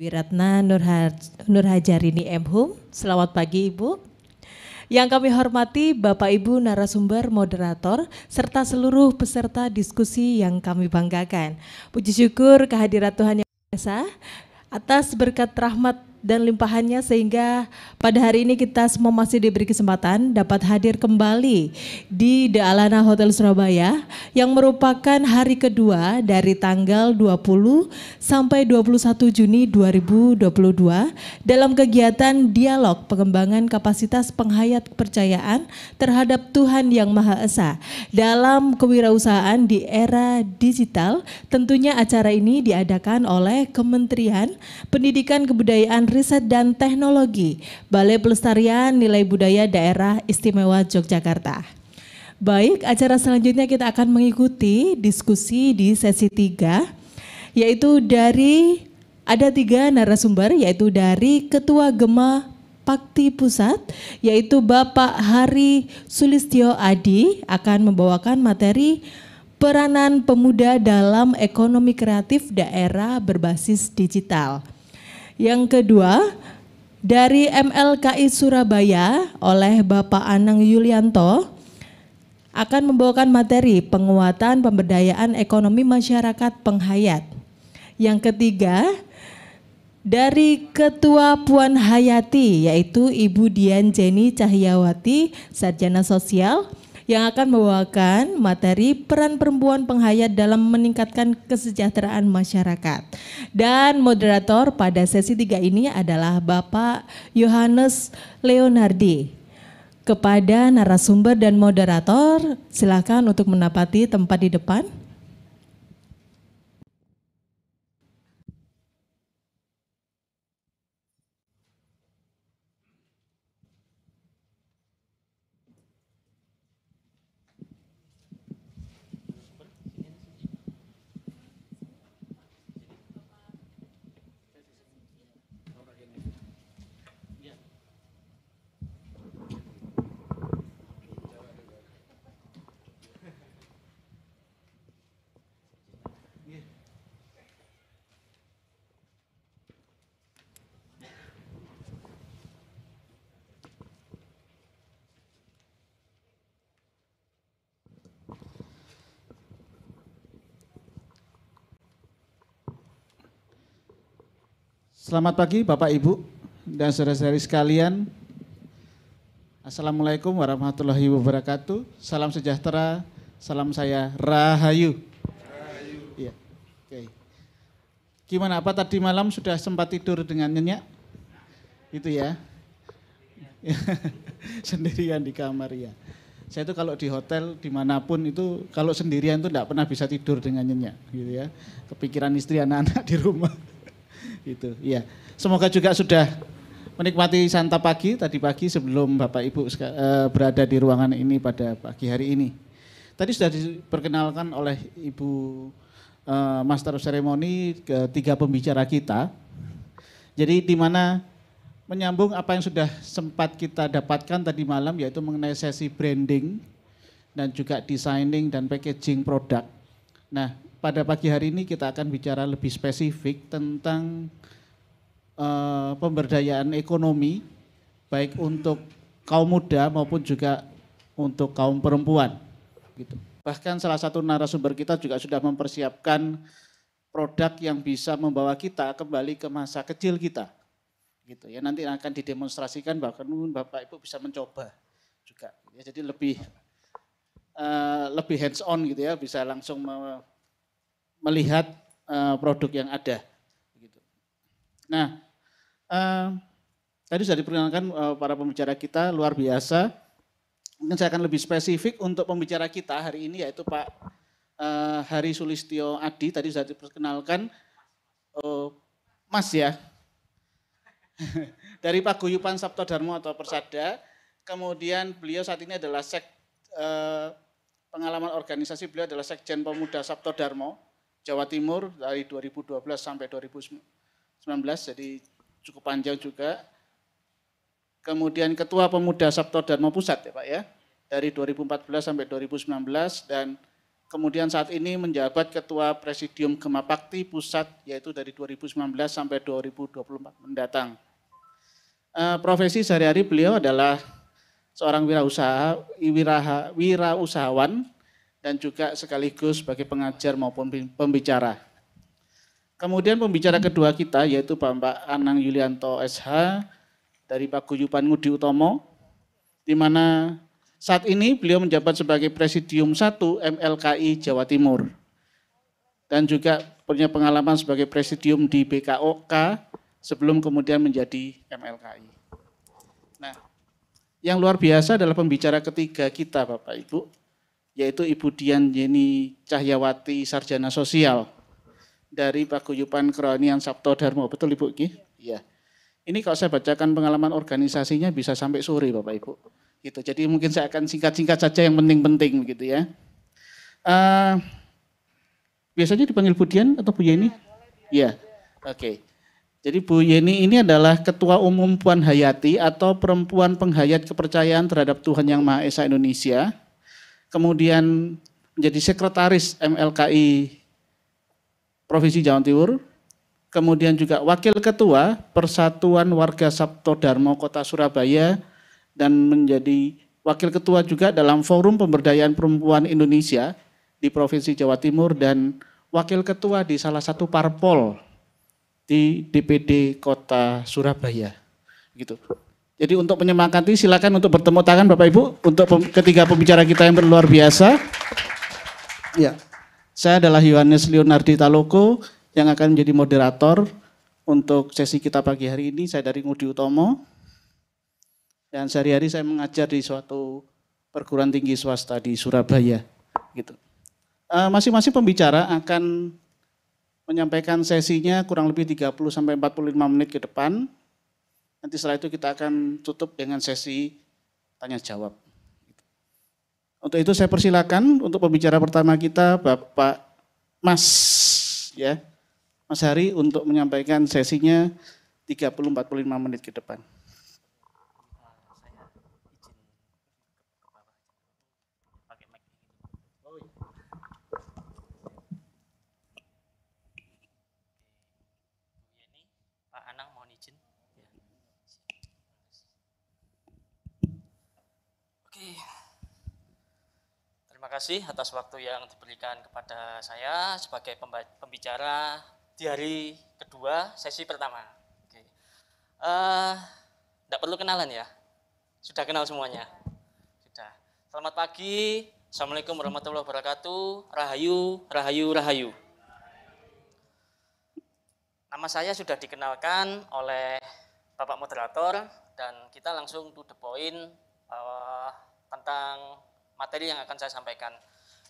Wiratna Nurhajarini Mhum, selamat pagi Ibu. Yang kami hormati Bapak Ibu narasumber moderator serta seluruh peserta diskusi yang kami banggakan. Puji syukur kehadirat Tuhan yang esa atas berkat rahmat dan limpahannya sehingga pada hari ini kita semua masih diberi kesempatan dapat hadir kembali di The Alana Hotel Surabaya yang merupakan hari kedua dari tanggal 20 sampai 21 Juni 2022 dalam kegiatan dialog pengembangan kapasitas penghayat kepercayaan terhadap Tuhan Yang Maha Esa dalam kewirausahaan di era digital. Tentunya acara ini diadakan oleh Kementerian Pendidikan Kebudayaan Riset dan Teknologi, Balai Pelestarian Nilai Budaya Daerah Istimewa Yogyakarta. Baik, acara selanjutnya kita akan mengikuti diskusi di sesi tiga, yaitu dari ada tiga narasumber, yaitu dari Ketua Gema Pakti Pusat, yaitu Bapak Hari Sulistyo Adi akan membawakan materi peranan pemuda dalam ekonomi kreatif daerah berbasis digital. Yang kedua, dari MLKI Surabaya oleh Bapak Anang Yulianto akan membawakan materi penguatan pemberdayaan ekonomi masyarakat penghayat. Yang ketiga, dari Ketua Puan Hayati yaitu Ibu Dian Jenny Cahyawati, Sarjana Sosial, yang akan membawakan materi peran perempuan penghayat dalam meningkatkan kesejahteraan masyarakat. Dan moderator pada sesi tiga ini adalah Bapak Yohanes Leonardi. Kepada narasumber dan moderator, silakan untuk menapati tempat di depan. Selamat pagi Bapak Ibu dan saudara-saudari sekalian. Assalamualaikum warahmatullahi wabarakatuh. Salam sejahtera, salam saya Rahayu. Rahayu. Ya. Oke. Gimana apa tadi malam sudah sempat tidur dengan nyenyak? Itu ya. Iya. sendirian di kamar ya. Saya itu kalau di hotel dimanapun itu kalau sendirian itu tidak pernah bisa tidur dengan nyenyak gitu ya. Kepikiran istri anak-anak di rumah itu ya semoga juga sudah menikmati santap pagi tadi pagi sebelum bapak ibu eh, berada di ruangan ini pada pagi hari ini tadi sudah diperkenalkan oleh ibu eh, master master ceremony ketiga pembicara kita jadi di mana menyambung apa yang sudah sempat kita dapatkan tadi malam yaitu mengenai sesi branding dan juga designing dan packaging produk. Nah, pada pagi hari ini kita akan bicara lebih spesifik tentang uh, pemberdayaan ekonomi baik untuk kaum muda maupun juga untuk kaum perempuan gitu. Bahkan salah satu narasumber kita juga sudah mempersiapkan produk yang bisa membawa kita kembali ke masa kecil kita. Gitu ya. Nanti akan didemonstrasikan bahkan Bapak Ibu bisa mencoba juga. Ya, jadi lebih uh, lebih hands on gitu ya, bisa langsung melihat uh, produk yang ada. Gitu. Nah, uh, tadi sudah diperkenalkan uh, para pembicara kita luar biasa. Mungkin saya akan lebih spesifik untuk pembicara kita hari ini yaitu Pak uh, Hari Sulistio Adi. Tadi sudah diperkenalkan uh, Mas ya dari Pak Guyupan Sabto Darmo atau Persada. Kemudian beliau saat ini adalah sek uh, pengalaman organisasi beliau adalah sekjen pemuda Sabto Darmo Jawa Timur dari 2012 sampai 2019, jadi cukup panjang juga. Kemudian Ketua Pemuda Sabto Dharma Pusat ya Pak ya, dari 2014 sampai 2019 dan kemudian saat ini menjabat Ketua Presidium Gemapakti Pusat yaitu dari 2019 sampai 2024 mendatang. Eh, profesi sehari-hari beliau adalah seorang wirausaha, wirausahawan dan juga sekaligus sebagai pengajar maupun pembicara. Kemudian pembicara kedua kita yaitu Bapak Anang Yulianto SH dari Pak Paguyuban Ngudi Utomo, di mana saat ini beliau menjabat sebagai Presidium 1 MLKI Jawa Timur dan juga punya pengalaman sebagai Presidium di BKOK sebelum kemudian menjadi MLKI. Nah, yang luar biasa adalah pembicara ketiga kita Bapak Ibu, yaitu Ibu Dian Yeni Cahyawati Sarjana Sosial dari Pak Paguyupan Keranian Sabto Darmo. Betul Ibu Ki? Iya. Ini kalau saya bacakan pengalaman organisasinya bisa sampai sore Bapak Ibu. Gitu. Jadi mungkin saya akan singkat-singkat saja yang penting-penting gitu ya. Uh, biasanya dipanggil Bu Dian atau Bu Yeni? Iya. Oke. Okay. Jadi Bu Yeni ini adalah Ketua Umum Puan Hayati atau Perempuan Penghayat Kepercayaan terhadap Tuhan Yang Maha Esa Indonesia kemudian menjadi sekretaris MLKI Provinsi Jawa Timur, kemudian juga wakil ketua Persatuan Warga Sabto Darmo Kota Surabaya dan menjadi wakil ketua juga dalam Forum Pemberdayaan Perempuan Indonesia di Provinsi Jawa Timur dan wakil ketua di salah satu parpol di DPD Kota Surabaya. gitu. Jadi untuk menyemangati, silakan untuk bertemu tangan Bapak Ibu untuk pem ketiga pembicara kita yang berluar biasa. Ya. Saya adalah Yohanes Leonardi Taloko yang akan menjadi moderator untuk sesi kita pagi hari ini. Saya dari Ngudi Utomo. Dan sehari-hari saya mengajar di suatu perguruan tinggi swasta di Surabaya. Gitu. Eh, masing-masing pembicara akan menyampaikan sesinya kurang lebih 30 sampai 45 menit ke depan Nanti setelah itu kita akan tutup dengan sesi tanya jawab. Untuk itu saya persilakan untuk pembicara pertama kita Bapak Mas ya. Mas Hari untuk menyampaikan sesinya 30 45 menit ke depan. kasih atas waktu yang diberikan kepada saya sebagai pembicara di hari kedua sesi pertama. Oke. Tidak eh, uh, perlu kenalan ya, sudah kenal semuanya. Sudah. Selamat pagi, assalamualaikum warahmatullahi wabarakatuh. Rahayu, rahayu, rahayu. Nama saya sudah dikenalkan oleh Bapak moderator dan kita langsung to the point uh, tentang materi yang akan saya sampaikan.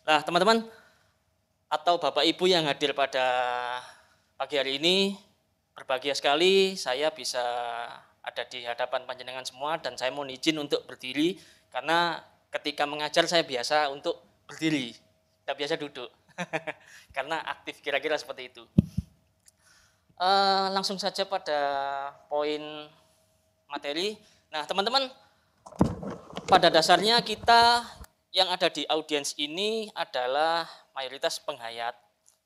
Nah, teman-teman atau Bapak Ibu yang hadir pada pagi hari ini, berbahagia sekali saya bisa ada di hadapan panjenengan semua dan saya mohon izin untuk berdiri karena ketika mengajar saya biasa untuk berdiri, tidak biasa duduk karena aktif kira-kira seperti itu. Uh, langsung saja pada poin materi. Nah, teman-teman, pada dasarnya kita yang ada di audiens ini adalah mayoritas penghayat.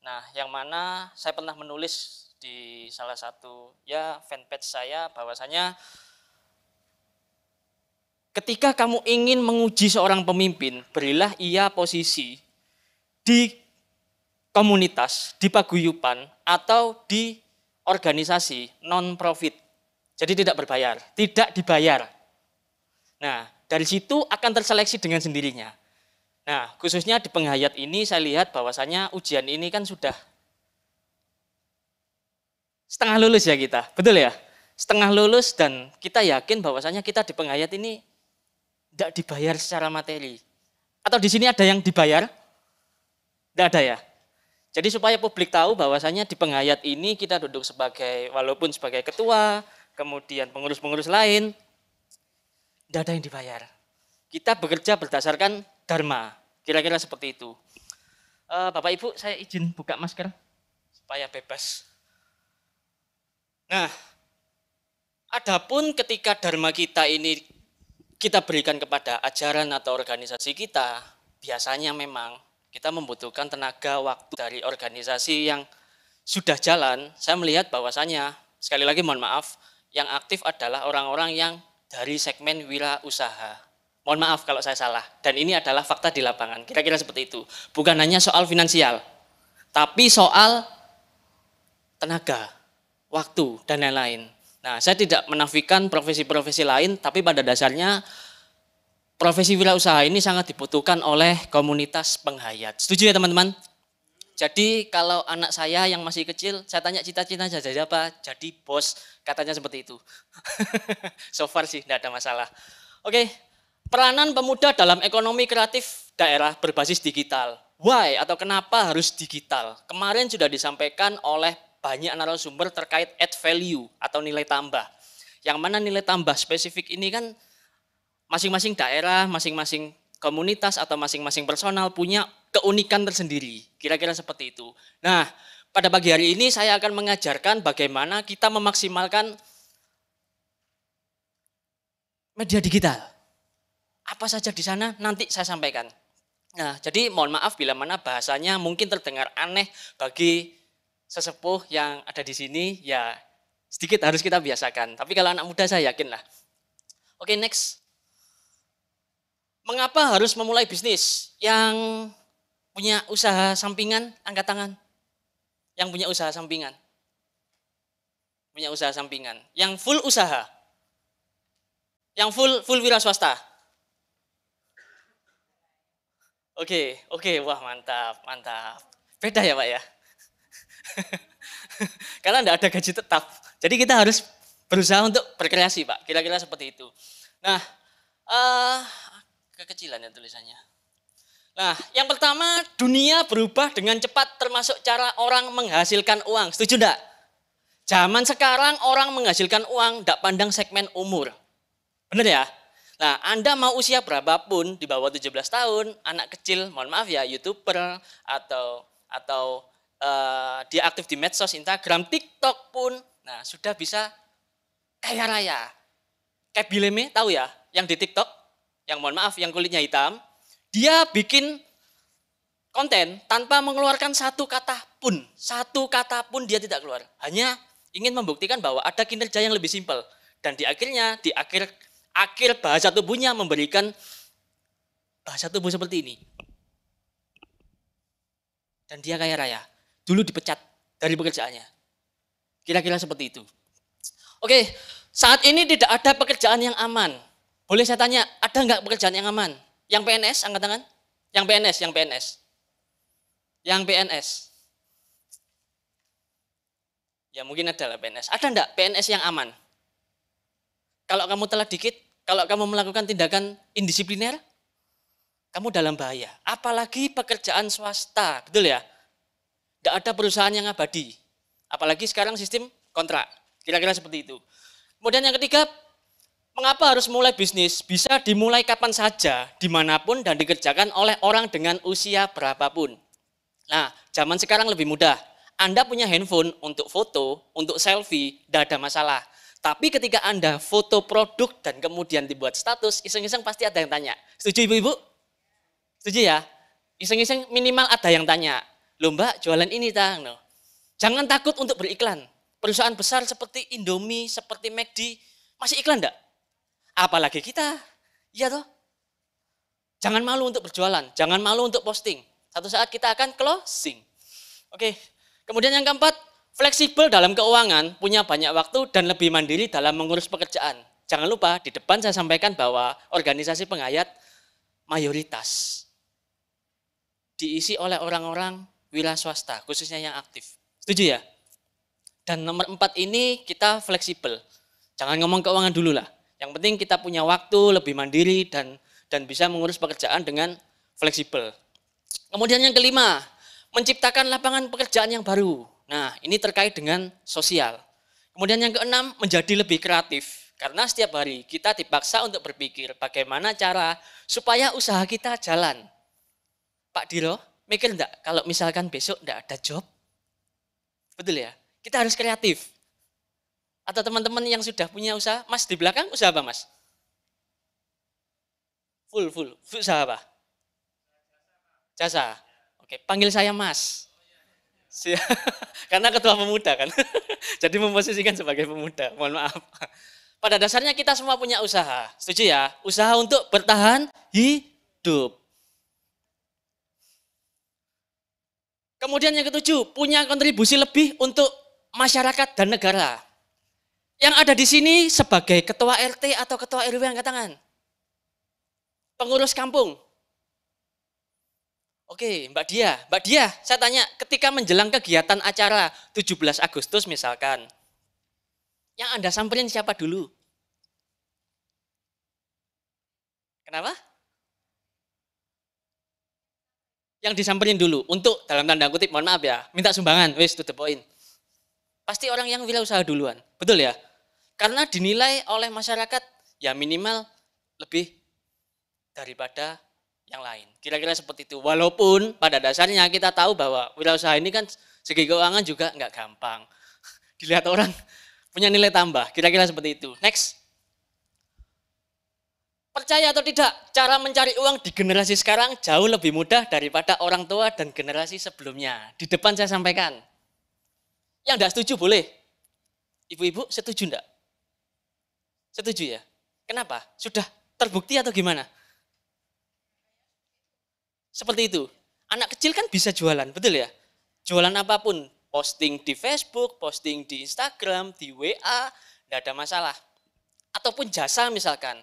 Nah, yang mana saya pernah menulis di salah satu ya fanpage saya bahwasanya ketika kamu ingin menguji seorang pemimpin, berilah ia posisi di komunitas, di paguyupan atau di organisasi non profit. Jadi tidak berbayar, tidak dibayar. Nah, dari situ akan terseleksi dengan sendirinya. Nah, khususnya di penghayat ini saya lihat bahwasanya ujian ini kan sudah setengah lulus ya kita. Betul ya? Setengah lulus dan kita yakin bahwasanya kita di penghayat ini tidak dibayar secara materi. Atau di sini ada yang dibayar? Tidak ada ya? Jadi supaya publik tahu bahwasanya di penghayat ini kita duduk sebagai walaupun sebagai ketua, kemudian pengurus-pengurus lain, tidak ada yang dibayar. Kita bekerja berdasarkan dharma. Kira-kira seperti itu. Uh, Bapak Ibu, saya izin buka masker supaya bebas. Nah, adapun ketika dharma kita ini kita berikan kepada ajaran atau organisasi kita, biasanya memang kita membutuhkan tenaga waktu dari organisasi yang sudah jalan. Saya melihat bahwasanya sekali lagi mohon maaf, yang aktif adalah orang-orang yang dari segmen wira usaha. Mohon maaf kalau saya salah. Dan ini adalah fakta di lapangan. Kira-kira seperti itu. Bukan hanya soal finansial, tapi soal tenaga, waktu, dan lain-lain. Nah, saya tidak menafikan profesi-profesi lain, tapi pada dasarnya profesi wirausaha ini sangat dibutuhkan oleh komunitas penghayat. Setuju ya teman-teman? Jadi kalau anak saya yang masih kecil, saya tanya cita-citanya jadi apa? Jadi bos, katanya seperti itu. so far sih, tidak ada masalah. Oke, okay. peranan pemuda dalam ekonomi kreatif daerah berbasis digital. Why atau kenapa harus digital? Kemarin sudah disampaikan oleh banyak narasumber terkait add value atau nilai tambah. Yang mana nilai tambah spesifik ini kan masing-masing daerah, masing-masing komunitas atau masing-masing personal punya keunikan tersendiri. Kira-kira seperti itu. Nah, pada pagi hari ini saya akan mengajarkan bagaimana kita memaksimalkan media digital. Apa saja di sana nanti saya sampaikan. Nah, jadi mohon maaf bila mana bahasanya mungkin terdengar aneh bagi sesepuh yang ada di sini, ya sedikit harus kita biasakan. Tapi kalau anak muda saya yakin lah. Oke, okay, next. Mengapa harus memulai bisnis? Yang punya usaha sampingan, angkat tangan. Yang punya usaha sampingan. Punya usaha sampingan. Yang full usaha. Yang full full wira swasta. Oke, okay, oke, okay, wah mantap, mantap. Beda ya Pak ya? Karena tidak ada gaji tetap. Jadi kita harus berusaha untuk berkreasi Pak, kira-kira seperti itu. Nah, uh, kekecilan ya tulisannya. Nah, yang pertama dunia berubah dengan cepat termasuk cara orang menghasilkan uang. Setuju enggak? Zaman sekarang orang menghasilkan uang enggak pandang segmen umur. Benar ya? Nah, Anda mau usia berapapun di bawah 17 tahun, anak kecil, mohon maaf ya, YouTuber atau atau uh, dia aktif di medsos, Instagram, TikTok pun, nah sudah bisa kaya raya. Kayak Bileme tahu ya, yang di TikTok, yang mohon maaf, yang kulitnya hitam, dia bikin konten tanpa mengeluarkan satu kata pun. Satu kata pun dia tidak keluar. Hanya ingin membuktikan bahwa ada kinerja yang lebih simpel. Dan di akhirnya, di akhir akhir bahasa tubuhnya memberikan bahasa tubuh seperti ini. Dan dia kaya raya. Dulu dipecat dari pekerjaannya. Kira-kira seperti itu. Oke, saat ini tidak ada pekerjaan yang aman. Boleh saya tanya, ada nggak pekerjaan yang aman? Yang PNS, angkat tangan. Yang PNS, yang PNS. Yang PNS. Ya mungkin adalah PNS. Ada enggak PNS yang aman? Kalau kamu telah dikit, kalau kamu melakukan tindakan indisipliner, kamu dalam bahaya. Apalagi pekerjaan swasta, betul ya? Tidak ada perusahaan yang abadi. Apalagi sekarang sistem kontrak. Kira-kira seperti itu. Kemudian yang ketiga, Mengapa harus mulai bisnis? Bisa dimulai kapan saja, dimanapun, dan dikerjakan oleh orang dengan usia berapapun. Nah, zaman sekarang lebih mudah. Anda punya handphone untuk foto, untuk selfie, tidak ada masalah. Tapi ketika Anda foto produk dan kemudian dibuat status, iseng-iseng pasti ada yang tanya. Setuju ibu-ibu? Setuju ya? Iseng-iseng minimal ada yang tanya. Loh jualan ini tang. No. Jangan takut untuk beriklan. Perusahaan besar seperti Indomie, seperti McD, masih iklan enggak? Apalagi kita. Iya toh? Jangan malu untuk berjualan, jangan malu untuk posting. Satu saat kita akan closing. Oke. Kemudian yang keempat, fleksibel dalam keuangan, punya banyak waktu dan lebih mandiri dalam mengurus pekerjaan. Jangan lupa di depan saya sampaikan bahwa organisasi penghayat mayoritas diisi oleh orang-orang wira swasta, khususnya yang aktif. Setuju ya? Dan nomor empat ini kita fleksibel. Jangan ngomong keuangan dulu lah. Yang penting kita punya waktu lebih mandiri dan dan bisa mengurus pekerjaan dengan fleksibel. Kemudian yang kelima, menciptakan lapangan pekerjaan yang baru. Nah, ini terkait dengan sosial. Kemudian yang keenam, menjadi lebih kreatif. Karena setiap hari kita dipaksa untuk berpikir bagaimana cara supaya usaha kita jalan. Pak Diro, mikir enggak kalau misalkan besok enggak ada job? Betul ya? Kita harus kreatif. Atau teman-teman yang sudah punya usaha, mas di belakang usaha apa mas? Full, full. full Usaha apa? Jasa. Oke, panggil saya mas. Karena ketua pemuda kan. Jadi memposisikan sebagai pemuda, mohon maaf. Pada dasarnya kita semua punya usaha, setuju ya? Usaha untuk bertahan hidup. Kemudian yang ketujuh, punya kontribusi lebih untuk masyarakat dan negara. Yang ada di sini sebagai ketua RT atau ketua RW angkat tangan. Pengurus kampung. Oke, Mbak Dia. Mbak Dia, saya tanya, ketika menjelang kegiatan acara 17 Agustus misalkan, yang Anda samperin siapa dulu? Kenapa? Yang disamperin dulu untuk dalam tanda kutip, mohon maaf ya, minta sumbangan, wis to the point. Pasti orang yang wirausaha duluan. Betul ya? Karena dinilai oleh masyarakat ya minimal lebih daripada yang lain. Kira-kira seperti itu. Walaupun pada dasarnya kita tahu bahwa wirausaha ini kan segi keuangan juga nggak gampang. Dilihat orang punya nilai tambah. Kira-kira seperti itu. Next. Percaya atau tidak, cara mencari uang di generasi sekarang jauh lebih mudah daripada orang tua dan generasi sebelumnya. Di depan saya sampaikan. Yang tidak setuju boleh. Ibu-ibu setuju enggak? Setuju ya? Kenapa? Sudah terbukti atau gimana? Seperti itu. Anak kecil kan bisa jualan, betul ya? Jualan apapun, posting di Facebook, posting di Instagram, di WA, tidak ada masalah. Ataupun jasa misalkan,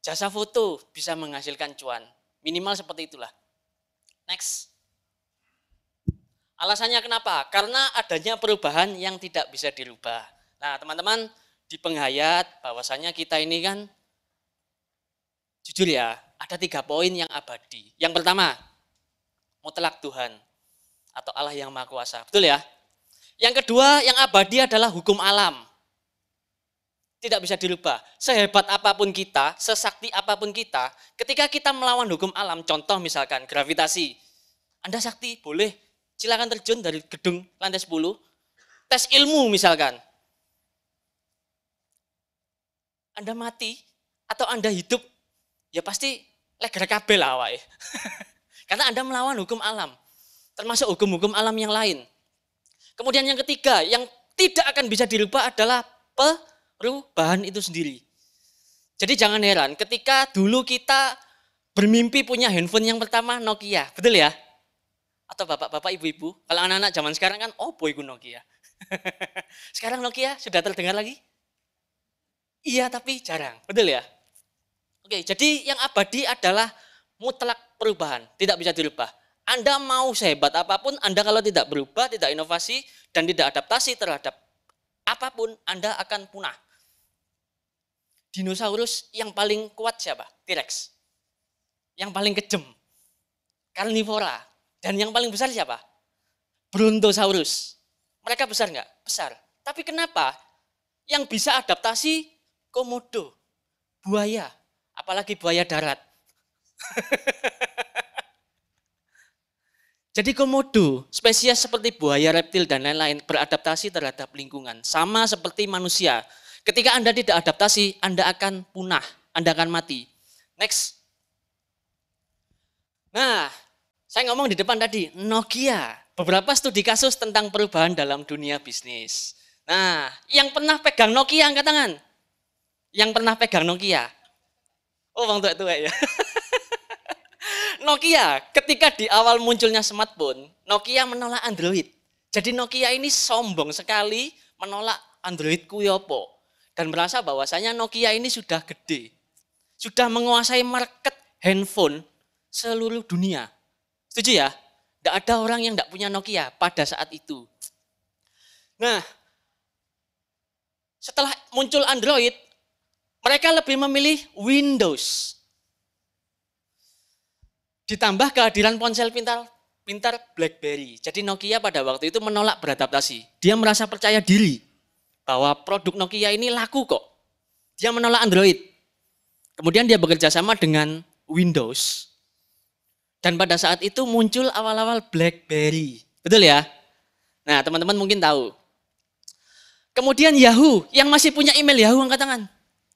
jasa foto bisa menghasilkan cuan. Minimal seperti itulah. Next. Alasannya kenapa? Karena adanya perubahan yang tidak bisa dirubah. Nah, teman-teman, di penghayat bahwasanya kita ini kan jujur ya, ada tiga poin yang abadi. Yang pertama, mutlak Tuhan atau Allah yang Maha Kuasa. Betul ya? Yang kedua, yang abadi adalah hukum alam. Tidak bisa dirubah. Sehebat apapun kita, sesakti apapun kita, ketika kita melawan hukum alam, contoh misalkan gravitasi. Anda sakti, boleh. Silakan terjun dari gedung lantai 10, tes ilmu misalkan. Anda mati atau Anda hidup, ya pasti leger kabel lah wae Karena Anda melawan hukum alam, termasuk hukum-hukum alam yang lain. Kemudian yang ketiga, yang tidak akan bisa dirubah adalah perubahan itu sendiri. Jadi jangan heran ketika dulu kita bermimpi punya handphone yang pertama Nokia, betul ya? atau bapak-bapak ibu-ibu. Kalau anak-anak zaman sekarang kan oh boy Nokia. sekarang Nokia sudah terdengar lagi? Iya tapi jarang, betul ya? Oke, jadi yang abadi adalah mutlak perubahan, tidak bisa dirubah. Anda mau sehebat apapun, Anda kalau tidak berubah, tidak inovasi, dan tidak adaptasi terhadap apapun, Anda akan punah. Dinosaurus yang paling kuat siapa? T-Rex. Yang paling kejem. Karnivora, dan yang paling besar siapa? Brontosaurus. Mereka besar nggak? Besar. Tapi kenapa? Yang bisa adaptasi komodo, buaya, apalagi buaya darat. Jadi komodo, spesies seperti buaya, reptil, dan lain-lain beradaptasi terhadap lingkungan. Sama seperti manusia. Ketika Anda tidak adaptasi, Anda akan punah, Anda akan mati. Next. Nah, saya ngomong di depan tadi, Nokia. Beberapa studi kasus tentang perubahan dalam dunia bisnis. Nah, yang pernah pegang Nokia angkat tangan. Yang pernah pegang Nokia. Oh, bang tua-tua ya. Nokia, ketika di awal munculnya smartphone, Nokia menolak Android. Jadi Nokia ini sombong sekali menolak Android Kuyopo. Ya, Dan merasa bahwasanya Nokia ini sudah gede. Sudah menguasai market handphone seluruh dunia. Setuju ya? Tidak ada orang yang tidak punya Nokia pada saat itu. Nah, setelah muncul Android, mereka lebih memilih Windows. Ditambah kehadiran ponsel pintar pintar BlackBerry. Jadi Nokia pada waktu itu menolak beradaptasi. Dia merasa percaya diri bahwa produk Nokia ini laku kok. Dia menolak Android. Kemudian dia bekerja sama dengan Windows dan pada saat itu muncul awal-awal BlackBerry. Betul ya? Nah, teman-teman mungkin tahu. Kemudian Yahoo, yang masih punya email Yahoo angkat tangan.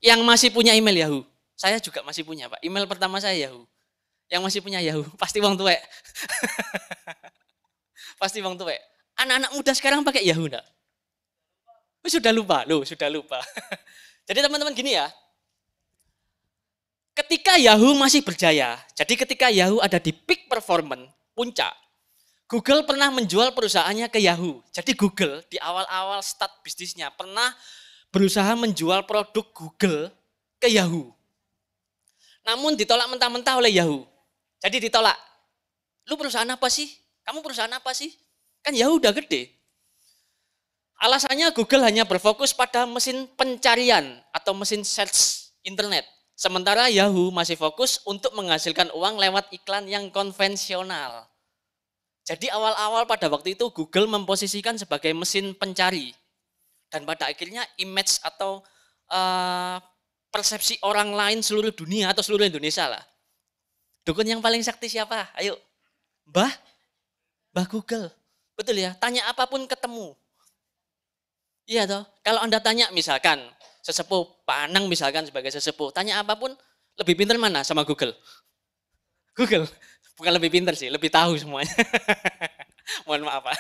Yang masih punya email Yahoo. Saya juga masih punya, Pak. Email pertama saya Yahoo. Yang masih punya Yahoo, pasti uang tuwek. pasti uang tuwek. Anak-anak muda sekarang pakai Yahoo enggak? Sudah lupa, loh, sudah lupa. Jadi teman-teman gini ya, ketika Yahoo masih berjaya, jadi ketika Yahoo ada di peak performance, puncak, Google pernah menjual perusahaannya ke Yahoo. Jadi Google di awal-awal start bisnisnya pernah berusaha menjual produk Google ke Yahoo. Namun ditolak mentah-mentah oleh Yahoo. Jadi ditolak. Lu perusahaan apa sih? Kamu perusahaan apa sih? Kan Yahoo udah gede. Alasannya Google hanya berfokus pada mesin pencarian atau mesin search internet. Sementara Yahoo masih fokus untuk menghasilkan uang lewat iklan yang konvensional. Jadi awal-awal pada waktu itu Google memposisikan sebagai mesin pencari. Dan pada akhirnya image atau uh, persepsi orang lain seluruh dunia atau seluruh Indonesia lah. Dukun yang paling sakti siapa? Ayo. Mbah? Mbah Google. Betul ya? Tanya apapun ketemu. Iya toh. Kalau Anda tanya misalkan, sesepuh Pak Anang misalkan sebagai sesepuh, tanya apapun lebih pinter mana sama Google? Google. Bukan lebih pinter sih, lebih tahu semuanya. Mohon maaf Pak.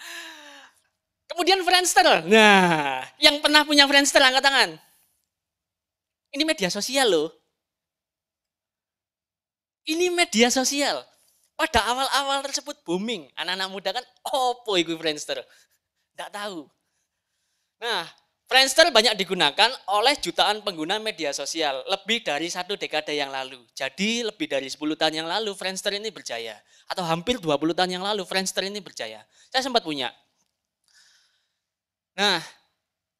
Kemudian Friendster. Nah, yang pernah punya Friendster angkat tangan. Ini media sosial loh. Ini media sosial. Pada awal-awal tersebut booming. Anak-anak muda kan, oh oh, iku Friendster. Tidak tahu. Nah, Friendster banyak digunakan oleh jutaan pengguna media sosial lebih dari satu dekade yang lalu. Jadi lebih dari 10 tahun yang lalu Friendster ini berjaya. Atau hampir 20 tahun yang lalu Friendster ini berjaya. Saya sempat punya. Nah,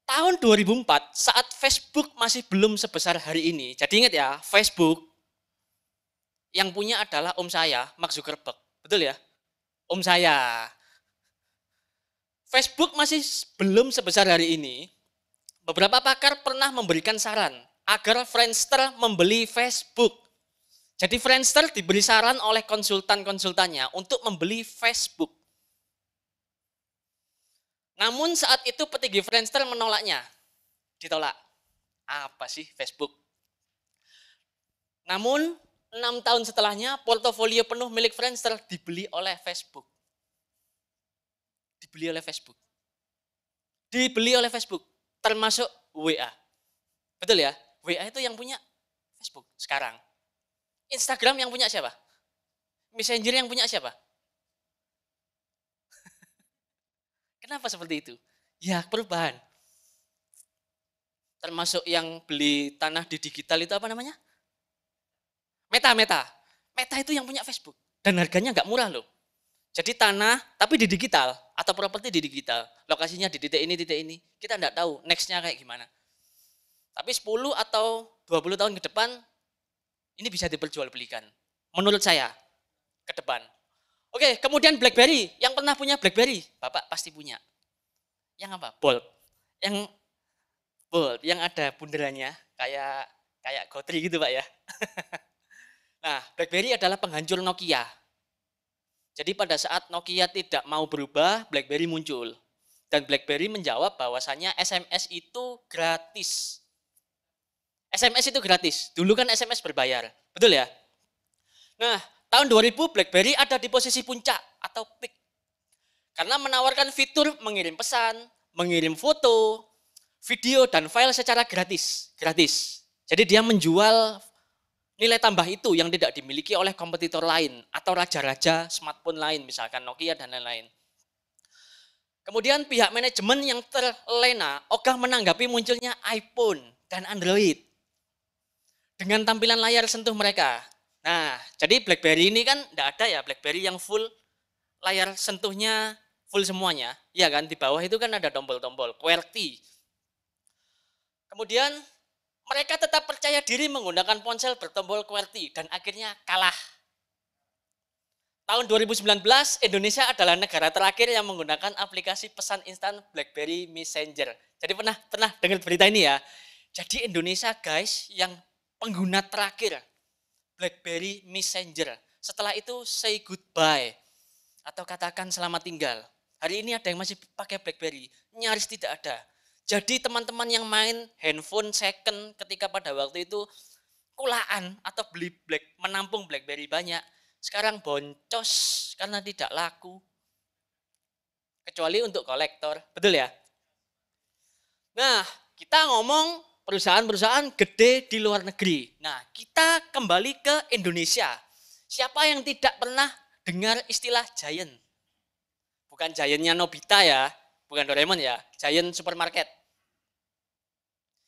tahun 2004 saat Facebook masih belum sebesar hari ini. Jadi ingat ya, Facebook yang punya adalah om saya, Mark Zuckerberg. Betul ya? Om saya. Facebook masih belum sebesar hari ini, beberapa pakar pernah memberikan saran agar Friendster membeli Facebook. Jadi Friendster diberi saran oleh konsultan-konsultannya untuk membeli Facebook. Namun saat itu petinggi Friendster menolaknya. Ditolak. Apa sih Facebook? Namun enam tahun setelahnya portofolio penuh milik Friendster dibeli oleh Facebook. Dibeli oleh Facebook. Dibeli oleh Facebook termasuk WA. Betul ya? WA itu yang punya Facebook sekarang. Instagram yang punya siapa? Messenger yang punya siapa? Kenapa seperti itu? Ya perubahan. Termasuk yang beli tanah di digital itu apa namanya? Meta, meta. Meta itu yang punya Facebook. Dan harganya nggak murah loh. Jadi tanah tapi di digital atau properti di digital Lokasinya di titik ini, titik ini. Kita tidak tahu nextnya kayak gimana. Tapi 10 atau 20 tahun ke depan, ini bisa diperjualbelikan. Menurut saya, ke depan. Oke, kemudian BlackBerry. Yang pernah punya BlackBerry? Bapak pasti punya. Yang apa? Bolt. Yang Bolt, yang ada bunderannya. Kayak kayak Gotri gitu Pak ya. nah, BlackBerry adalah penghancur Nokia. Jadi pada saat Nokia tidak mau berubah, BlackBerry muncul. Dan BlackBerry menjawab bahwasannya SMS itu gratis. SMS itu gratis. Dulu kan SMS berbayar. Betul ya? Nah, tahun 2000 BlackBerry ada di posisi puncak atau peak. Karena menawarkan fitur mengirim pesan, mengirim foto, video, dan file secara gratis. Gratis. Jadi dia menjual nilai tambah itu yang tidak dimiliki oleh kompetitor lain atau raja-raja smartphone lain, misalkan Nokia dan lain-lain. Kemudian pihak manajemen yang terlena ogah menanggapi munculnya iPhone dan Android dengan tampilan layar sentuh mereka. Nah, jadi BlackBerry ini kan tidak ada ya BlackBerry yang full layar sentuhnya full semuanya. Ya kan, di bawah itu kan ada tombol-tombol, QWERTY. Kemudian mereka tetap percaya diri menggunakan ponsel bertombol QWERTY dan akhirnya kalah. Tahun 2019, Indonesia adalah negara terakhir yang menggunakan aplikasi pesan instan BlackBerry Messenger. Jadi pernah pernah dengar berita ini ya. Jadi Indonesia guys yang pengguna terakhir BlackBerry Messenger. Setelah itu say goodbye atau katakan selamat tinggal. Hari ini ada yang masih pakai BlackBerry, nyaris tidak ada. Jadi teman-teman yang main handphone second ketika pada waktu itu kulaan atau beli black menampung BlackBerry banyak, sekarang boncos karena tidak laku. Kecuali untuk kolektor, betul ya? Nah, kita ngomong perusahaan-perusahaan gede di luar negeri. Nah, kita kembali ke Indonesia. Siapa yang tidak pernah dengar istilah giant? Bukan giantnya Nobita ya, bukan Doraemon ya, giant supermarket.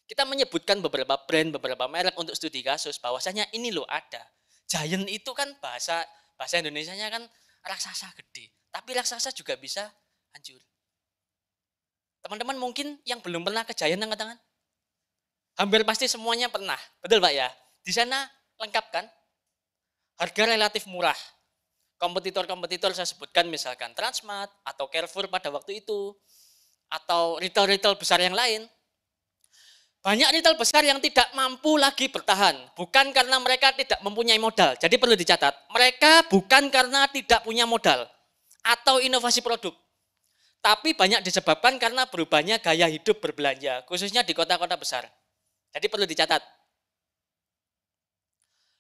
Kita menyebutkan beberapa brand, beberapa merek untuk studi kasus bahwasanya ini loh ada. Giant itu kan bahasa bahasa Indonesia-nya kan raksasa gede, tapi raksasa juga bisa hancur. Teman-teman mungkin yang belum pernah ke Giant angkat tangan? Hampir pasti semuanya pernah, betul Pak ya? Di sana lengkap kan? Harga relatif murah. Kompetitor-kompetitor saya sebutkan misalkan Transmart atau Carrefour pada waktu itu, atau retail-retail besar yang lain, banyak retail besar yang tidak mampu lagi bertahan, bukan karena mereka tidak mempunyai modal. Jadi perlu dicatat, mereka bukan karena tidak punya modal atau inovasi produk. Tapi banyak disebabkan karena berubahnya gaya hidup berbelanja, khususnya di kota-kota besar. Jadi perlu dicatat.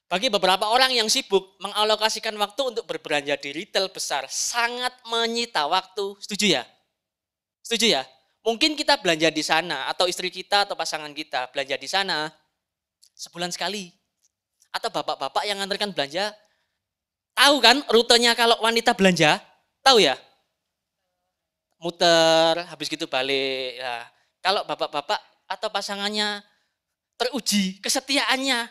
Bagi beberapa orang yang sibuk mengalokasikan waktu untuk berbelanja di retail besar sangat menyita waktu. Setuju ya? Setuju ya? Mungkin kita belanja di sana, atau istri kita atau pasangan kita belanja di sana sebulan sekali. Atau bapak-bapak yang nganterkan belanja, tahu kan rutenya kalau wanita belanja? Tahu ya? Muter, habis gitu balik. ya. kalau bapak-bapak atau pasangannya teruji kesetiaannya,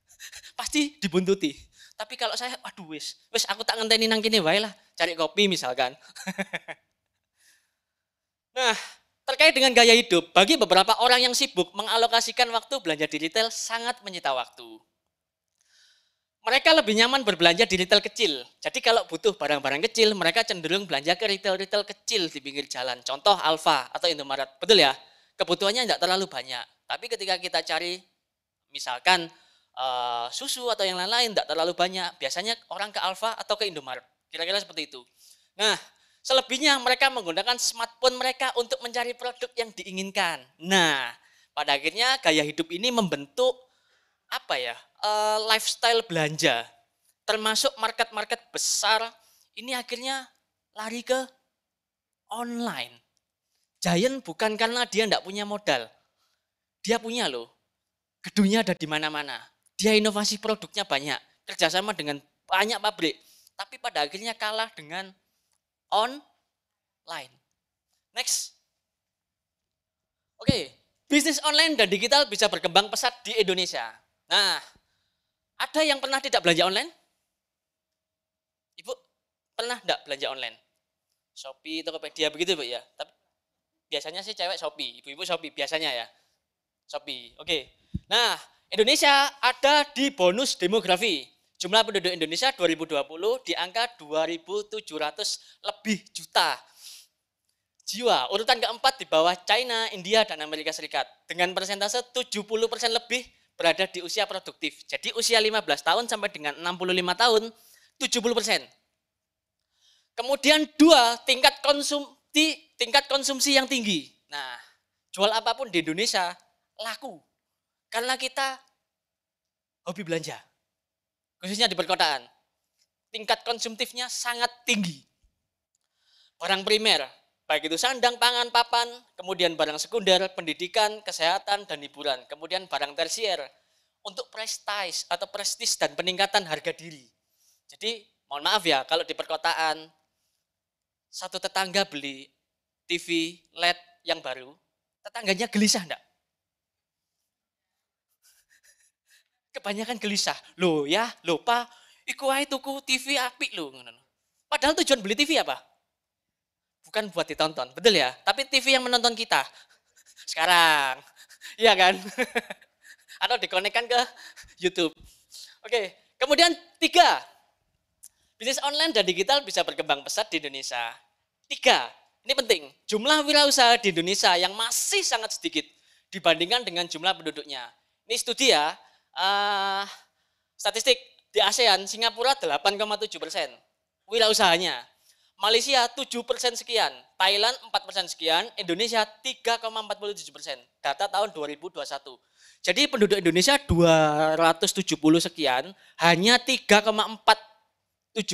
pasti dibuntuti. Tapi kalau saya, aduh wis, wis aku tak ngenteni nang kene wae lah, cari kopi misalkan. nah, Terkait dengan gaya hidup, bagi beberapa orang yang sibuk mengalokasikan waktu belanja di retail sangat menyita waktu. Mereka lebih nyaman berbelanja di retail kecil. Jadi kalau butuh barang-barang kecil, mereka cenderung belanja ke retail-retail kecil di pinggir jalan. Contoh Alfa atau Indomaret. Betul ya? Kebutuhannya tidak terlalu banyak. Tapi ketika kita cari misalkan uh, susu atau yang lain-lain tidak terlalu banyak, biasanya orang ke Alfa atau ke Indomaret. Kira-kira seperti itu. Nah, Selebihnya mereka menggunakan smartphone mereka untuk mencari produk yang diinginkan. Nah, pada akhirnya gaya hidup ini membentuk apa ya uh, lifestyle belanja, termasuk market-market besar. Ini akhirnya lari ke online. Giant bukan karena dia tidak punya modal, dia punya loh. Gedungnya ada di mana-mana. Dia inovasi produknya banyak, kerjasama dengan banyak pabrik. Tapi pada akhirnya kalah dengan online. Next. Oke, okay. bisnis online dan digital bisa berkembang pesat di Indonesia. Nah, ada yang pernah tidak belanja online? Ibu pernah tidak belanja online? Shopee, Tokopedia begitu Bu ya. Tapi biasanya sih cewek Shopee, ibu-ibu Shopee biasanya ya. Shopee. Oke. Okay. Nah, Indonesia ada di bonus demografi. Jumlah penduduk Indonesia 2020 di angka 2.700 lebih juta jiwa. Urutan keempat di bawah China, India, dan Amerika Serikat. Dengan persentase 70% persen lebih berada di usia produktif. Jadi usia 15 tahun sampai dengan 65 tahun 70%. persen. Kemudian dua, tingkat konsumsi tingkat konsumsi yang tinggi. Nah, jual apapun di Indonesia laku. Karena kita hobi belanja khususnya di perkotaan, tingkat konsumtifnya sangat tinggi. Barang primer, baik itu sandang, pangan, papan, kemudian barang sekunder, pendidikan, kesehatan, dan hiburan. Kemudian barang tersier, untuk prestise atau prestis dan peningkatan harga diri. Jadi mohon maaf ya kalau di perkotaan satu tetangga beli TV LED yang baru, tetangganya gelisah enggak? kebanyakan gelisah. lo ya, lupa, iku ae tuku TV api lo. Padahal tujuan beli TV apa? Bukan buat ditonton, betul ya? Tapi TV yang menonton kita. Sekarang. Iya kan? Atau dikonekkan ke YouTube. Oke, kemudian tiga. Bisnis online dan digital bisa berkembang pesat di Indonesia. Tiga, ini penting. Jumlah wirausaha di Indonesia yang masih sangat sedikit dibandingkan dengan jumlah penduduknya. Ini studi ya, uh, statistik di ASEAN Singapura 8,7 persen usahanya Malaysia 7 persen sekian, Thailand 4 persen sekian, Indonesia 3,47 persen, data tahun 2021. Jadi penduduk Indonesia 270 sekian, hanya 3,47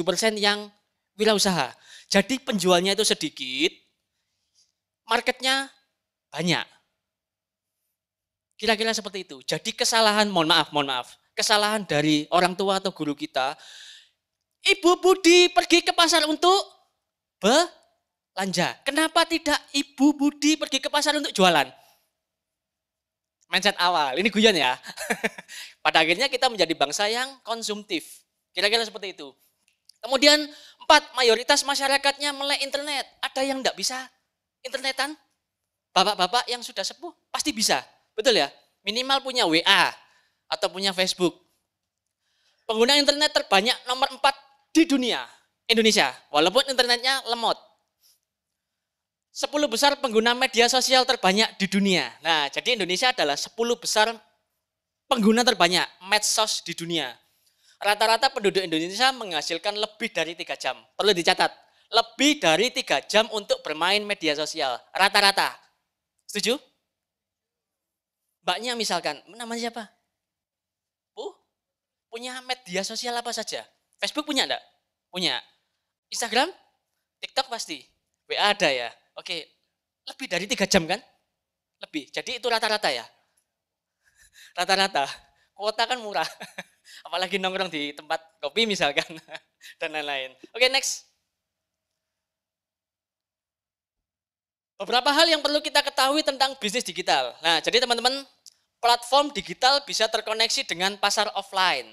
persen yang usaha Jadi penjualnya itu sedikit, marketnya banyak. Kira-kira seperti itu. Jadi kesalahan, mohon maaf, mohon maaf. Kesalahan dari orang tua atau guru kita. Ibu Budi pergi ke pasar untuk belanja. Kenapa tidak Ibu Budi pergi ke pasar untuk jualan? Mindset awal, ini guyon ya. Pada akhirnya kita menjadi bangsa yang konsumtif. Kira-kira seperti itu. Kemudian empat, mayoritas masyarakatnya melek internet. Ada yang tidak bisa internetan? Bapak-bapak yang sudah sepuh pasti bisa Betul ya? Minimal punya WA atau punya Facebook. Pengguna internet terbanyak nomor 4 di dunia, Indonesia. Walaupun internetnya lemot. 10 besar pengguna media sosial terbanyak di dunia. Nah, jadi Indonesia adalah 10 besar pengguna terbanyak medsos di dunia. Rata-rata penduduk Indonesia menghasilkan lebih dari tiga jam. Perlu dicatat, lebih dari tiga jam untuk bermain media sosial. Rata-rata. Setuju? Mbaknya misalkan, namanya siapa? Bu, punya media sosial apa saja? Facebook punya enggak? Punya. Instagram? TikTok pasti. WA ada ya. Oke, lebih dari tiga jam kan? Lebih. Jadi itu rata-rata ya? Rata-rata. Kuota kan murah. Apalagi nongkrong di tempat kopi misalkan. Dan lain-lain. Oke, next. Beberapa hal yang perlu kita ketahui tentang bisnis digital. Nah, jadi teman-teman, platform digital bisa terkoneksi dengan pasar offline.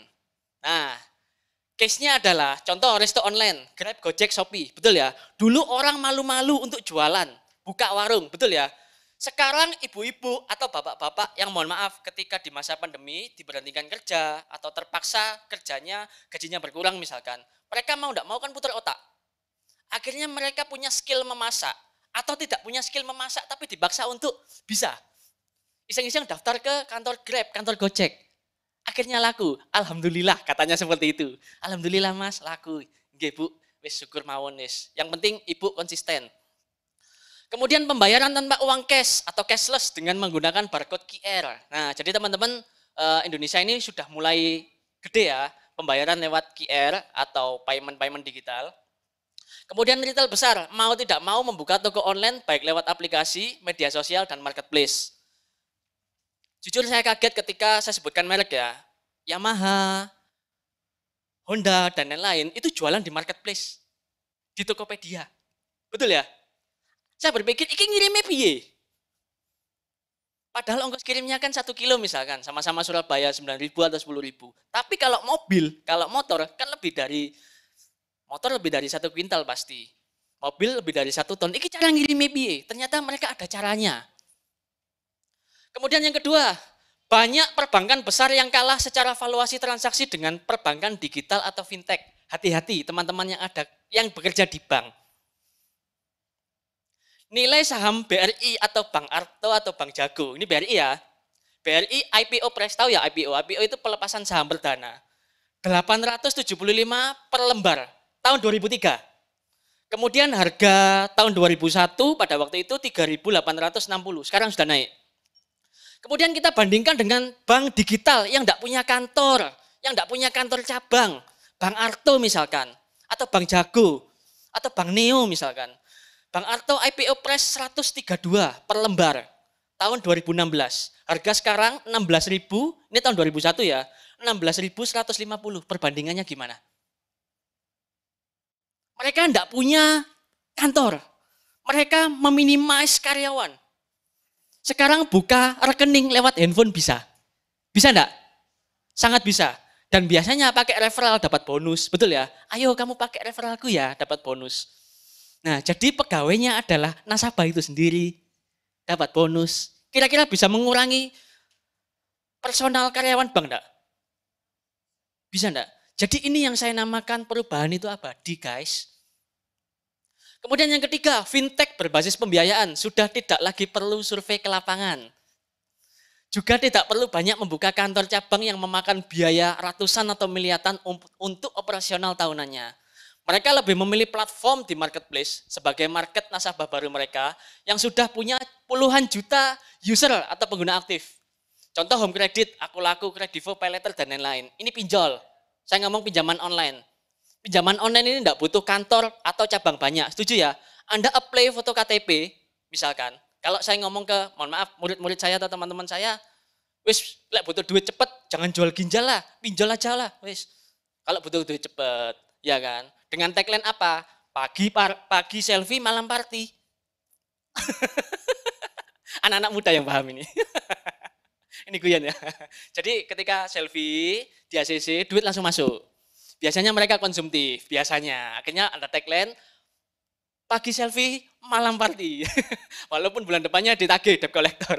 Nah, case-nya adalah contoh resto online, Grab, Gojek, Shopee, betul ya? Dulu orang malu-malu untuk jualan, buka warung, betul ya? Sekarang ibu-ibu atau bapak-bapak yang mohon maaf ketika di masa pandemi diberhentikan kerja atau terpaksa kerjanya gajinya berkurang misalkan, mereka mau tidak mau kan putar otak. Akhirnya mereka punya skill memasak, atau tidak punya skill memasak tapi dibaksa untuk bisa. Iseng-iseng daftar ke kantor Grab, kantor Gojek. Akhirnya laku. Alhamdulillah katanya seperti itu. Alhamdulillah mas laku. Nggih bu, wis syukur mawon Yang penting ibu konsisten. Kemudian pembayaran tanpa uang cash atau cashless dengan menggunakan barcode QR. Nah, jadi teman-teman eh, Indonesia ini sudah mulai gede ya pembayaran lewat QR atau payment-payment digital. Kemudian retail besar mau tidak mau membuka toko online baik lewat aplikasi, media sosial, dan marketplace. Jujur saya kaget ketika saya sebutkan merek ya, Yamaha, Honda, dan lain-lain, itu jualan di marketplace, di Tokopedia. Betul ya? Saya berpikir, ini ngirimnya piye? Padahal ongkos kirimnya kan satu kilo misalkan, sama-sama Surabaya 9.000 ribu atau 10.000. Tapi kalau mobil, kalau motor kan lebih dari Motor lebih dari satu kuintal pasti. Mobil lebih dari satu ton. Ini cara ngirim Ternyata mereka ada caranya. Kemudian yang kedua, banyak perbankan besar yang kalah secara valuasi transaksi dengan perbankan digital atau fintech. Hati-hati teman-teman yang ada yang bekerja di bank. Nilai saham BRI atau Bank Arto atau Bank Jago, ini BRI ya. BRI IPO Press tahu ya IPO. IPO itu pelepasan saham perdana. 875 per lembar tahun 2003. Kemudian harga tahun 2001 pada waktu itu 3.860, sekarang sudah naik. Kemudian kita bandingkan dengan bank digital yang tidak punya kantor, yang tidak punya kantor cabang, Bank Arto misalkan, atau Bank Jago, atau Bank Neo misalkan. Bank Arto IPO Press 132 per lembar tahun 2016. Harga sekarang 16.000, ini tahun 2001 ya, 16.150 perbandingannya gimana? Mereka tidak punya kantor. Mereka meminimais karyawan. Sekarang buka rekening lewat handphone bisa. Bisa enggak? Sangat bisa. Dan biasanya pakai referral dapat bonus, betul ya? Ayo kamu pakai referralku ya, dapat bonus. Nah, jadi pegawainya adalah nasabah itu sendiri dapat bonus. Kira-kira bisa mengurangi personal karyawan bank enggak? Bisa enggak? Jadi ini yang saya namakan perubahan itu apa? abadi guys. Kemudian yang ketiga, fintech berbasis pembiayaan sudah tidak lagi perlu survei ke lapangan. Juga tidak perlu banyak membuka kantor cabang yang memakan biaya ratusan atau miliatan um-, untuk operasional tahunannya. Mereka lebih memilih platform di marketplace sebagai market nasabah baru mereka yang sudah punya puluhan juta user atau pengguna aktif. Contoh home credit, aku laku, kredivo, pay letter, dan lain-lain. Ini pinjol. Saya ngomong pinjaman online. Pinjaman online ini tidak butuh kantor atau cabang banyak. Setuju ya? Anda apply foto KTP, misalkan. Kalau saya ngomong ke, mohon maaf, murid-murid saya atau teman-teman saya, wis, lek butuh duit cepet, jangan jual ginjal lah, pinjol aja lah, wis. Kalau butuh duit cepet, ya kan? Dengan tagline apa? Pagi par, pagi selfie, malam party. Anak-anak muda yang paham ini. Ini guyon ya. Jadi ketika selfie di ACC, duit langsung masuk. Biasanya mereka konsumtif, biasanya. Akhirnya ada tagline, pagi selfie, malam party. Walaupun bulan depannya ditagih debt collector.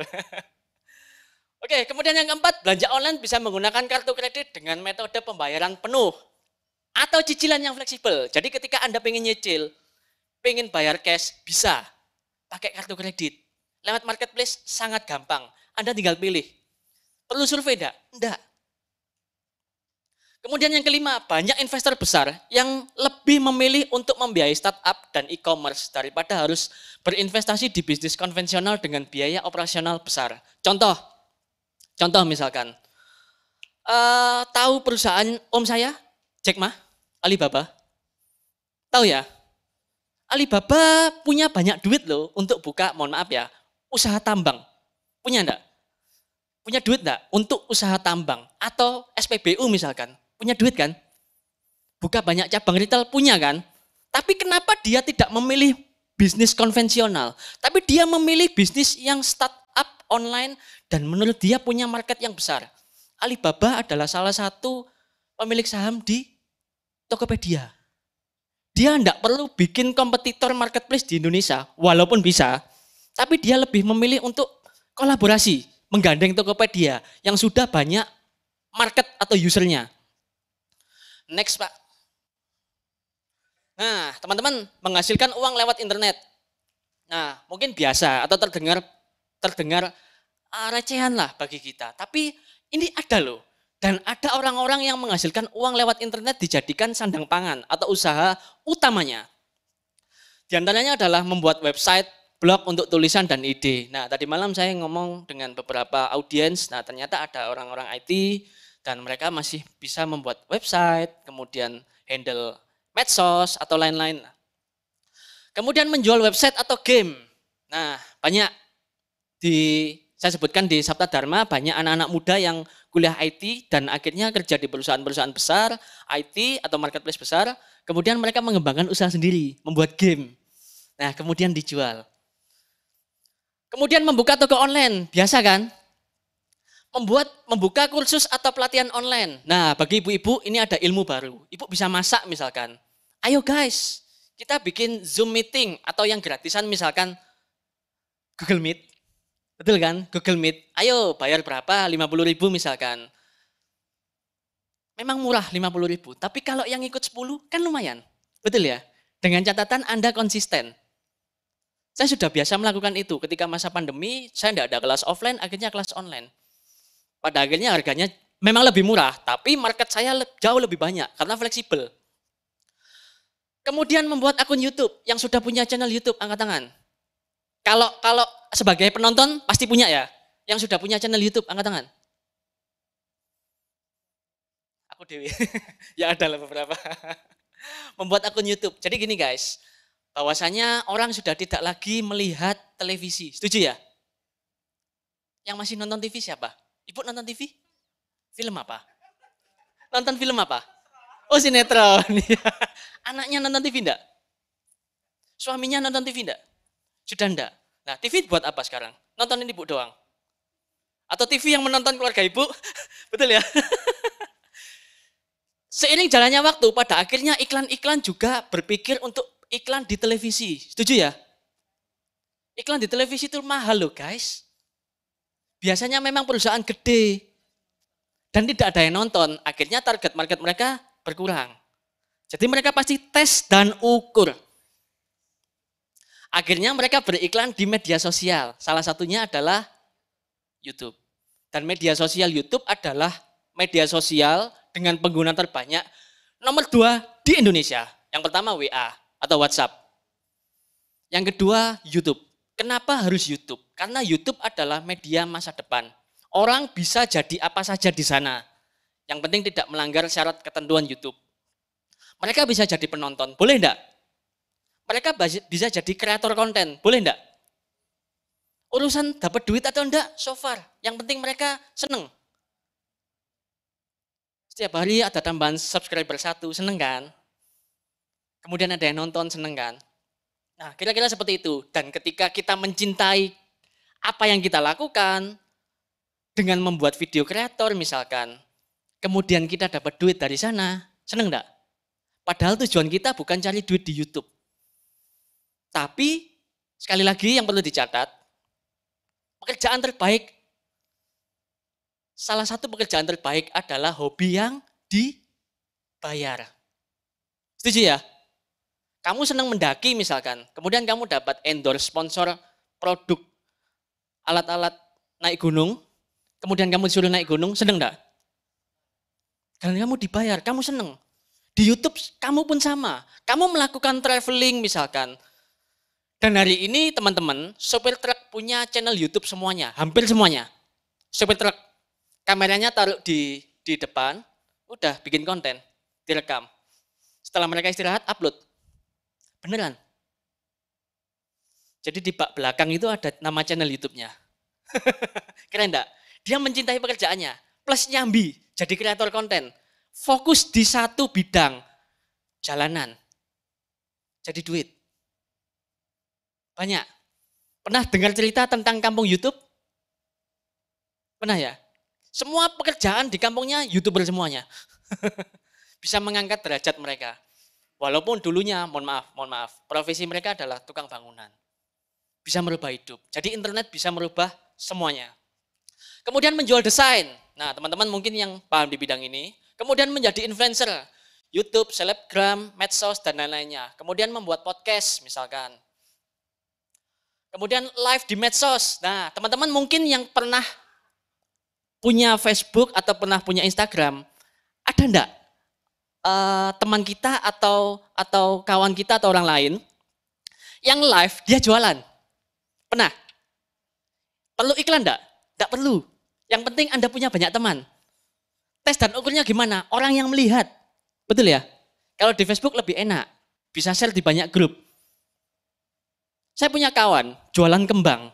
Oke, kemudian yang keempat, belanja online bisa menggunakan kartu kredit dengan metode pembayaran penuh atau cicilan yang fleksibel. Jadi ketika Anda pengen nyicil, pengen bayar cash, bisa pakai kartu kredit. Lewat marketplace sangat gampang. Anda tinggal pilih Perlu survei enggak? Enggak. Kemudian yang kelima, banyak investor besar yang lebih memilih untuk membiayai startup dan e-commerce daripada harus berinvestasi di bisnis konvensional dengan biaya operasional besar. Contoh, contoh misalkan, uh, tahu perusahaan om saya, Jack Ma, Alibaba? Tahu ya? Alibaba punya banyak duit loh untuk buka, mohon maaf ya, usaha tambang. Punya enggak? Punya duit enggak untuk usaha tambang atau SPBU misalkan? Punya duit kan? Buka banyak cabang retail punya kan? Tapi kenapa dia tidak memilih bisnis konvensional? Tapi dia memilih bisnis yang startup online dan menurut dia punya market yang besar. Alibaba adalah salah satu pemilik saham di Tokopedia. Dia tidak perlu bikin kompetitor marketplace di Indonesia, walaupun bisa, tapi dia lebih memilih untuk kolaborasi menggandeng Tokopedia yang sudah banyak market atau usernya. Next Pak. Nah, teman-teman menghasilkan uang lewat internet. Nah, mungkin biasa atau terdengar terdengar uh, recehan lah bagi kita. Tapi ini ada loh. Dan ada orang-orang yang menghasilkan uang lewat internet dijadikan sandang pangan atau usaha utamanya. Di antaranya adalah membuat website, blog untuk tulisan dan ide. Nah, tadi malam saya ngomong dengan beberapa audiens, nah ternyata ada orang-orang IT dan mereka masih bisa membuat website, kemudian handle medsos atau lain-lain. Kemudian menjual website atau game. Nah, banyak di saya sebutkan di Sabta Dharma banyak anak-anak muda yang kuliah IT dan akhirnya kerja di perusahaan-perusahaan besar, IT atau marketplace besar, kemudian mereka mengembangkan usaha sendiri, membuat game. Nah, kemudian dijual. Kemudian membuka toko online, biasa kan? Membuat membuka kursus atau pelatihan online. Nah, bagi ibu-ibu ini ada ilmu baru. Ibu bisa masak misalkan. Ayo guys, kita bikin Zoom meeting atau yang gratisan misalkan Google Meet. Betul kan? Google Meet. Ayo bayar berapa? puluh ribu misalkan. Memang murah puluh ribu, tapi kalau yang ikut 10 kan lumayan. Betul ya? Dengan catatan Anda konsisten. Saya sudah biasa melakukan itu. Ketika masa pandemi, saya tidak ada kelas offline, akhirnya kelas online. Pada akhirnya harganya memang lebih murah, tapi market saya jauh lebih banyak karena fleksibel. Kemudian membuat akun YouTube yang sudah punya channel YouTube, angkat tangan. Kalau kalau sebagai penonton pasti punya ya, yang sudah punya channel YouTube, angkat tangan. Aku Dewi, ya ada lah beberapa. membuat akun YouTube. Jadi gini guys, bahwasanya orang sudah tidak lagi melihat televisi. Setuju ya? Yang masih nonton TV siapa? Ibu nonton TV? Film apa? Nonton film apa? Oh sinetron. Anaknya nonton TV enggak? Suaminya nonton TV enggak? Sudah enggak? Nah TV buat apa sekarang? Nontonin ibu doang. Atau TV yang menonton keluarga ibu? Betul ya? Seiring jalannya waktu, pada akhirnya iklan-iklan juga berpikir untuk iklan di televisi. Setuju ya? Iklan di televisi itu mahal loh guys. Biasanya memang perusahaan gede. Dan tidak ada yang nonton. Akhirnya target market mereka berkurang. Jadi mereka pasti tes dan ukur. Akhirnya mereka beriklan di media sosial. Salah satunya adalah YouTube. Dan media sosial YouTube adalah media sosial dengan pengguna terbanyak nomor dua di Indonesia. Yang pertama WA, atau WhatsApp. Yang kedua, YouTube. Kenapa harus YouTube? Karena YouTube adalah media masa depan. Orang bisa jadi apa saja di sana. Yang penting tidak melanggar syarat ketentuan YouTube. Mereka bisa jadi penonton, boleh enggak? Mereka bisa jadi kreator konten, boleh enggak? Urusan dapat duit atau enggak, so far. Yang penting mereka seneng. Setiap hari ada tambahan subscriber satu, seneng kan? Kemudian ada yang nonton seneng kan. Nah kira-kira seperti itu. Dan ketika kita mencintai apa yang kita lakukan dengan membuat video kreator misalkan. Kemudian kita dapat duit dari sana. Seneng enggak? Padahal tujuan kita bukan cari duit di Youtube. Tapi sekali lagi yang perlu dicatat. Pekerjaan terbaik salah satu pekerjaan terbaik adalah hobi yang dibayar. Setuju ya? kamu senang mendaki misalkan, kemudian kamu dapat endorse sponsor produk alat-alat naik gunung, kemudian kamu disuruh naik gunung, seneng enggak? Karena kamu dibayar, kamu seneng. Di YouTube kamu pun sama. Kamu melakukan traveling misalkan. Dan hari ini teman-teman, sopir truk punya channel YouTube semuanya, hampir semuanya. Sopir truk kameranya taruh di di depan, udah bikin konten, direkam. Setelah mereka istirahat, upload Beneran. Jadi di bak belakang itu ada nama channel YouTube-nya. Keren enggak? Dia mencintai pekerjaannya, plus nyambi, jadi kreator konten. Fokus di satu bidang, jalanan. Jadi duit. Banyak. Pernah dengar cerita tentang kampung YouTube? Pernah ya? Semua pekerjaan di kampungnya YouTuber semuanya. Bisa mengangkat derajat mereka. Walaupun dulunya, mohon maaf, mohon maaf, profesi mereka adalah tukang bangunan. Bisa merubah hidup. Jadi internet bisa merubah semuanya. Kemudian menjual desain. Nah, teman-teman mungkin yang paham di bidang ini. Kemudian menjadi influencer. YouTube, selebgram, medsos, dan lain-lainnya. Kemudian membuat podcast misalkan. Kemudian live di medsos. Nah, teman-teman mungkin yang pernah punya Facebook atau pernah punya Instagram, ada enggak uh, teman kita atau atau kawan kita atau orang lain yang live dia jualan. Pernah? Perlu iklan enggak? Enggak perlu. Yang penting Anda punya banyak teman. Tes dan ukurnya gimana? Orang yang melihat. Betul ya? Kalau di Facebook lebih enak. Bisa share di banyak grup. Saya punya kawan jualan kembang.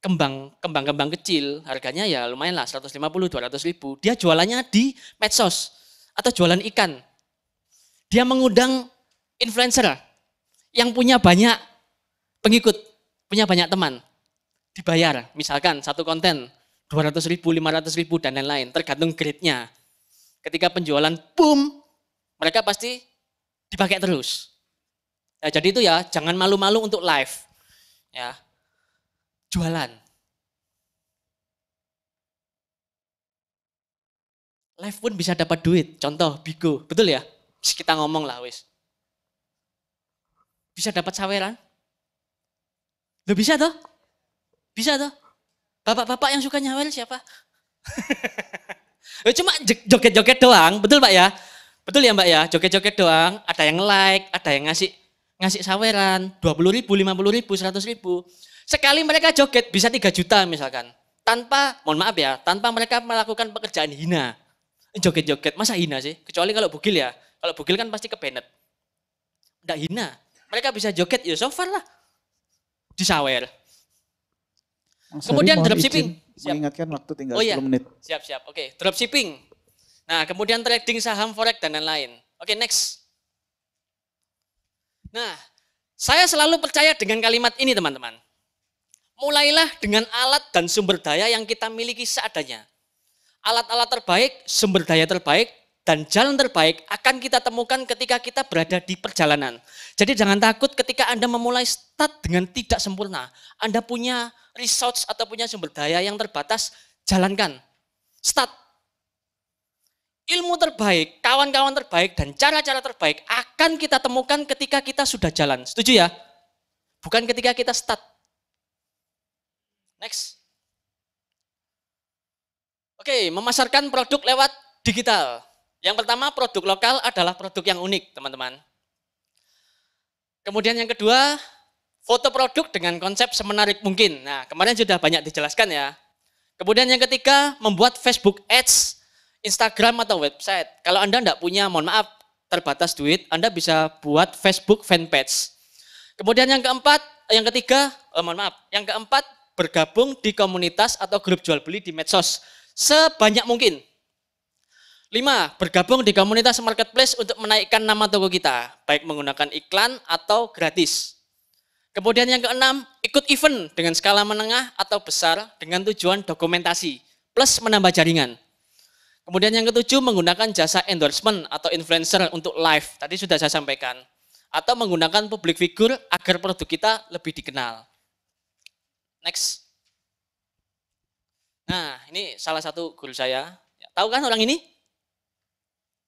Kembang kembang kembang kecil, harganya ya lumayan lah 150 200 ribu. Dia jualannya di medsos atau jualan ikan. Dia mengundang influencer yang punya banyak pengikut, punya banyak teman. Dibayar, misalkan satu konten 200 ribu, 500 ribu, dan lain-lain, tergantung grade-nya. Ketika penjualan, boom, mereka pasti dipakai terus. Ya, jadi itu ya, jangan malu-malu untuk live. Ya, jualan. live pun bisa dapat duit. Contoh, Bigo, betul ya? Kita ngomong lah, wis. Bisa dapat saweran? Lo bisa toh? Bisa toh? Bapak-bapak yang suka nyawer siapa? Cuma joget-joget doang, betul Pak ya? Betul ya Mbak ya? Joget-joget doang, ada yang like, ada yang ngasih ngasih saweran, 20 ribu, 50 ribu, 100 ribu. Sekali mereka joget bisa 3 juta misalkan. Tanpa, mohon maaf ya, tanpa mereka melakukan pekerjaan hina joget-joget. Masa hina sih? Kecuali kalau bugil ya. Kalau bugil kan pasti kebenet ndak hina. Mereka bisa joget, ya so far lah. Di sawer. kemudian dropshipping. Siap. Mengingatkan waktu tinggal oh, iya. 10 menit. Siap, siap. Oke, okay. dropshipping. Nah, kemudian trading saham forex dan lain-lain. Oke, okay, next. Nah, saya selalu percaya dengan kalimat ini, teman-teman. Mulailah dengan alat dan sumber daya yang kita miliki seadanya alat-alat terbaik, sumber daya terbaik, dan jalan terbaik akan kita temukan ketika kita berada di perjalanan. Jadi jangan takut ketika Anda memulai start dengan tidak sempurna. Anda punya resource atau punya sumber daya yang terbatas, jalankan. Start. Ilmu terbaik, kawan-kawan terbaik, dan cara-cara terbaik akan kita temukan ketika kita sudah jalan. Setuju ya? Bukan ketika kita start. Next. Oke, memasarkan produk lewat digital. Yang pertama, produk lokal adalah produk yang unik, teman-teman. Kemudian yang kedua, foto produk dengan konsep semenarik mungkin. Nah, kemarin sudah banyak dijelaskan ya. Kemudian yang ketiga, membuat Facebook Ads, Instagram atau website. Kalau Anda tidak punya, mohon maaf, terbatas duit, Anda bisa buat Facebook fanpage. Kemudian yang keempat, yang ketiga, oh, mohon maaf, yang keempat bergabung di komunitas atau grup jual beli di medsos sebanyak mungkin. Lima, bergabung di komunitas marketplace untuk menaikkan nama toko kita, baik menggunakan iklan atau gratis. Kemudian yang keenam, ikut event dengan skala menengah atau besar dengan tujuan dokumentasi, plus menambah jaringan. Kemudian yang ketujuh, menggunakan jasa endorsement atau influencer untuk live, tadi sudah saya sampaikan. Atau menggunakan public figure agar produk kita lebih dikenal. Next. Nah, ini salah satu guru saya. Ya, tahu kan orang ini?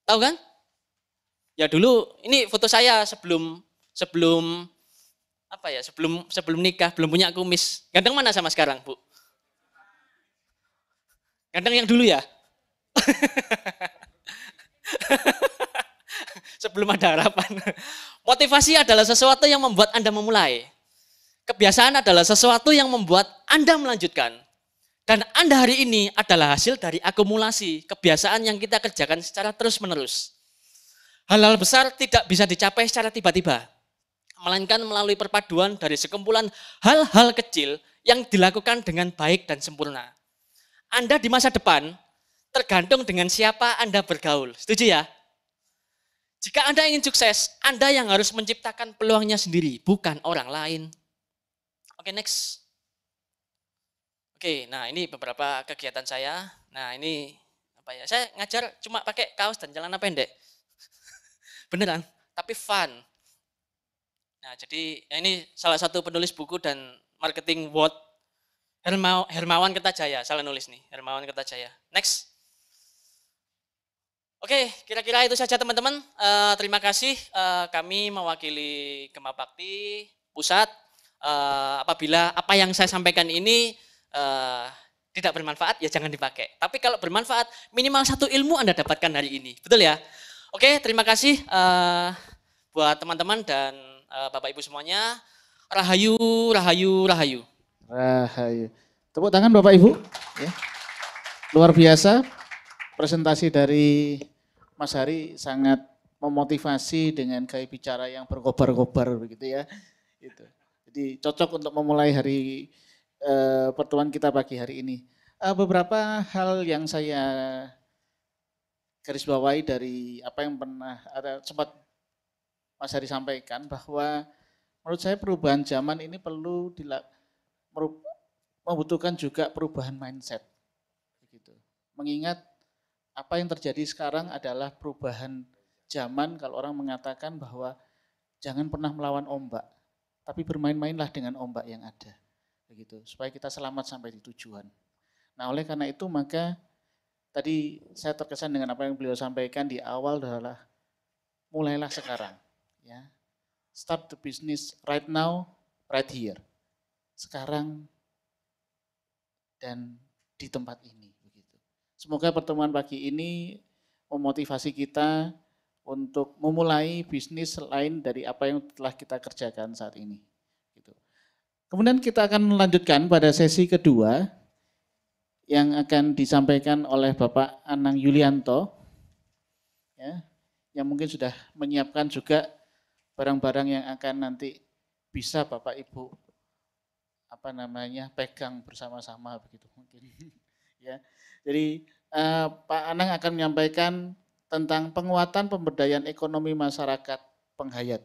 Tahu kan? Ya dulu ini foto saya sebelum sebelum apa ya? Sebelum sebelum nikah, belum punya kumis. Ganteng mana sama sekarang, Bu? Ganteng yang dulu ya? sebelum ada harapan. Motivasi adalah sesuatu yang membuat Anda memulai. Kebiasaan adalah sesuatu yang membuat Anda melanjutkan. Dan Anda hari ini adalah hasil dari akumulasi kebiasaan yang kita kerjakan secara terus-menerus. Hal-hal besar tidak bisa dicapai secara tiba-tiba, melainkan melalui perpaduan dari sekumpulan hal-hal kecil yang dilakukan dengan baik dan sempurna. Anda di masa depan tergantung dengan siapa Anda bergaul. Setuju ya? Jika Anda ingin sukses, Anda yang harus menciptakan peluangnya sendiri, bukan orang lain. Oke, okay, next. Oke, nah ini beberapa kegiatan saya. Nah ini apa ya? Saya ngajar cuma pakai kaos dan celana pendek. Beneran, tapi fun. Nah jadi ya ini salah satu penulis buku dan marketing word Hermawan Kertajaya, salah nulis nih, Hermawan Kertajaya. Next. Oke, kira-kira itu saja teman-teman. Uh, terima kasih uh, kami mewakili Gemah Pusat. Uh, apabila apa yang saya sampaikan ini Eh, tidak bermanfaat, ya jangan dipakai. Tapi kalau bermanfaat, minimal satu ilmu Anda dapatkan hari ini. Betul ya? Oke, terima kasih uh, buat teman-teman dan uh, Bapak Ibu semuanya. Rahayu, rahayu, rahayu. Rahayu. Tepuk tangan Bapak Ibu. Ya. Luar biasa presentasi dari Mas Hari sangat memotivasi dengan gaya bicara yang berkobar-kobar begitu ya. Itu. Jadi cocok untuk memulai hari Eh, pertemuan kita pagi hari ini. Eh, beberapa hal yang saya garis bawahi dari apa yang pernah ada sempat Mas Hari sampaikan bahwa menurut saya perubahan zaman ini perlu dilak, membutuhkan juga perubahan mindset. Begitu. Mengingat apa yang terjadi sekarang adalah perubahan zaman kalau orang mengatakan bahwa jangan pernah melawan ombak, tapi bermain-mainlah dengan ombak yang ada begitu supaya kita selamat sampai di tujuan. Nah, oleh karena itu maka tadi saya terkesan dengan apa yang beliau sampaikan di awal adalah mulailah sekarang ya. Start the business right now, right here. Sekarang dan di tempat ini begitu. Semoga pertemuan pagi ini memotivasi kita untuk memulai bisnis lain dari apa yang telah kita kerjakan saat ini. Kemudian kita akan melanjutkan pada sesi kedua yang akan disampaikan oleh Bapak Anang Yulianto ya, yang mungkin sudah menyiapkan juga barang-barang yang akan nanti bisa Bapak Ibu apa namanya pegang bersama-sama begitu mungkin ya. Jadi eh, Pak Anang akan menyampaikan tentang penguatan pemberdayaan ekonomi masyarakat penghayat.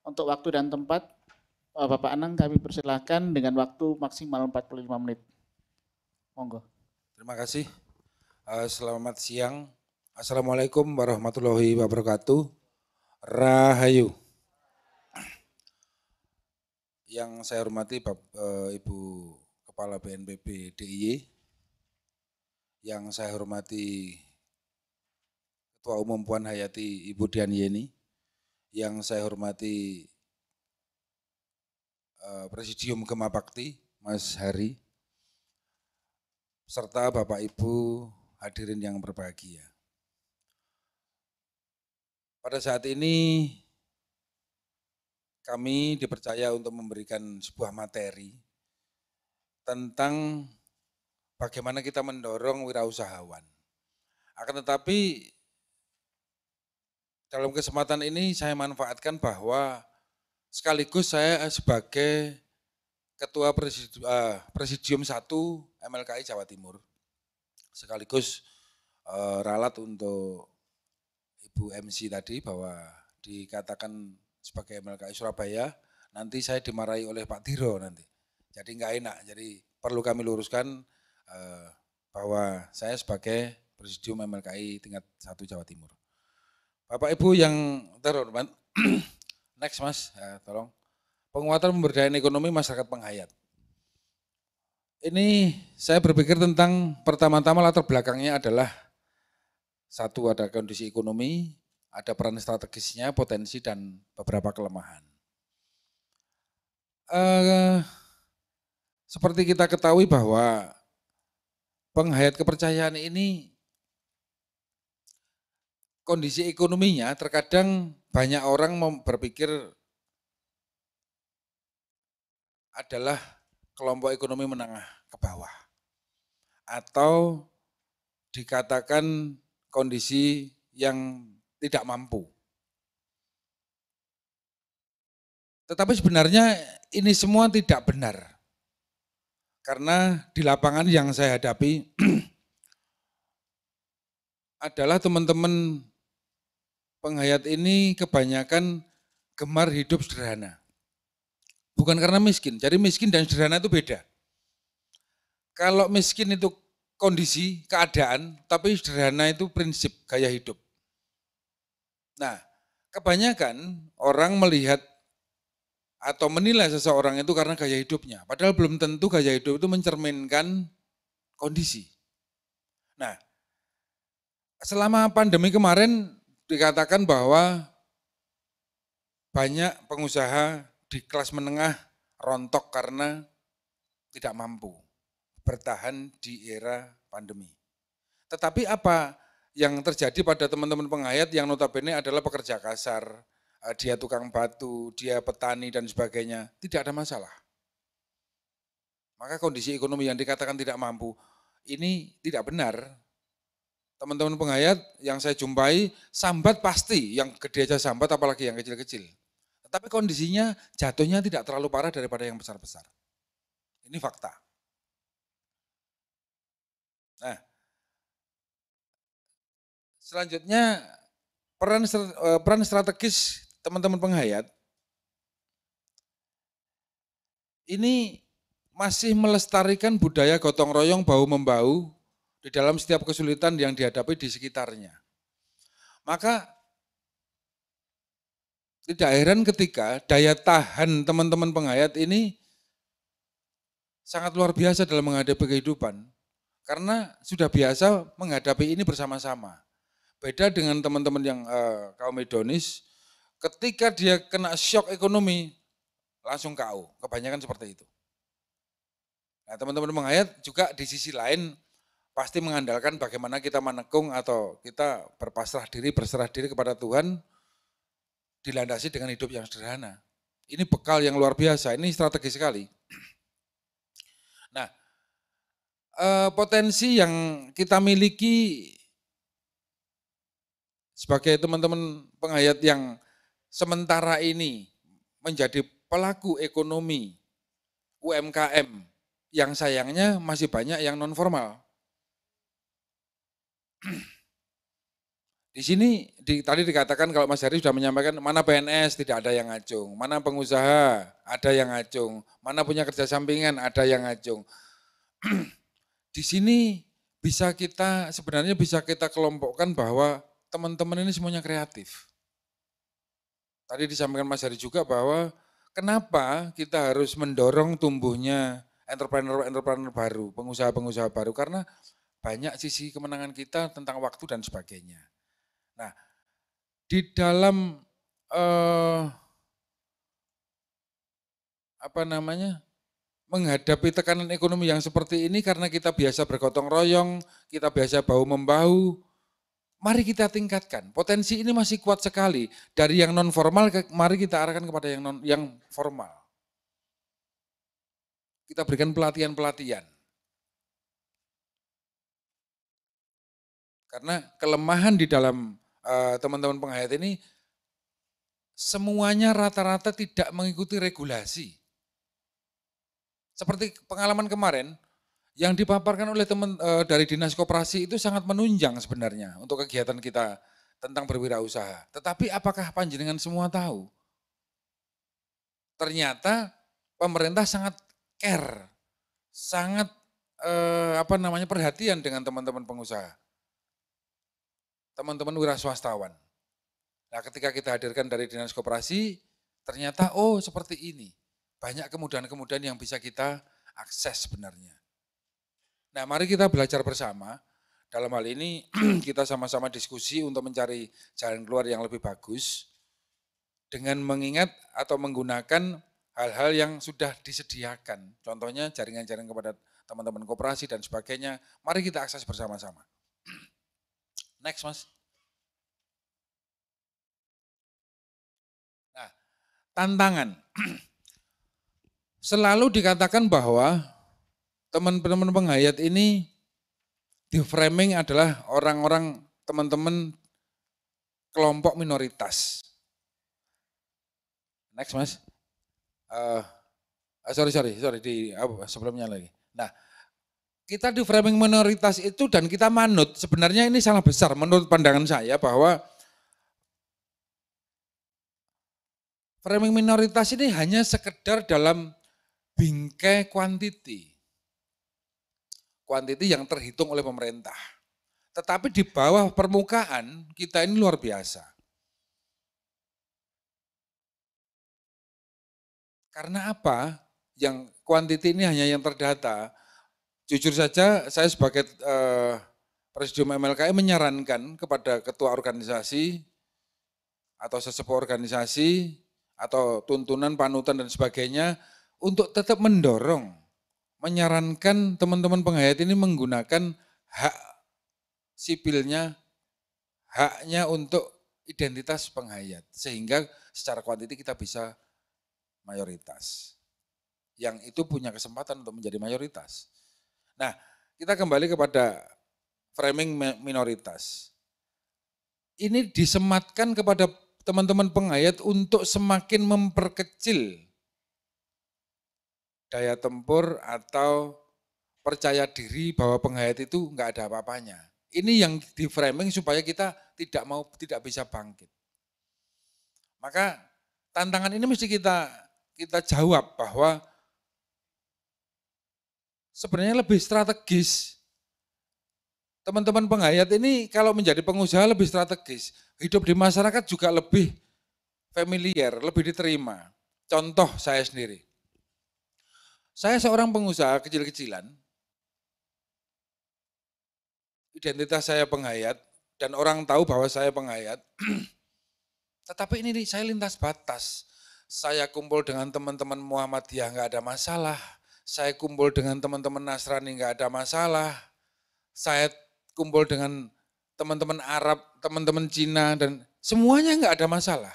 Untuk waktu dan tempat Bapak Anang kami persilahkan dengan waktu maksimal 45 menit. Monggo. Terima kasih. Eh, selamat siang. Assalamualaikum warahmatullahi wabarakatuh. Rahayu. Yang saya hormati eh, Ibu Kepala BNPB DIY. Yang saya hormati Ketua Umum Puan Hayati Ibu Dian Yeni. Yang saya hormati Eh, Presidium Gemapakti, Mas Hari, serta Bapak Ibu hadirin yang berbahagia. Pada saat ini kami dipercaya untuk memberikan sebuah materi tentang bagaimana kita mendorong wirausahawan. Akan tetapi dalam kesempatan ini saya manfaatkan bahwa sekaligus saya sebagai ketua eh, presidium, uh, 1 MLKI Jawa Timur. Sekaligus uh, ralat untuk Ibu MC tadi bahwa dikatakan sebagai MLKI Surabaya, nanti saya dimarahi oleh Pak Tiro nanti. Jadi nggak enak, jadi perlu kami luruskan eh, bahwa saya sebagai Presidium MLKI tingkat 1 Jawa Timur. Bapak Ibu yang terhormat, Next mas, ya, tolong. Penguatan pemberdayaan ekonomi masyarakat penghayat. Ini saya berpikir tentang pertama-tama latar belakangnya adalah satu ada kondisi ekonomi, ada peran strategisnya, potensi dan beberapa kelemahan. Uh, seperti kita ketahui bahwa penghayat kepercayaan ini kondisi ekonominya terkadang banyak orang berpikir adalah kelompok ekonomi menengah ke bawah atau dikatakan kondisi yang tidak mampu. Tetapi sebenarnya ini semua tidak benar. Karena di lapangan yang saya hadapi adalah teman-teman penghayat ini kebanyakan gemar hidup sederhana. Bukan karena miskin, jadi miskin dan sederhana itu beda. Kalau miskin itu kondisi, keadaan, tapi sederhana itu prinsip, gaya hidup. Nah, kebanyakan orang melihat atau menilai seseorang itu karena gaya hidupnya. Padahal belum tentu gaya hidup itu mencerminkan kondisi. Nah, selama pandemi kemarin dikatakan bahwa banyak pengusaha di kelas menengah rontok karena tidak mampu bertahan di era pandemi. Tetapi apa yang terjadi pada teman-teman penghayat yang notabene adalah pekerja kasar, eh, dia tukang batu, dia petani dan sebagainya, tidak ada masalah. Maka kondisi ekonomi yang dikatakan tidak mampu, ini tidak benar teman-teman penghayat yang saya jumpai, sambat pasti, yang gede aja sambat apalagi yang kecil-kecil. Tapi kondisinya jatuhnya tidak terlalu parah daripada yang besar-besar. Ini fakta. Nah, selanjutnya peran eh, peran strategis teman-teman penghayat ini masih melestarikan budaya gotong royong bau membau di dalam setiap kesulitan yang dihadapi di sekitarnya. Maka tidak heran ketika daya tahan teman-teman penghayat ini sangat luar biasa dalam menghadapi kehidupan. Karena sudah biasa menghadapi ini bersama-sama. Beda dengan teman-teman yang e, kaum hedonis, ketika dia kena shock ekonomi, langsung kau, Kebanyakan seperti itu. Nah, teman-teman menghayat juga di sisi lain pasti mengandalkan bagaimana kita menekung atau kita berpasrah diri, berserah diri kepada Tuhan dilandasi dengan hidup yang sederhana. Ini bekal yang luar biasa, ini strategi sekali. Nah, eh, potensi yang kita miliki sebagai teman-teman penghayat yang sementara ini menjadi pelaku ekonomi UMKM yang sayangnya masih banyak yang non formal. Di sini di, tadi dikatakan kalau Mas Heri sudah menyampaikan mana PNS tidak ada yang ngacung, mana pengusaha ada yang ngacung, mana punya kerja sampingan ada yang ngacung. di sini bisa kita sebenarnya bisa kita kelompokkan bahwa teman-teman ini semuanya kreatif. Tadi disampaikan Mas Heri juga bahwa kenapa kita harus mendorong tumbuhnya entrepreneur-entrepreneur baru, pengusaha-pengusaha baru karena banyak sisi kemenangan kita tentang waktu dan sebagainya. Nah, di dalam eh, apa namanya menghadapi tekanan ekonomi yang seperti ini karena kita biasa bergotong royong, kita biasa bau membahu, Mari kita tingkatkan. Potensi ini masih kuat sekali. Dari yang non formal, mari kita arahkan kepada yang non yang formal. Kita berikan pelatihan-pelatihan Karena kelemahan di dalam eh, teman-teman uh, penghayat ini semuanya rata-rata tidak mengikuti regulasi. Seperti pengalaman kemarin yang dipaparkan oleh teman e, dari dinas koperasi itu sangat menunjang sebenarnya untuk kegiatan kita tentang berwirausaha. Tetapi apakah panjenengan semua tahu? Ternyata pemerintah sangat care, sangat e, apa namanya perhatian dengan teman-teman pengusaha teman-teman wira swastawan. Nah ketika kita hadirkan dari dinas koperasi, ternyata oh seperti ini. Banyak kemudahan-kemudahan yang bisa kita akses sebenarnya. Nah mari kita belajar bersama, dalam hal ini kita sama-sama diskusi untuk mencari jalan keluar yang lebih bagus dengan mengingat atau menggunakan hal-hal yang sudah disediakan. Contohnya jaringan-jaringan kepada teman-teman koperasi dan sebagainya. Mari kita akses bersama-sama. Next mas. Nah, tantangan. Selalu dikatakan bahwa teman-teman penghayat ini di framing adalah orang-orang teman-teman kelompok minoritas. Next mas. Uh, sorry sorry sorry di uh, sebelumnya lagi. Nah kita di framing minoritas itu dan kita manut, sebenarnya ini salah besar menurut pandangan saya bahwa framing minoritas ini hanya sekedar dalam bingkai kuantiti. Kuantiti yang terhitung oleh pemerintah. Tetapi di bawah permukaan kita ini luar biasa. Karena apa? Yang kuantiti ini hanya yang terdata, Jujur saja saya sebagai eh, Presidium MLKI menyarankan kepada ketua organisasi atau sesepuh organisasi atau tuntunan, panutan dan sebagainya untuk tetap mendorong, menyarankan teman-teman penghayat ini menggunakan hak sipilnya, haknya untuk identitas penghayat. Sehingga secara kuantiti kita bisa mayoritas. Yang itu punya kesempatan untuk menjadi mayoritas. Nah, kita kembali kepada framing minoritas. Ini disematkan kepada teman-teman pengayat untuk semakin memperkecil daya tempur atau percaya diri bahwa penghayat itu enggak ada apa-apanya. Ini yang di framing supaya kita tidak mau tidak bisa bangkit. Maka tantangan ini mesti kita kita jawab bahwa sebenarnya lebih strategis. Teman-teman penghayat ini kalau menjadi pengusaha lebih strategis, hidup di masyarakat juga lebih familiar, lebih diterima. Contoh saya sendiri. Saya seorang pengusaha kecil-kecilan. Identitas saya penghayat dan orang tahu bahwa saya penghayat. Tetapi ini saya lintas batas. Saya kumpul dengan teman-teman Muhammadiyah nggak ada masalah saya kumpul dengan teman-teman Nasrani nggak ada masalah, saya kumpul dengan teman-teman Arab, teman-teman Cina, dan semuanya nggak ada masalah.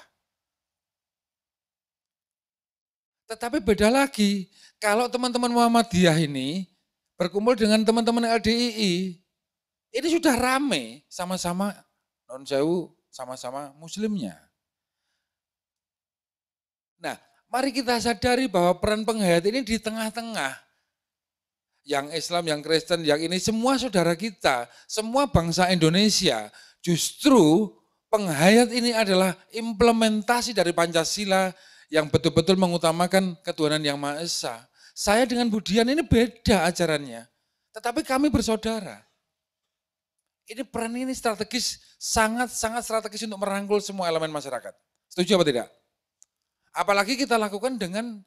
Tetapi beda lagi, kalau teman-teman Muhammadiyah ini berkumpul dengan teman-teman LDII, ini sudah rame sama-sama non jauh sama-sama muslimnya. Nah, Mari kita sadari bahwa peran penghayat ini di tengah-tengah. Yang Islam, yang Kristen, yang ini semua saudara kita, semua bangsa Indonesia. Justru penghayat ini adalah implementasi dari Pancasila yang betul-betul mengutamakan ketuhanan yang Maha Esa. Saya dengan Budian ini beda ajarannya. Tetapi kami bersaudara. Ini peran ini strategis, sangat-sangat strategis untuk merangkul semua elemen masyarakat. Setuju apa tidak? Apalagi kita lakukan dengan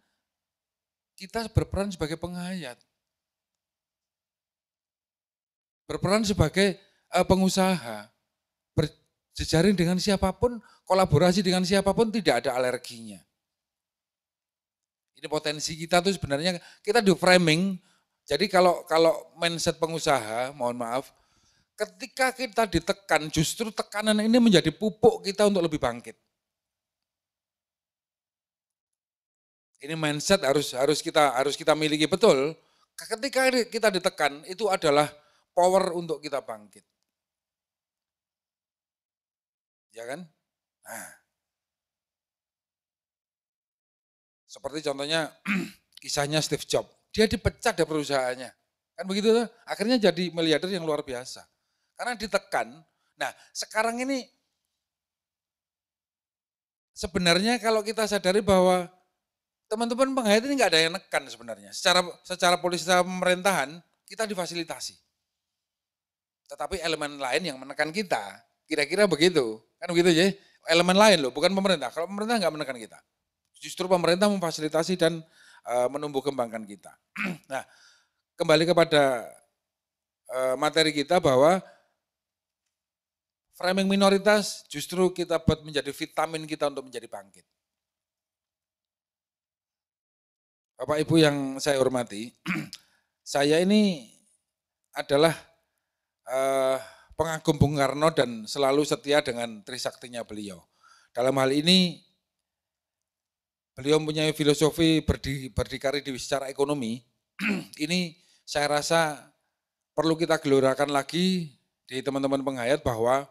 kita berperan sebagai penghayat. Berperan sebagai eh, pengusaha. Berjejaring dengan siapapun, kolaborasi dengan siapapun tidak ada alerginya. Ini potensi kita tuh sebenarnya kita di framing. Jadi kalau kalau mindset pengusaha, mohon maaf, ketika kita ditekan justru tekanan ini menjadi pupuk kita untuk lebih bangkit. Ini mindset harus harus kita harus kita miliki betul. Ketika kita ditekan itu adalah power untuk kita bangkit. Ya kan? Nah. Seperti contohnya kisahnya Steve Jobs. Dia dipecat dari perusahaannya. Kan begitu tuh. Akhirnya jadi miliarder yang luar biasa. Karena ditekan. Nah, sekarang ini sebenarnya kalau kita sadari bahwa teman-teman penghayat ini nggak ada yang nekan sebenarnya. Secara secara polisi secara pemerintahan kita difasilitasi. Tetapi elemen lain yang menekan kita, kira-kira begitu. Kan begitu ya, elemen lain loh, bukan pemerintah. Kalau pemerintah nggak menekan kita. Justru pemerintah memfasilitasi dan uh, menumbuh kembangkan kita. nah, kembali kepada uh, materi kita bahwa framing minoritas justru kita buat menjadi vitamin kita untuk menjadi bangkit. Bapak Ibu yang saya hormati, saya ini adalah uh, pengagum Bung Karno dan selalu setia dengan trisaktinya beliau. Dalam hal ini beliau mempunyai filosofi berdi, berdikari di secara ekonomi. ini saya rasa perlu kita gelorakan lagi di teman-teman penghayat bahwa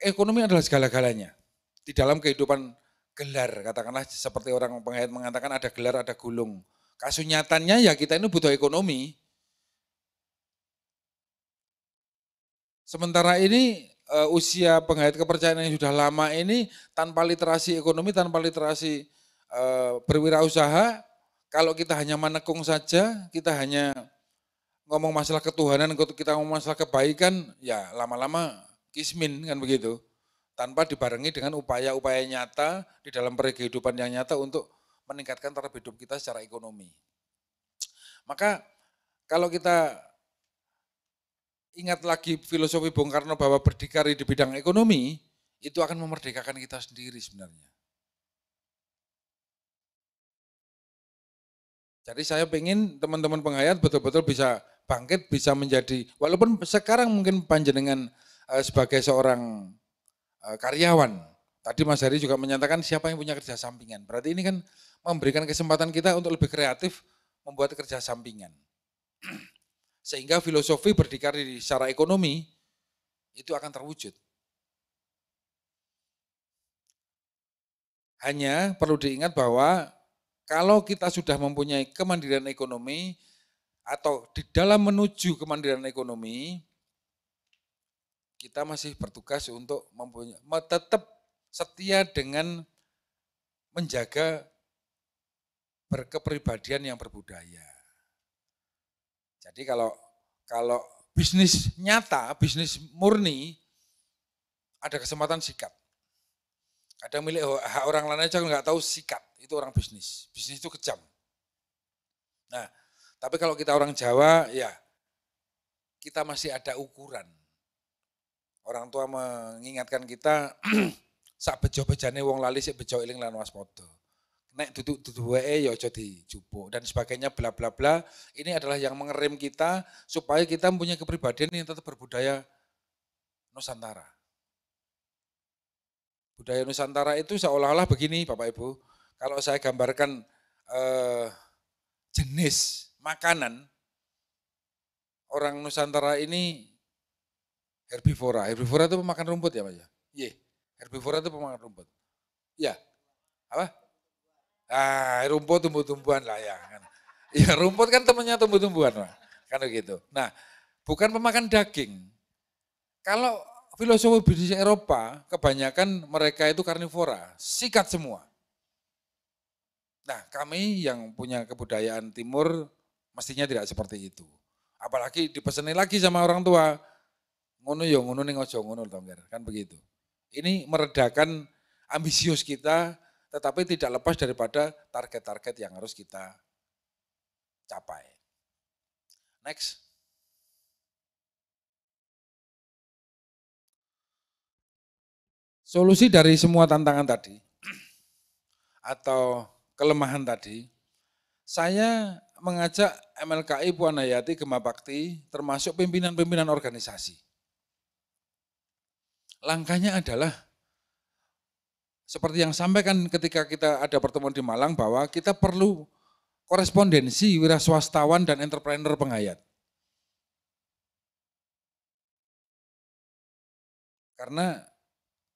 ekonomi adalah segala-galanya di dalam kehidupan gelar. Katakanlah seperti orang pengait mengatakan ada gelar, ada gulung. Kasunyatannya ya kita ini butuh ekonomi. Sementara ini uh, usia penghayat kepercayaan yang sudah lama ini tanpa literasi ekonomi, tanpa literasi uh, berwirausaha, kalau kita hanya menekung saja, kita hanya ngomong masalah ketuhanan, kita ngomong masalah kebaikan, ya lama-lama kismin kan begitu tanpa dibarengi dengan upaya-upaya nyata di dalam perkehidupan yang nyata untuk meningkatkan taraf hidup kita secara ekonomi. Maka kalau kita ingat lagi filosofi Bung Karno bahwa berdikari di bidang ekonomi, itu akan memerdekakan kita sendiri sebenarnya. Jadi saya ingin teman-teman penghayat betul-betul bisa bangkit, bisa menjadi, walaupun sekarang mungkin panjenengan eh, sebagai seorang Eh, karyawan. Tadi Mas Hari juga menyatakan siapa yang punya kerja sampingan. Berarti ini kan memberikan kesempatan kita untuk lebih kreatif membuat kerja sampingan. Sehingga filosofi berdikari secara ekonomi itu akan terwujud. Hanya perlu diingat bahwa kalau kita sudah mempunyai kemandirian ekonomi atau di dalam menuju kemandirian ekonomi, kita masih bertugas untuk mempunyai tetap setia dengan menjaga berkepribadian yang berbudaya. Jadi kalau kalau bisnis nyata, bisnis murni ada kesempatan sikat. Ada milik hak orang lain aja nggak tahu sikat, itu orang bisnis. Bisnis itu kejam. Nah, tapi kalau kita orang Jawa ya kita masih ada ukuran orang tua mengingatkan kita sak bejo-bejane wong lali sik bejo iling lan waspada. Nek duduk duduk wae ya aja dijupuk dan sebagainya bla bla bla. Ini adalah yang mengerim kita supaya kita punya kepribadian yang tetap berbudaya Nusantara. Budaya Nusantara itu seolah-olah begini Bapak Ibu. Kalau saya gambarkan eh, jenis makanan orang Nusantara ini Herbivora. Herbivora itu pemakan rumput ya Mas ya? Iya. Herbivora itu pemakan rumput. Iya. Apa? Ah, rumput tumbuh-tumbuhan lah ya. Ya rumput kan temennya tumbuh-tumbuhan. Kan begitu. Nah, bukan pemakan daging. Kalau filosofi bisnis Eropa, kebanyakan mereka itu karnivora, sikat semua. Nah, kami yang punya kebudayaan timur mestinya tidak seperti itu. Apalagi dipesenin lagi sama orang tua, ngono ya ngono ning aja ngono to, Kan begitu. Ini meredakan ambisius kita tetapi tidak lepas daripada target-target yang harus kita capai. Next. Solusi dari semua tantangan tadi atau kelemahan tadi, saya mengajak MLKI Puan Hayati Gema Bakti termasuk pimpinan-pimpinan organisasi Langkahnya adalah seperti yang sampaikan ketika kita ada pertemuan di Malang bahwa kita perlu korespondensi wira swastawan dan entrepreneur penghayat. Karena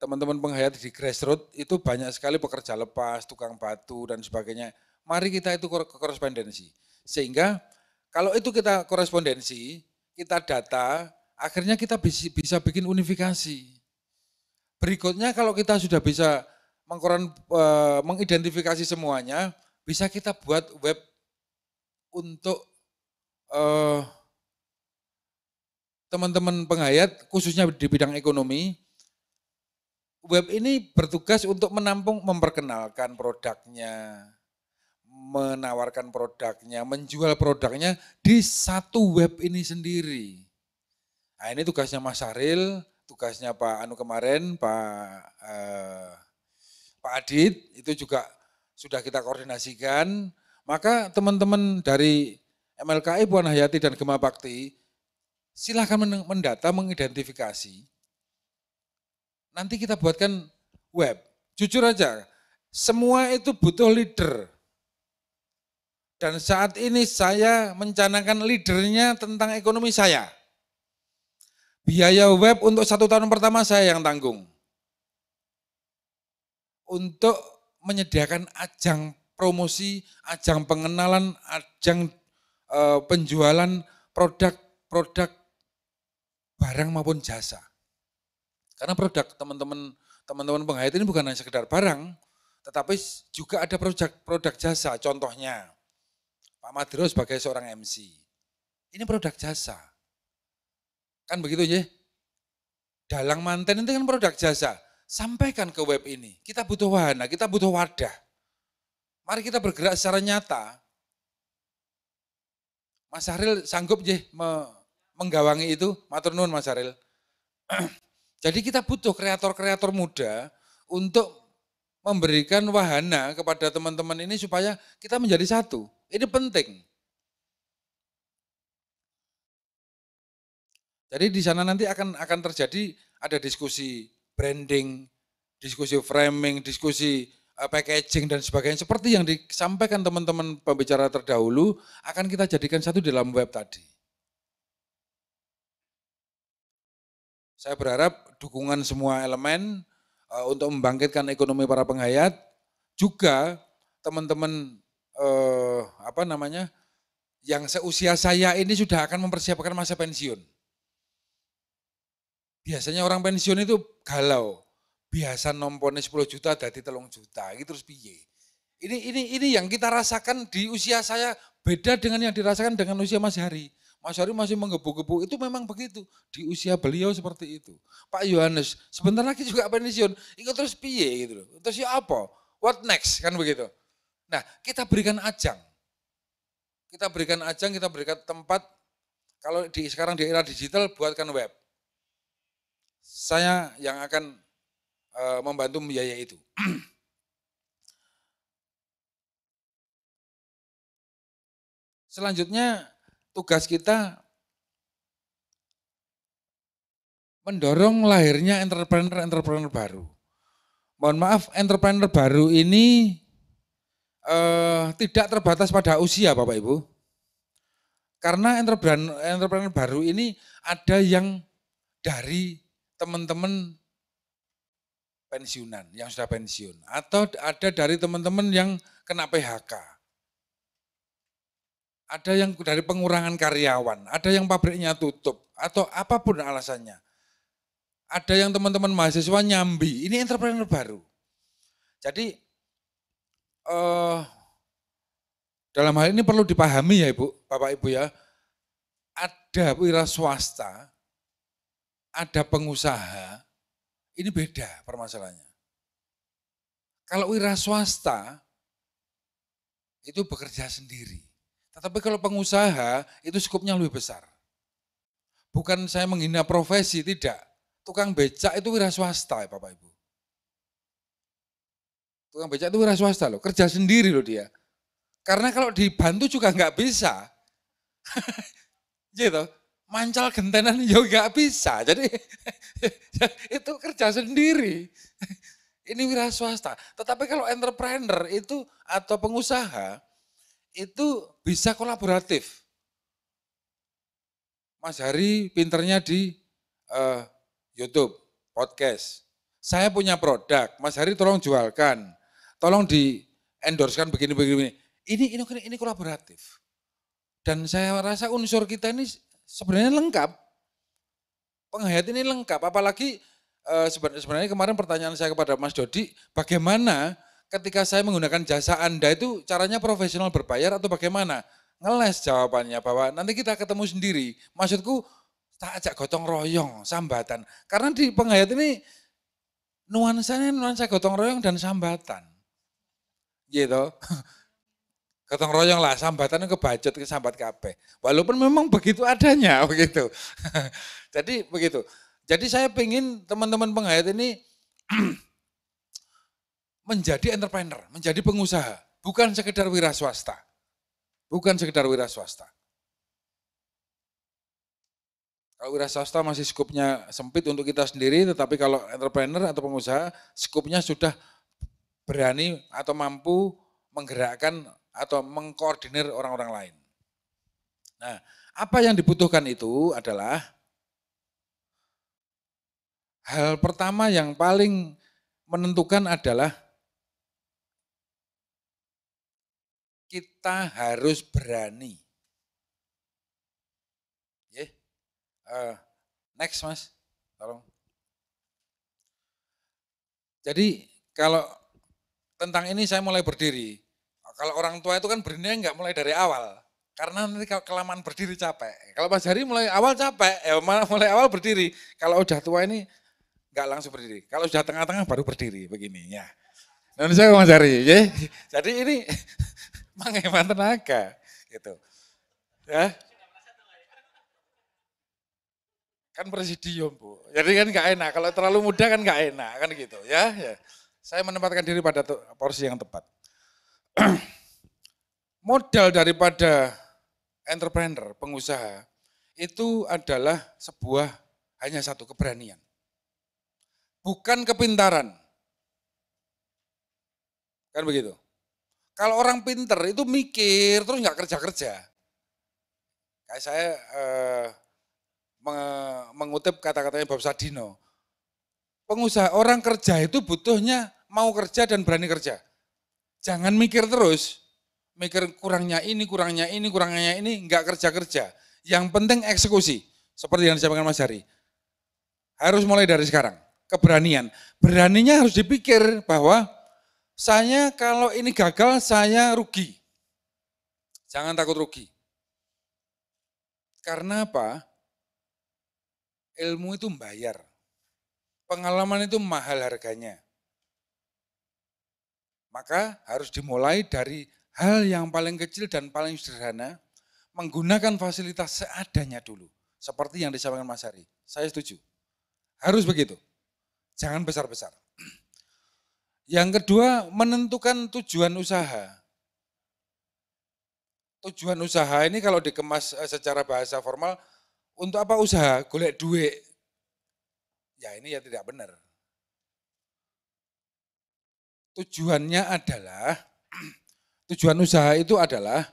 teman-teman penghayat di grassroots itu banyak sekali pekerja lepas, tukang batu dan sebagainya. Mari kita itu korespondensi. Sehingga kalau itu kita korespondensi, kita data, akhirnya kita bisa bikin unifikasi. Berikutnya kalau kita sudah bisa mengkoran, e, mengidentifikasi semuanya, bisa kita buat web untuk eh, teman-teman penghayat khususnya di bidang ekonomi. Web ini bertugas untuk menampung, memperkenalkan produknya, menawarkan produknya, menjual produknya di satu web ini sendiri. Nah ini tugasnya Mas Haril tugasnya Pak Anu kemarin, Pak eh, Pak Adit itu juga sudah kita koordinasikan. Maka teman-teman dari MLKI Puan Hayati dan Gema Bakti silahkan mendata mengidentifikasi. Nanti kita buatkan web. Jujur aja, semua itu butuh leader. Dan saat ini saya mencanangkan leadernya tentang ekonomi saya. Biaya web untuk satu tahun pertama saya yang tanggung. Untuk menyediakan ajang promosi, ajang pengenalan, ajang e, penjualan produk-produk barang maupun jasa. Karena produk teman-teman teman-teman penghayat ini bukan hanya sekedar barang, tetapi juga ada produk-produk jasa. Contohnya, Pak Madro sebagai seorang MC. Ini produk jasa. Kan begitu ya. Dalang manten itu kan produk jasa. Sampaikan ke web ini. Kita butuh wahana, kita butuh wadah. Mari kita bergerak secara nyata. Mas Haril sanggup je menggawangi itu? Matur nuwun Mas Haril. Jadi kita butuh kreator-kreator muda untuk memberikan wahana kepada teman-teman ini supaya kita menjadi satu. Ini penting. Jadi di sana nanti akan akan terjadi ada diskusi branding, diskusi framing, diskusi eh, packaging dan sebagainya. Seperti yang disampaikan teman-teman pembicara terdahulu, akan kita jadikan satu dalam web tadi. Saya berharap dukungan semua elemen uh, untuk membangkitkan ekonomi para penghayat, juga teman-teman uh, apa namanya yang seusia saya ini sudah akan mempersiapkan masa pensiun. Biasanya orang pensiun itu galau. Biasa nomponnya 10 juta dari telung juta, gitu terus piye. Ini, ini, ini yang kita rasakan di usia saya beda dengan yang dirasakan dengan usia Mas Hari. Mas Hari masih menggebu-gebu, itu memang begitu. Di usia beliau seperti itu. Pak Yohanes, sebentar lagi juga pensiun, ikut terus piye gitu loh. Terus ya apa? What next? Kan begitu. Nah, kita berikan ajang. Kita berikan ajang, kita berikan tempat. Kalau di sekarang di era digital, buatkan web saya yang akan uh, membantu membiayai itu. Selanjutnya tugas kita mendorong lahirnya entrepreneur-entrepreneur baru. Mohon maaf, entrepreneur baru ini uh, tidak terbatas pada usia Bapak Ibu. Karena entrepreneur, entrepreneur baru ini ada yang dari teman-teman pensiunan, yang sudah pensiun. Atau ada dari teman-teman yang kena PHK. Ada yang dari pengurangan karyawan, ada yang pabriknya tutup, atau apapun alasannya. Ada yang teman-teman mahasiswa nyambi, ini entrepreneur baru. Jadi eh, dalam hal ini perlu dipahami ya Ibu, Bapak Ibu ya, ada wira swasta ada pengusaha, ini beda permasalahannya. Kalau wira swasta itu bekerja sendiri. Tetapi kalau pengusaha itu skupnya lebih besar. Bukan saya menghina profesi, tidak. Tukang becak itu wira swasta ya Bapak Ibu. Tukang becak itu wira swasta loh, kerja sendiri loh dia. Karena kalau dibantu juga nggak bisa. gitu. mancal gentenan ya bisa. Jadi itu kerja sendiri. Ini wira swasta. Tetapi kalau entrepreneur itu atau pengusaha itu bisa kolaboratif. Mas Hari pinternya di uh, YouTube, podcast. Saya punya produk, Mas Hari tolong jualkan. Tolong di endorsekan begini-begini. Ini, ini ini kolaboratif. Dan saya rasa unsur kita ini sebenarnya lengkap. Penghayat ini lengkap, apalagi eh, sebenarnya kemarin pertanyaan saya kepada Mas Dodi, bagaimana ketika saya menggunakan jasa Anda itu caranya profesional berbayar atau bagaimana? Ngeles jawabannya bahwa nanti kita ketemu sendiri. Maksudku tak ajak gotong royong, sambatan. Karena di penghayat ini nuansanya nuansa gotong royong dan sambatan. Gitu. gotong royong lah, sambatannya kebajet, ke sambat kape. Walaupun memang begitu adanya, begitu. Jadi begitu. Jadi saya pengen teman-teman penghayat ini menjadi entrepreneur, menjadi pengusaha. Bukan sekedar wira swasta. Bukan sekedar wira swasta. Kalau wira swasta masih skupnya sempit untuk kita sendiri, tetapi kalau entrepreneur atau pengusaha, skupnya sudah berani atau mampu menggerakkan atau mengkoordinir orang-orang lain. Nah, apa yang dibutuhkan itu adalah hal pertama yang paling menentukan adalah kita harus berani. Yeah. Eh, uh, next mas, tolong. Jadi kalau tentang ini saya mulai berdiri, kalau orang tua itu kan berdirinya nggak mulai dari awal. Karena nanti kalau kelamaan berdiri capek. Kalau pas Hari mulai awal capek, ya mulai awal berdiri. Kalau udah tua ini nggak langsung berdiri. Kalau sudah tengah-tengah baru berdiri begini ya. Nanti saya mau cari, Ya. Jadi ini menghemat tenaga gitu. Ya. Kan presidium, Bu. Jadi kan nggak enak. Kalau terlalu muda kan nggak enak kan gitu ya. ya. Saya menempatkan diri pada porsi yang tepat. modal daripada entrepreneur, pengusaha, itu adalah sebuah hanya satu keberanian. Bukan kepintaran. Kan begitu. Kalau orang pinter itu mikir terus nggak kerja-kerja. Kayak saya eh, mengutip kata-katanya Bob Sadino. Pengusaha orang kerja itu butuhnya mau kerja dan berani kerja. Jangan mikir terus mikir kurangnya ini, kurangnya ini, kurangnya ini, enggak kerja-kerja. Yang penting eksekusi, seperti yang disampaikan Mas Hari. Harus mulai dari sekarang, keberanian. Beraninya harus dipikir bahwa saya kalau ini gagal, saya rugi. Jangan takut rugi. Karena apa? Ilmu itu membayar. Pengalaman itu mahal harganya. Maka harus dimulai dari hal yang paling kecil dan paling sederhana, menggunakan fasilitas seadanya dulu. Seperti yang disampaikan Mas Hari. Saya setuju. Harus begitu. Jangan besar-besar. Yang kedua, menentukan tujuan usaha. Tujuan usaha ini kalau dikemas eh, secara bahasa formal, untuk apa usaha? Golek duit. Ya ini ya tidak benar. Tujuannya adalah Tujuan usaha itu adalah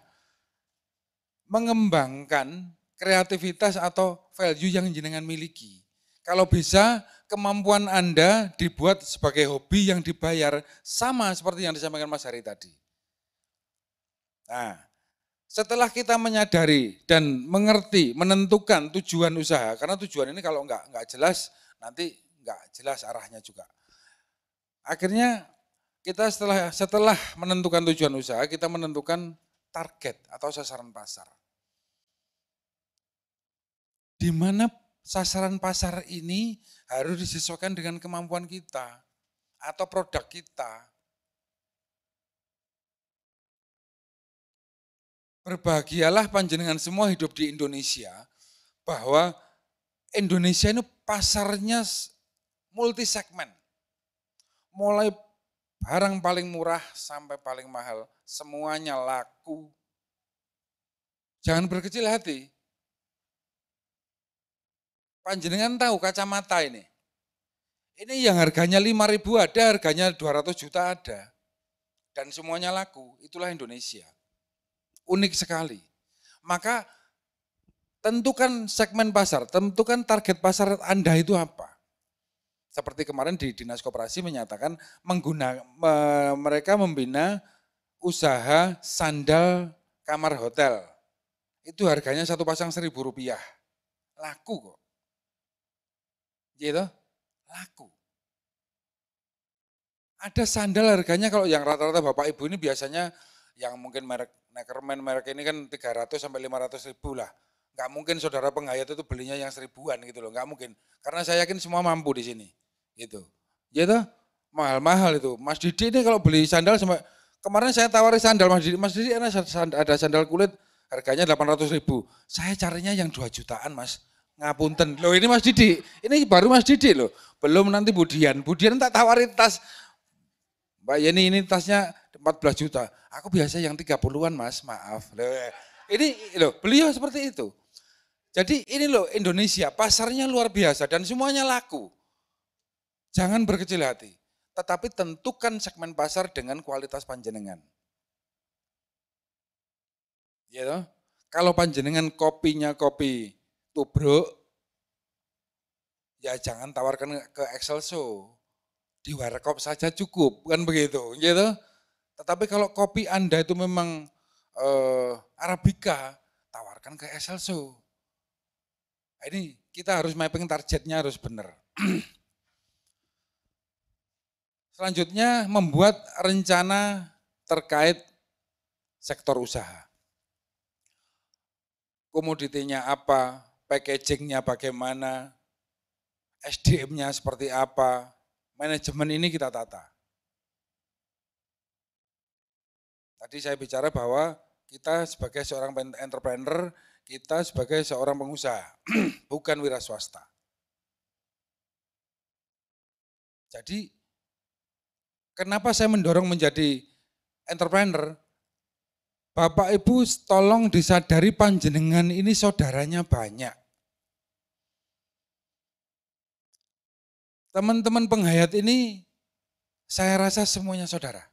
mengembangkan kreativitas atau value yang jenengan miliki. Kalau bisa kemampuan Anda dibuat sebagai hobi yang dibayar sama seperti yang disampaikan Mas Hari tadi. Nah, setelah kita menyadari dan mengerti, menentukan tujuan usaha, karena tujuan ini kalau enggak, enggak jelas nanti enggak jelas arahnya juga. Akhirnya kita setelah setelah menentukan tujuan usaha, kita menentukan target atau sasaran pasar. Di mana sasaran pasar ini harus disesuaikan dengan kemampuan kita atau produk kita. Berbahagialah panjenengan semua hidup di Indonesia bahwa Indonesia ini pasarnya multi segmen. Mulai Barang paling murah sampai paling mahal, semuanya laku. Jangan berkecil hati. Panjenengan tahu kacamata ini. Ini yang harganya ribu ada, harganya 200 juta ada. Dan semuanya laku, itulah Indonesia. Unik sekali. Maka tentukan segmen pasar, tentukan target pasar Anda itu apa seperti kemarin di Dinas Koperasi menyatakan menggunakan mereka membina usaha sandal kamar hotel. Itu harganya satu pasang seribu rupiah. Laku kok. Gitu, laku. Ada sandal harganya kalau yang rata-rata bapak ibu ini biasanya yang mungkin merek Neckerman merek ini kan 300 sampai 500 ribu lah nggak mungkin saudara penghayat itu belinya yang seribuan gitu loh, nggak mungkin. Karena saya yakin semua mampu di sini, gitu. Ya tuh mahal-mahal itu. Mas Didi ini kalau beli sandal sama kemarin saya tawari sandal Mas Didi, Mas Didi ada sandal kulit harganya delapan ratus ribu. Saya carinya yang dua jutaan Mas. Ngapunten. Loh ini Mas Didi, ini baru Mas Didi loh. Belum nanti Budian. Budian tak tawari tas. Mbak Yeni ini tasnya 14 juta. Aku biasa yang 30-an Mas, maaf. Loh, ini loh, beliau seperti itu. Jadi ini loh Indonesia, pasarnya luar biasa dan semuanya laku. Jangan berkecil hati, tetapi tentukan segmen pasar dengan kualitas panjenengan. Ya you Kalau panjenengan kopinya kopi tubruk, ya jangan tawarkan ke Excel Show. Di Warkop saja cukup, kan begitu. Gitu. Ya you Tetapi kalau kopi Anda itu memang eh, Arabica, tawarkan ke Excel Show. Nah, ini kita harus mapping targetnya harus benar. Selanjutnya membuat rencana terkait sektor usaha. Komoditinya apa, packagingnya bagaimana, SDM-nya seperti apa, manajemen ini kita tata. Tadi saya bicara bahwa kita sebagai seorang entrepreneur kita sebagai seorang pengusaha, bukan wira swasta. Jadi, kenapa saya mendorong menjadi entrepreneur? Bapak Ibu tolong disadari panjenengan ini saudaranya banyak. Teman-teman penghayat ini saya rasa semuanya saudara.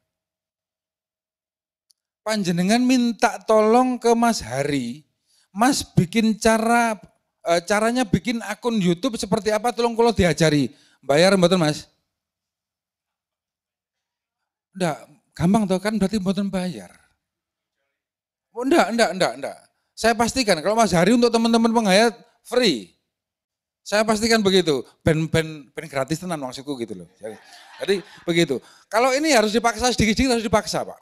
Panjenengan minta tolong ke Mas Hari Mas bikin cara eh, caranya bikin akun YouTube seperti apa tolong kalau diajari. Bayar betul Mas? Enggak, gampang tuh kan berarti mboten bayar. Oh, enggak, enggak, enggak, enggak. Saya pastikan kalau Mas Hari untuk teman-teman penghayat free. Saya pastikan begitu. Ben ben ben gratis tenan maksudku gitu loh. Jadi, jadi begitu. Kalau ini harus dipaksa sedikit-sedikit harus dipaksa, Pak.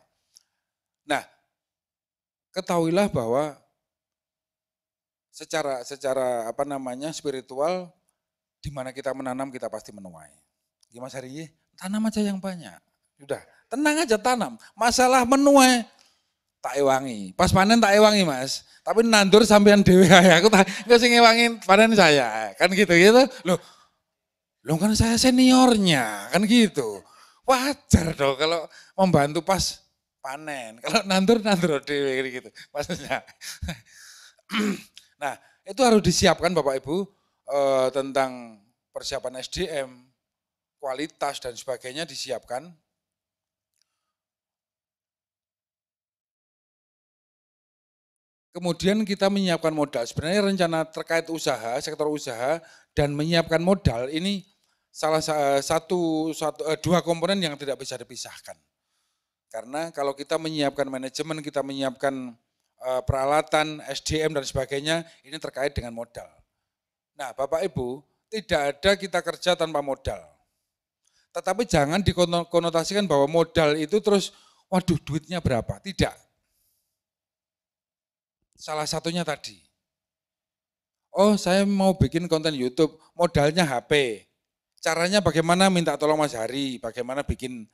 Nah, ketahuilah bahwa secara secara apa namanya spiritual di mana kita menanam kita pasti menuai. Gimana Mas Hari? Tanam aja yang banyak. Sudah, tenang aja tanam. Masalah menuai tak ewangi. Pas panen tak ewangi, Mas. Tapi nandur sampean dhewe ya. Aku tak enggak sing ewangi panen saya. Kan gitu gitu. Loh. Loh kan saya seniornya, kan gitu. Wajar dong kalau membantu pas panen. Kalau nandur nandur dhewe kan gitu. Maksudnya Nah, itu harus disiapkan Bapak Ibu eh, tentang persiapan SDM, kualitas dan sebagainya disiapkan. Kemudian kita menyiapkan modal. Sebenarnya rencana terkait usaha, sektor usaha dan menyiapkan modal ini salah eh, satu, satu eh, dua komponen yang tidak bisa dipisahkan. Karena kalau kita menyiapkan manajemen, kita menyiapkan Eh, peralatan, SDM dan sebagainya, ini terkait dengan modal. Nah Bapak Ibu, tidak ada kita kerja tanpa modal. Tetapi jangan dikonotasikan bahwa modal itu terus, waduh duitnya berapa, tidak. Salah satunya tadi, oh saya mau bikin konten YouTube, modalnya HP. Caranya bagaimana minta tolong Mas Hari, bagaimana bikin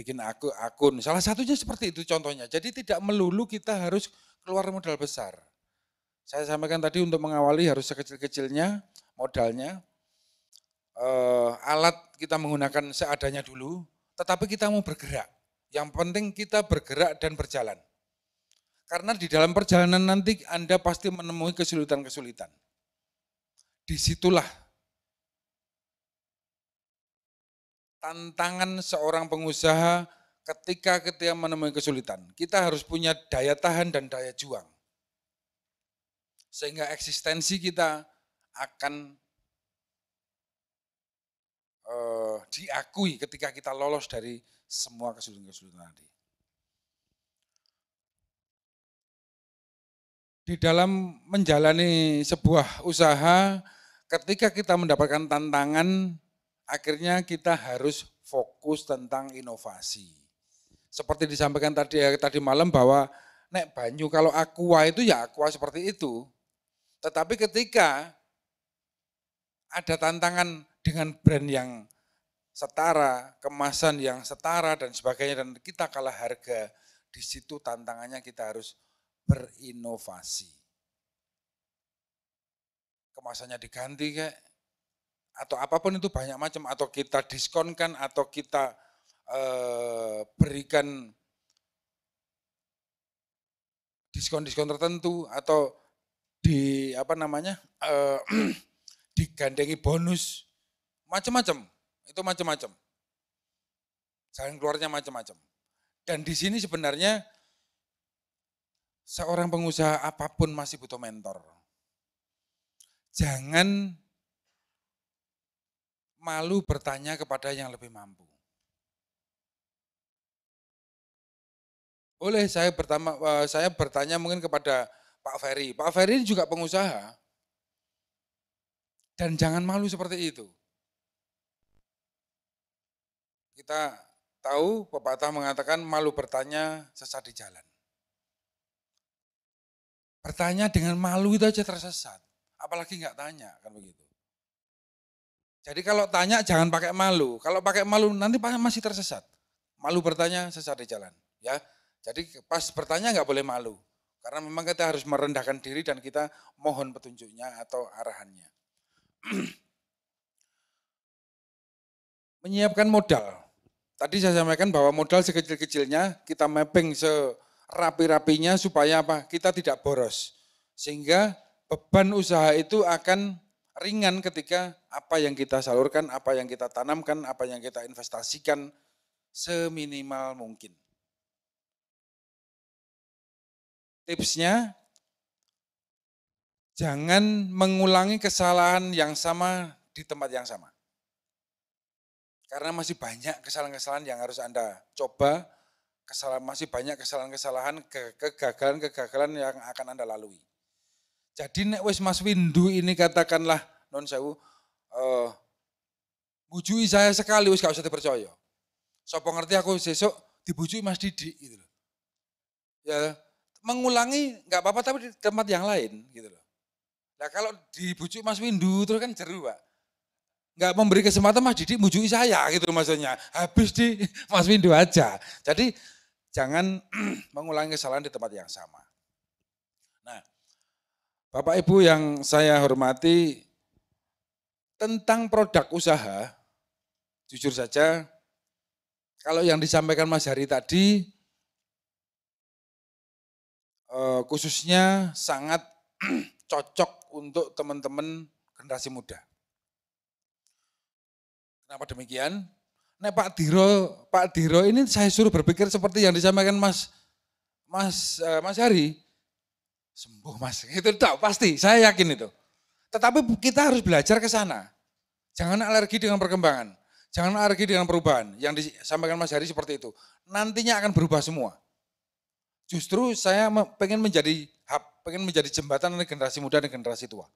bikin aku akun. Salah satunya seperti itu contohnya. Jadi tidak melulu kita harus keluar modal besar. Saya sampaikan tadi untuk mengawali harus sekecil-kecilnya modalnya. Eh, alat kita menggunakan seadanya dulu, tetapi kita mau bergerak. Yang penting kita bergerak dan berjalan. Karena di dalam perjalanan nanti Anda pasti menemui kesulitan-kesulitan. Disitulah tantangan seorang pengusaha ketika ketika menemui kesulitan. Kita harus punya daya tahan dan daya juang. Sehingga eksistensi kita akan uh, diakui ketika kita lolos dari semua kesulitan-kesulitan tadi. Di dalam menjalani sebuah usaha, ketika kita mendapatkan tantangan, akhirnya kita harus fokus tentang inovasi. Seperti disampaikan tadi ya, tadi malam bahwa nek banyu kalau aqua itu ya aqua seperti itu. Tetapi ketika ada tantangan dengan brand yang setara, kemasan yang setara dan sebagainya dan kita kalah harga, di situ tantangannya kita harus berinovasi. Kemasannya diganti kayak atau apapun itu banyak macam atau kita diskonkan atau kita e, berikan diskon-diskon tertentu atau di apa namanya e, digandengi bonus macam-macam itu macam-macam jalan keluarnya macam-macam dan di sini sebenarnya seorang pengusaha apapun masih butuh mentor jangan malu bertanya kepada yang lebih mampu. Boleh saya pertama eh, saya bertanya mungkin kepada Pak Ferry. Pak Ferry juga pengusaha. Dan jangan malu seperti itu. Kita tahu pepatah mengatakan malu bertanya sesat di jalan. Bertanya dengan malu itu aja tersesat. Apalagi nggak tanya, kan begitu. Jadi kalau tanya jangan pakai malu. Kalau pakai malu nanti masih tersesat. Malu bertanya sesat di jalan. Ya, jadi pas bertanya nggak boleh malu. Karena memang kita harus merendahkan diri dan kita mohon petunjuknya atau arahannya. Menyiapkan modal. Tadi saya sampaikan bahwa modal sekecil-kecilnya kita mapping serapi-rapinya supaya apa? Kita tidak boros. Sehingga beban usaha itu akan ringan ketika apa yang kita salurkan, apa yang kita tanamkan, apa yang kita investasikan seminimal mungkin. Tipsnya, jangan mengulangi kesalahan yang sama di tempat yang sama. Karena masih banyak kesalahan-kesalahan yang harus Anda coba, kesalahan masih banyak kesalahan-kesalahan, kegagalan-kegagalan yang akan Anda lalui. Jadi nek wis Mas Windu ini katakanlah non sewu eh bujui saya sekali wis gak usah dipercaya. Sopo ngerti aku sesuk dibujui Mas Didi gitu loh. Ya mengulangi nggak apa-apa tapi di tempat yang lain gitu loh. Nah kalau dibujui Mas Windu terus kan jeru Pak. Nggak memberi kesempatan Mas Didi bujui saya gitu loh maksudnya. Habis di Mas Windu aja. Jadi jangan mengulangi kesalahan di tempat yang sama. Bapak Ibu yang saya hormati, tentang produk usaha, jujur saja, kalau yang disampaikan Mas Hari tadi, eh, khususnya sangat cocok untuk teman-teman generasi muda. Kenapa demikian? Nah Pak Diro, Pak Diro ini saya suruh berpikir seperti yang disampaikan Mas Mas eh, Mas Hari sembuh mas. Itu tak pasti, saya yakin itu. Tetapi kita harus belajar ke sana. Jangan alergi dengan perkembangan. Jangan alergi dengan perubahan. Yang disampaikan Mas Hari seperti itu. Nantinya akan berubah semua. Justru saya pengen menjadi hub, pengen menjadi jembatan dari generasi muda dan generasi tua.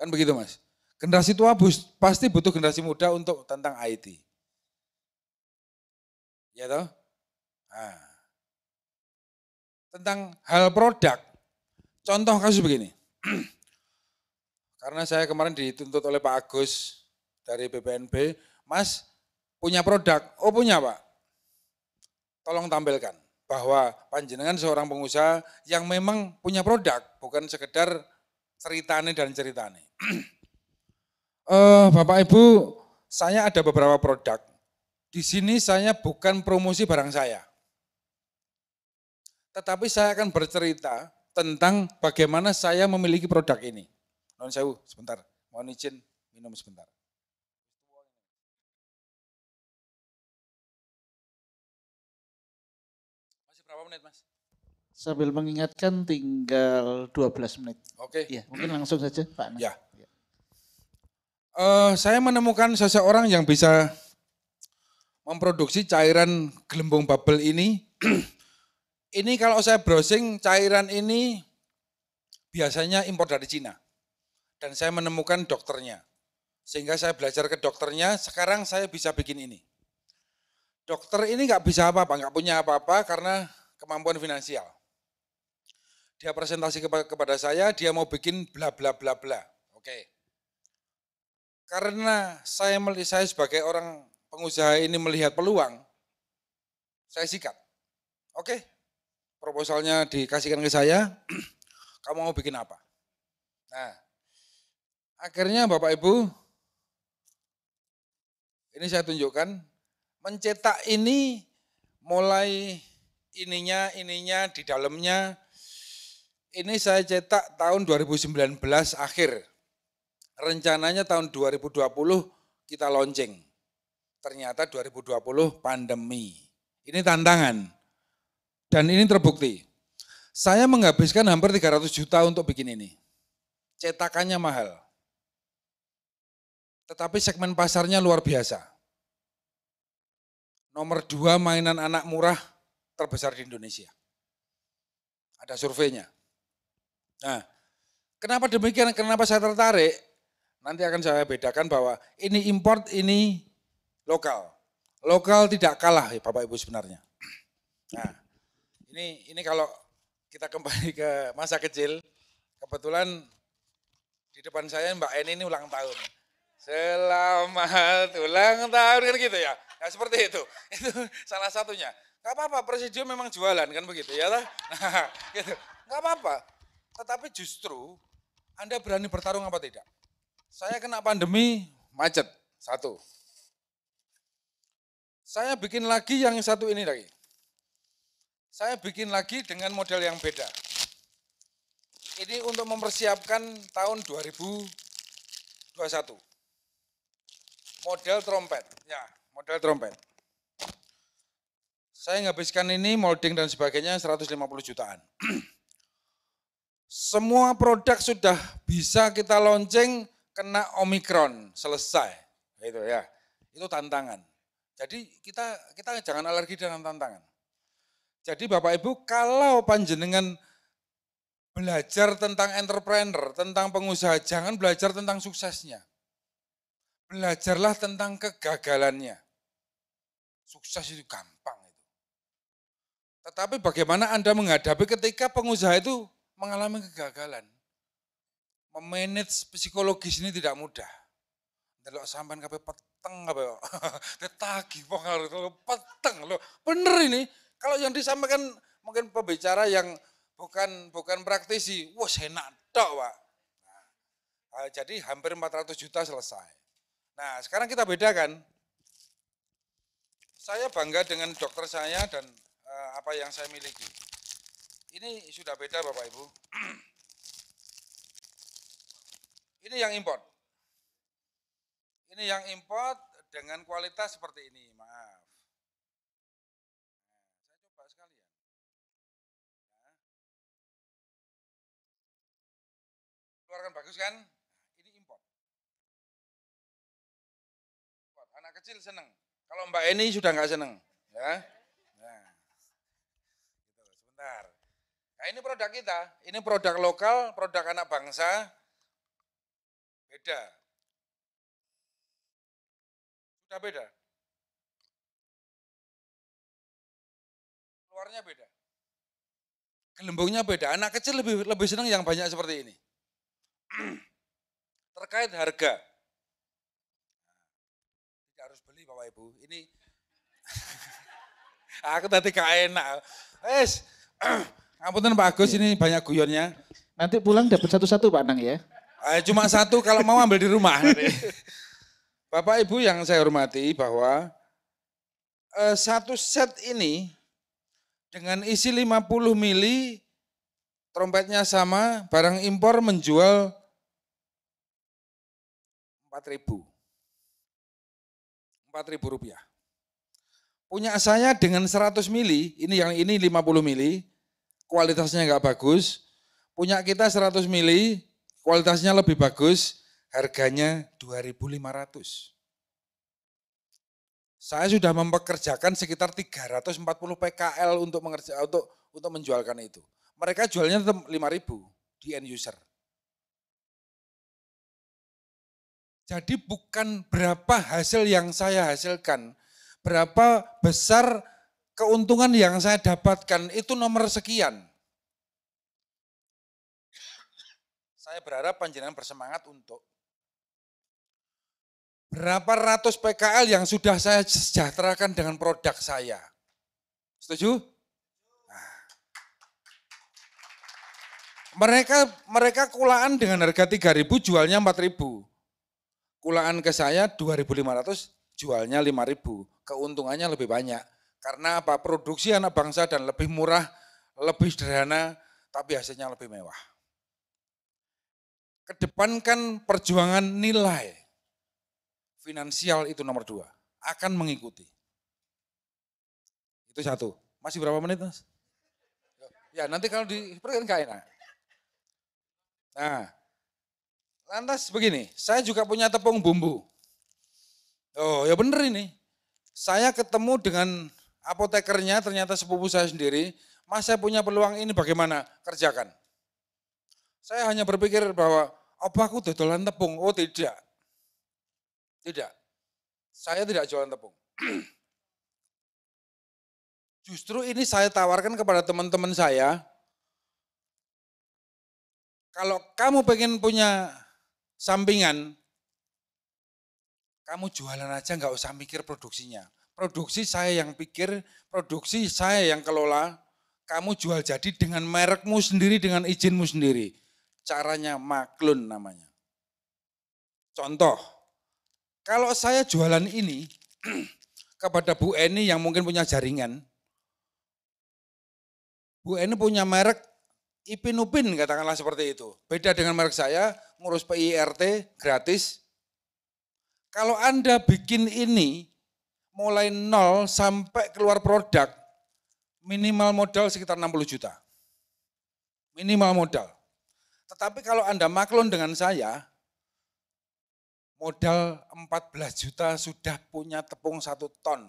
Kan begitu mas. Generasi tua pasti butuh generasi muda untuk tentang IT. Ya toh? Nah. Tentang hal produk, Contoh kasus begini. Karena saya kemarin dituntut oleh Pak Agus dari BPNB, Mas punya produk, oh punya Pak. Tolong tampilkan bahwa panjenengan seorang pengusaha yang memang punya produk, bukan sekedar ceritane dan ceritane. uh, Bapak Ibu, saya ada beberapa produk. Di sini saya bukan promosi barang saya. Tetapi saya akan bercerita tentang bagaimana saya memiliki produk ini. Non sewu, sebentar. Mohon izin minum sebentar. Masih berapa menit, Mas? Sambil mengingatkan tinggal 12 menit. Oke. Okay. Ya, mungkin langsung saja, Pak. Ya. ya. Uh, saya menemukan seseorang yang bisa memproduksi cairan gelembung bubble ini ini kalau saya browsing cairan ini biasanya impor dari Cina. Dan saya menemukan dokternya. Sehingga saya belajar ke dokternya, sekarang saya bisa bikin ini. Dokter ini nggak bisa apa-apa, nggak punya apa-apa karena kemampuan finansial. Dia presentasi kepada saya, dia mau bikin bla bla bla bla. Oke. Karena saya melihat saya sebagai orang pengusaha ini melihat peluang, saya sikat. Oke, proposalnya dikasihkan ke saya, kamu mau bikin apa? Nah, akhirnya Bapak Ibu, ini saya tunjukkan, mencetak ini mulai ininya, ininya, di dalamnya, ini saya cetak tahun 2019 akhir. Rencananya tahun 2020 kita launching. Ternyata 2020 pandemi. Ini tantangan. Dan ini terbukti. Saya menghabiskan hampir 300 juta untuk bikin ini. Cetakannya mahal. Tetapi segmen pasarnya luar biasa. Nomor dua mainan anak murah terbesar di Indonesia. Ada surveinya. Nah, kenapa demikian? Kenapa saya tertarik? Nanti akan saya bedakan bahwa ini import, ini lokal. Lokal tidak kalah ya Bapak Ibu sebenarnya. Nah, ini ini kalau kita kembali ke masa kecil, kebetulan di depan saya Mbak Eni ini ulang tahun. Selamat ulang tahun kan gitu ya. Nah, seperti itu. Itu salah satunya. Gak apa-apa, presidium memang jualan kan begitu ya. lah. gitu. Gak apa-apa. Tetapi justru Anda berani bertarung apa tidak? Saya kena pandemi, macet. Satu. Saya bikin lagi yang satu ini lagi. Saya bikin lagi dengan model yang beda. Ini untuk mempersiapkan tahun 2021. Model trompet, ya, model trompet. Saya ngabiskan ini molding dan sebagainya 150 jutaan. Semua produk sudah bisa kita launching kena Omikron, selesai. Itu ya. Itu tantangan. Jadi kita kita jangan alergi dengan tantangan. Jadi Bapak Ibu, kalau panjenengan belajar tentang entrepreneur, tentang pengusaha, jangan belajar tentang suksesnya. Belajarlah tentang kegagalannya. Sukses itu gampang itu. Tetapi bagaimana Anda menghadapi ketika pengusaha itu mengalami kegagalan? Memanage psikologis ini tidak mudah. Delok sampean kabeh peteng kabeh. Tetagi wong peteng lo, Bener ini kalau yang disampaikan mungkin pembicara yang bukan bukan praktisi, wah enak dok Pak. Nah, eh, jadi hampir 400 juta selesai. Nah, sekarang kita bedakan. Saya bangga dengan dokter saya dan uh, apa yang saya miliki. Ini sudah beda Bapak Ibu. Ini yang import. Ini yang import dengan kualitas seperti ini. Maaf. kan bagus kan? Nah, ini import. Anak kecil seneng. Kalau Mbak ini sudah nggak seneng, ya. Nah, kita gitu sebentar. Nah, ini produk kita, ini produk lokal, produk anak bangsa, beda. Sudah beda. Keluarnya beda. Gelembungnya beda. Anak kecil lebih lebih senang yang banyak seperti ini. Terkait harga. Tidak harus beli Bapak Ibu. Ini aku tadi gak enak. es Ampunan Pak Agus ini banyak guyonnya. Nanti pulang dapat satu-satu Pak Nang ya. Eh, cuma satu kalau mau ambil di rumah nanti. Bapak Ibu yang saya hormati bahwa eh, satu set ini dengan isi 50 mili trompetnya sama, barang impor menjual 4000 ribu rupiah. Punya saya dengan 100 mili, ini yang ini 50 mili, kualitasnya nggak bagus. Punya kita 100 mili, kualitasnya lebih bagus, harganya 2500. Saya sudah mempekerjakan sekitar 340 PKL untuk mengerja, untuk untuk menjualkan itu mereka jualnya tetap 5000 di end user. Jadi bukan berapa hasil yang saya hasilkan, berapa besar keuntungan yang saya dapatkan itu nomor sekian. Saya berharap panjenengan bersemangat untuk berapa ratus PKL yang sudah saya sejahterakan dengan produk saya. Setuju? Mereka mereka kulaan dengan harga 3000 jualnya 4000. Kulaan ke saya 2500 jualnya 5000. Keuntungannya lebih banyak. Karena apa? Produksi anak bangsa dan lebih murah, lebih sederhana, tapi hasilnya lebih mewah. Kedepankan perjuangan nilai finansial itu nomor dua. Akan mengikuti. Itu satu. Masih berapa menit mas? Ya nanti kalau di enggak kan enak. Nah, lantas begini, saya juga punya tepung bumbu. Oh, ya bener ini. Saya ketemu dengan apotekernya, ternyata sepupu saya sendiri, mas saya punya peluang ini bagaimana kerjakan. Saya hanya berpikir bahwa, apa aku dodolan tepung? Oh tidak. Tidak. Saya tidak jualan tepung. Justru ini saya tawarkan kepada teman-teman saya, kalau kamu pengen punya sampingan, kamu jualan aja nggak usah mikir produksinya. Produksi saya yang pikir, produksi saya yang kelola, kamu jual jadi dengan merekmu sendiri, dengan izinmu sendiri. Caranya maklun namanya. Contoh, kalau saya jualan ini kepada Bu Eni yang mungkin punya jaringan, Bu Eni punya merek Ipin Upin katakanlah seperti itu. Beda dengan merek saya, ngurus PIRT gratis. Kalau Anda bikin ini mulai nol sampai keluar produk, minimal modal sekitar 60 juta. Minimal modal. Tetapi kalau Anda maklon dengan saya, modal 14 juta sudah punya tepung satu ton.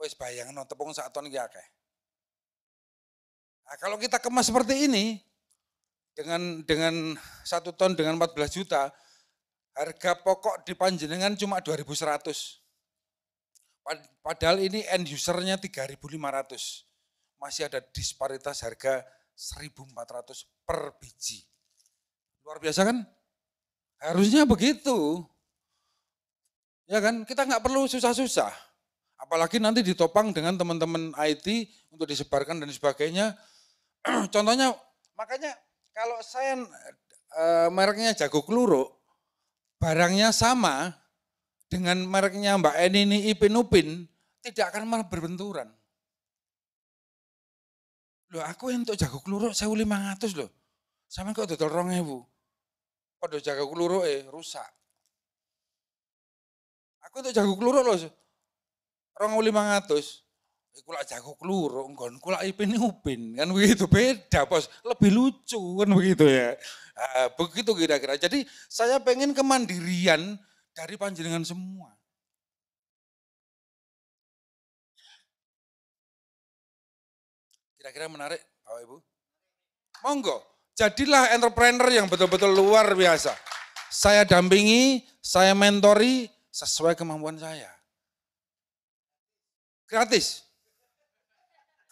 Wes bayangin tepung satu ton ya kayak. Nah, kalau kita kemas seperti ini, dengan dengan satu ton dengan 14 juta, harga pokok di Panjenengan cuma 2.100. Padahal ini end usernya 3.500. Masih ada disparitas harga 1.400 per biji. Luar biasa kan? Harusnya begitu. Ya kan, kita nggak perlu susah-susah. Apalagi nanti ditopang dengan teman-teman IT untuk disebarkan dan sebagainya contohnya makanya kalau saya e, eh, mereknya jago keluru, barangnya sama dengan mereknya Mbak Eni ini Ipin Upin, tidak akan malah berbenturan. Loh aku yang untuk jago keluru saya 500 loh. Sama kok dodol rong ewu. Pada jago keluru eh rusak. Aku untuk jago keluru loh. Rong 500. Kulak jago keluru, engkon kulak ipin upin kan begitu beda bos, lebih lucu kan begitu ya. Uh, begitu kira-kira. Jadi saya pengen kemandirian dari panjenengan semua. Kira-kira menarik, Bapak Ibu? Monggo, jadilah entrepreneur yang betul-betul luar biasa. Saya dampingi, saya mentori sesuai kemampuan saya. Gratis.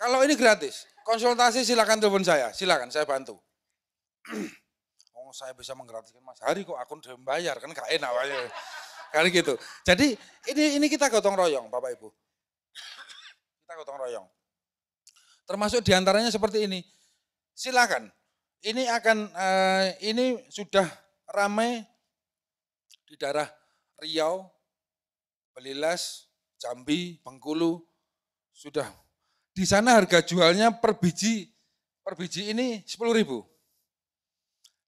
Kalau ini gratis, konsultasi silakan telepon saya, silakan saya bantu. oh saya bisa menggratiskan Mas Hari kok akun sudah membayar, kan gak enak. kan gitu. Jadi ini ini kita gotong royong Bapak Ibu. Kita gotong royong. Termasuk diantaranya seperti ini. Silakan. Ini akan eh, ini sudah ramai di daerah Riau, Belilas, Jambi, Bengkulu sudah di sana harga jualnya per biji per biji ini sepuluh ribu.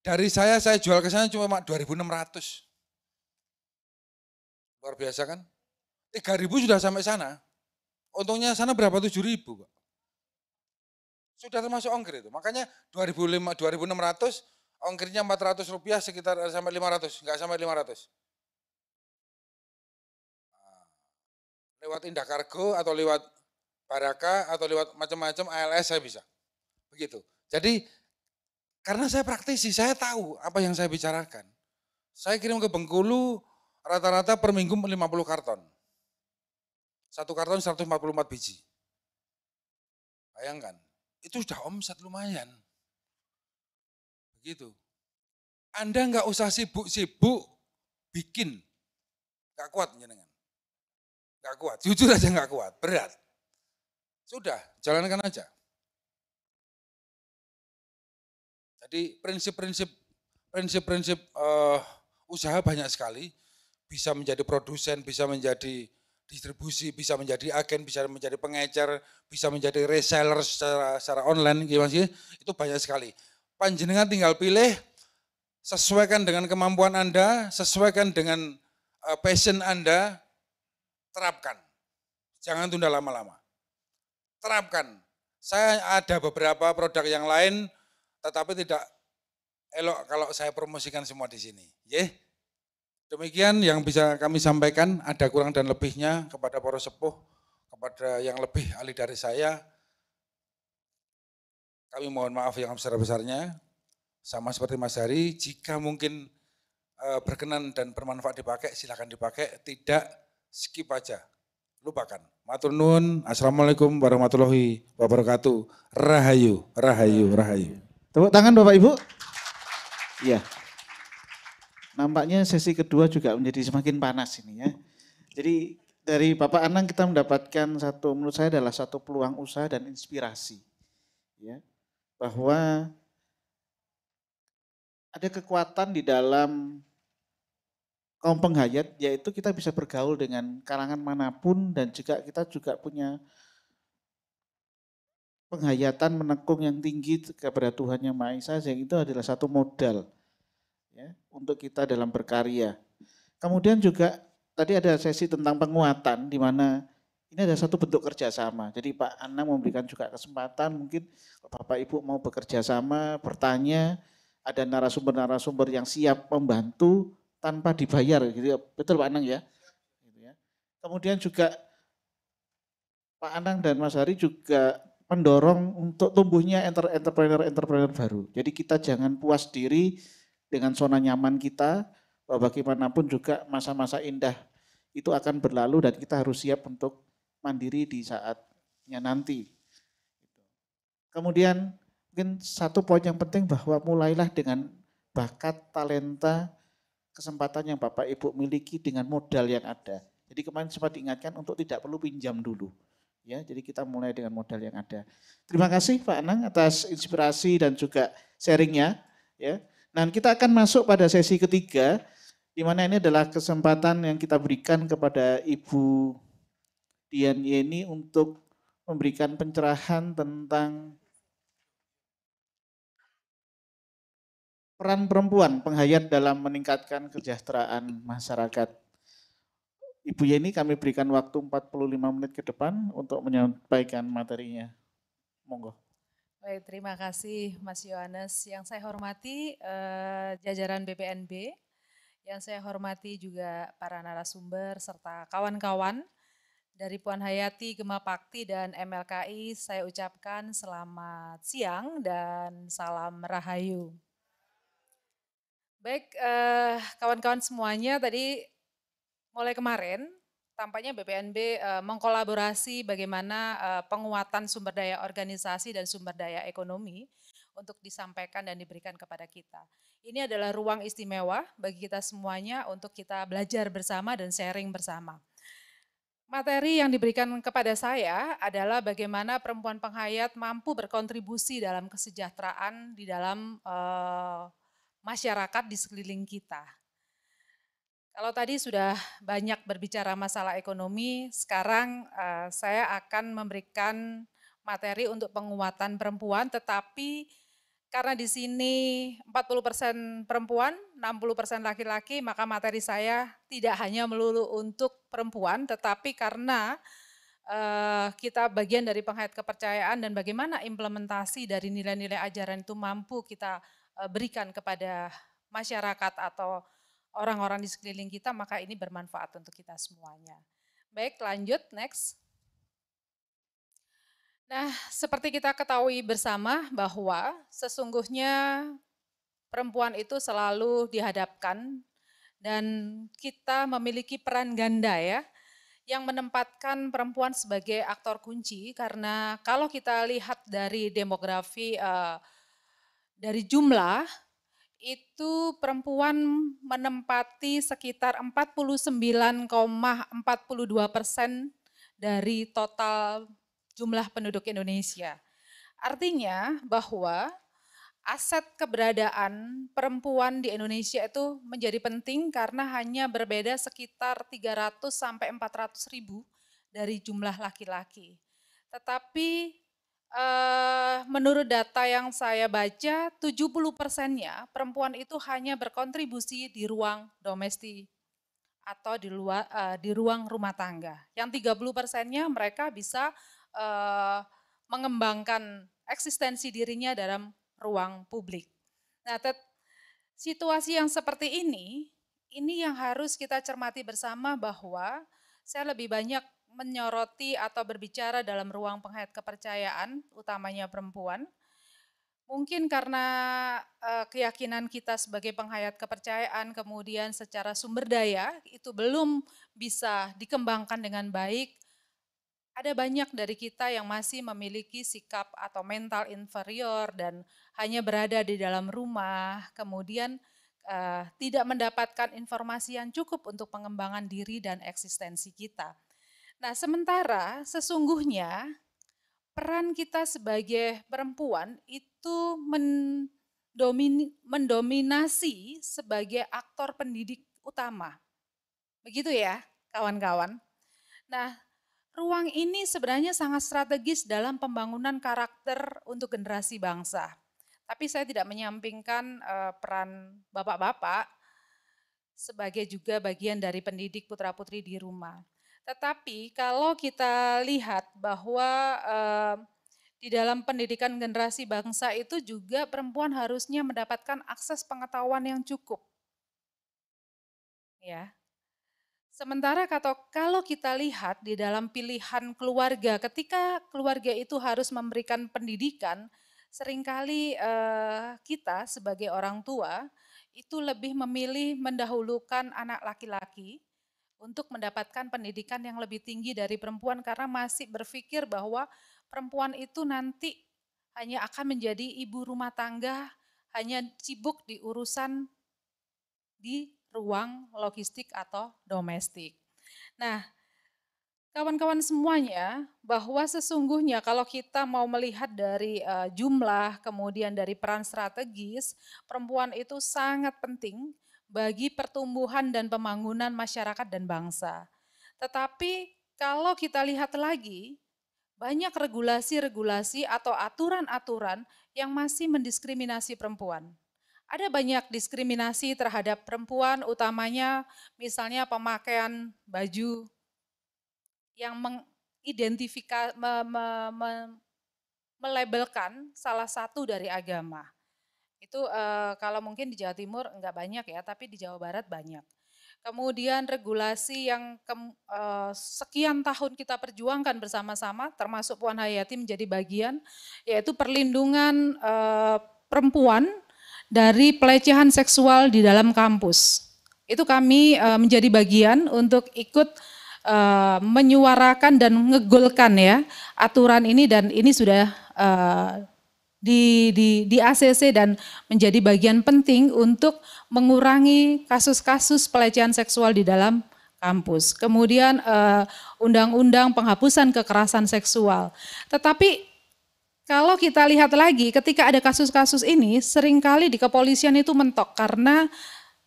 Dari saya, saya jual ke sana cuma 2.600. Luar biasa kan? 3.000 sudah sampai sana. Untungnya sana berapa? 7.000 Pak. Sudah termasuk ongkir itu. Makanya 2.600, ongkirnya 400 rupiah sekitar sampai 500. Enggak sampai 500. ratus nah, lewat Indah Kargo atau lewat Baraka atau lewat macam-macam ALS saya bisa. Begitu. Jadi karena saya praktisi, saya tahu apa yang saya bicarakan. Saya kirim ke Bengkulu rata-rata per minggu 50 karton. Satu karton 144 biji. Bayangkan, itu sudah omset lumayan. Begitu. Anda nggak usah sibuk-sibuk bikin. Nggak kuat nyenengan. Nggak kuat, jujur aja nggak kuat, berat. Sudah, jalankan aja. Jadi prinsip-prinsip prinsip-prinsip uh, usaha banyak sekali bisa menjadi produsen, bisa menjadi distribusi, bisa menjadi agen, bisa menjadi pengecer, bisa menjadi reseller secara, secara online Gimana gitu, ya. sih? Itu banyak sekali. Panjenengan tinggal pilih sesuaikan dengan kemampuan Anda, sesuaikan dengan uh, passion Anda, terapkan. Jangan tunda lama-lama terapkan. Saya ada beberapa produk yang lain, tetapi tidak elok kalau saya promosikan semua di sini. Ye. Ya. Demikian yang bisa kami sampaikan, ada kurang dan lebihnya kepada para sepuh, kepada yang lebih ahli dari saya. Kami mohon maaf yang besar besarnya sama seperti Mas Hari, jika mungkin e, berkenan dan bermanfaat dipakai, silakan dipakai, tidak skip aja, lupakan. Matur nuwun. Assalamualaikum warahmatullahi wabarakatuh. Rahayu, rahayu, rahayu. Tepuk tangan Bapak Ibu. Iya. Nampaknya sesi kedua juga menjadi semakin panas ini ya. Jadi dari Bapak Anang kita mendapatkan satu menurut saya adalah satu peluang usaha dan inspirasi. Ya. Bahwa ada kekuatan di dalam kaum penghayat yaitu kita bisa bergaul dengan kalangan manapun dan juga kita juga punya penghayatan menekung yang tinggi kepada Tuhan yang Maha Esa yang itu adalah satu modal ya, untuk kita dalam berkarya. Kemudian juga tadi ada sesi tentang penguatan di mana ini ada satu bentuk kerjasama. Jadi Pak Anang memberikan juga kesempatan mungkin Bapak Ibu mau bekerja sama, bertanya, ada narasumber-narasumber yang siap membantu, tanpa dibayar gitu ya. Betul Pak Anang ya. Gitu ya. Kemudian juga Pak Anang dan Mas Hari juga mendorong untuk tumbuhnya entrepreneur-entrepreneur baru. Jadi kita jangan puas diri dengan zona nyaman kita, bahwa bagaimanapun juga masa-masa indah itu akan berlalu dan kita harus siap untuk mandiri di saatnya nanti. Kemudian mungkin satu poin yang penting bahwa mulailah dengan bakat, talenta, kesempatan yang Bapak Ibu miliki dengan modal yang ada. Jadi kemarin sempat diingatkan untuk tidak perlu pinjam dulu. Ya, jadi kita mulai dengan modal yang ada. Terima kasih Pak Anang atas inspirasi dan juga sharingnya. Ya, nah kita akan masuk pada sesi ketiga, di mana ini adalah kesempatan yang kita berikan kepada Ibu Dian Yeni untuk memberikan pencerahan tentang peran perempuan penghayat dalam meningkatkan kesejahteraan masyarakat. Ibu Yeni kami berikan waktu 45 menit ke depan untuk menyampaikan materinya. Monggo. Baik, terima kasih Mas Yohanes. Yang saya hormati eh, jajaran BPNB, yang saya hormati juga para narasumber serta kawan-kawan dari Puan Hayati, Gema Pakti dan MLKI saya ucapkan selamat siang dan salam rahayu. Baik, kawan eh, kawan-kawan semuanya tadi mulai kemarin tampaknya BPNB eh, mengkolaborasi bagaimana eh, penguatan sumber daya organisasi dan sumber daya ekonomi untuk disampaikan dan diberikan kepada kita. Ini adalah ruang istimewa bagi kita semuanya untuk kita belajar bersama dan sharing bersama. Materi yang diberikan kepada saya adalah bagaimana perempuan penghayat mampu berkontribusi dalam kesejahteraan di dalam uh, masyarakat di sekeliling kita. Kalau tadi sudah banyak berbicara masalah ekonomi, sekarang eh, saya akan memberikan materi untuk penguatan perempuan, tetapi karena di sini 40% perempuan, 60% laki-laki, maka materi saya tidak hanya melulu untuk perempuan, tetapi karena eh, kita bagian dari penghayat kepercayaan dan bagaimana implementasi dari nilai-nilai ajaran itu mampu kita Eh, berikan kepada masyarakat atau orang-orang di sekeliling kita, maka ini bermanfaat untuk kita semuanya. Baik, lanjut next. Nah, seperti kita ketahui bersama bahwa sesungguhnya perempuan itu selalu dihadapkan dan kita memiliki peran ganda ya yang menempatkan perempuan sebagai aktor kunci karena kalau kita lihat dari demografi uh, dari jumlah itu perempuan menempati sekitar 49,42 persen dari total jumlah penduduk Indonesia. Artinya bahwa aset keberadaan perempuan di Indonesia itu menjadi penting karena hanya berbeda sekitar 300 sampai 400 ribu dari jumlah laki-laki. Tetapi Eh, menurut data yang saya baca, 70 persennya perempuan itu hanya berkontribusi di ruang domestik atau di luar eh, di ruang rumah tangga. Yang 30 persennya mereka bisa eh, mengembangkan eksistensi dirinya dalam ruang publik. Nah, situasi yang seperti ini, ini yang harus kita cermati bersama bahwa saya lebih banyak menyoroti atau berbicara dalam ruang penghayat kepercayaan, utamanya perempuan. Mungkin karena e, keyakinan kita sebagai penghayat kepercayaan, kemudian secara sumber daya itu belum bisa dikembangkan dengan baik. Ada banyak dari kita yang masih memiliki sikap atau mental inferior dan hanya berada di dalam rumah, kemudian uh, tidak mendapatkan informasi yang cukup untuk pengembangan diri dan eksistensi kita. Nah, sementara sesungguhnya peran kita sebagai perempuan itu mendominasi sebagai aktor pendidik utama. Begitu ya, kawan-kawan. Nah, ruang ini sebenarnya sangat strategis dalam pembangunan karakter untuk generasi bangsa. Tapi saya tidak menyampingkan eh, peran bapak-bapak sebagai juga bagian dari pendidik putra-putri di rumah. Tetapi kalau kita lihat bahwa eh, di dalam pendidikan generasi bangsa itu juga perempuan harusnya mendapatkan akses pengetahuan yang cukup. Ya. Sementara kalau kalau kita lihat di dalam pilihan keluarga, ketika keluarga itu harus memberikan pendidikan, seringkali eh, kita sebagai orang tua itu lebih memilih mendahulukan anak laki-laki untuk mendapatkan pendidikan yang lebih tinggi dari perempuan karena masih berpikir bahwa perempuan itu nanti hanya akan menjadi ibu rumah tangga, hanya sibuk di urusan di ruang logistik atau domestik. Nah, kawan-kawan semuanya bahwa sesungguhnya kalau kita mau melihat dari eh, jumlah kemudian dari peran strategis perempuan itu sangat penting bagi pertumbuhan dan pembangunan masyarakat dan bangsa. Tetapi kalau kita lihat lagi, banyak regulasi-regulasi atau aturan-aturan yang masih mendiskriminasi perempuan. Ada banyak diskriminasi terhadap perempuan, utamanya misalnya pemakaian baju yang mengidentifikasi, me, me, me, melabelkan salah satu dari agama itu uh, kalau mungkin di Jawa Timur enggak banyak ya, tapi di Jawa Barat banyak. Kemudian regulasi yang ke, uh, sekian tahun kita perjuangkan bersama-sama, termasuk Puan Hayati menjadi bagian, yaitu perlindungan uh, perempuan dari pelecehan seksual di dalam kampus. Itu kami uh, menjadi bagian untuk ikut uh, menyuarakan dan ngegolkan ya aturan ini dan ini sudah uh, di, di, di ACC dan menjadi bagian penting untuk mengurangi kasus-kasus pelecehan seksual di dalam kampus. Kemudian eh, undang-undang uh, penghapusan kekerasan seksual. Tetapi kalau kita lihat lagi ketika ada kasus-kasus ini seringkali di kepolisian itu mentok karena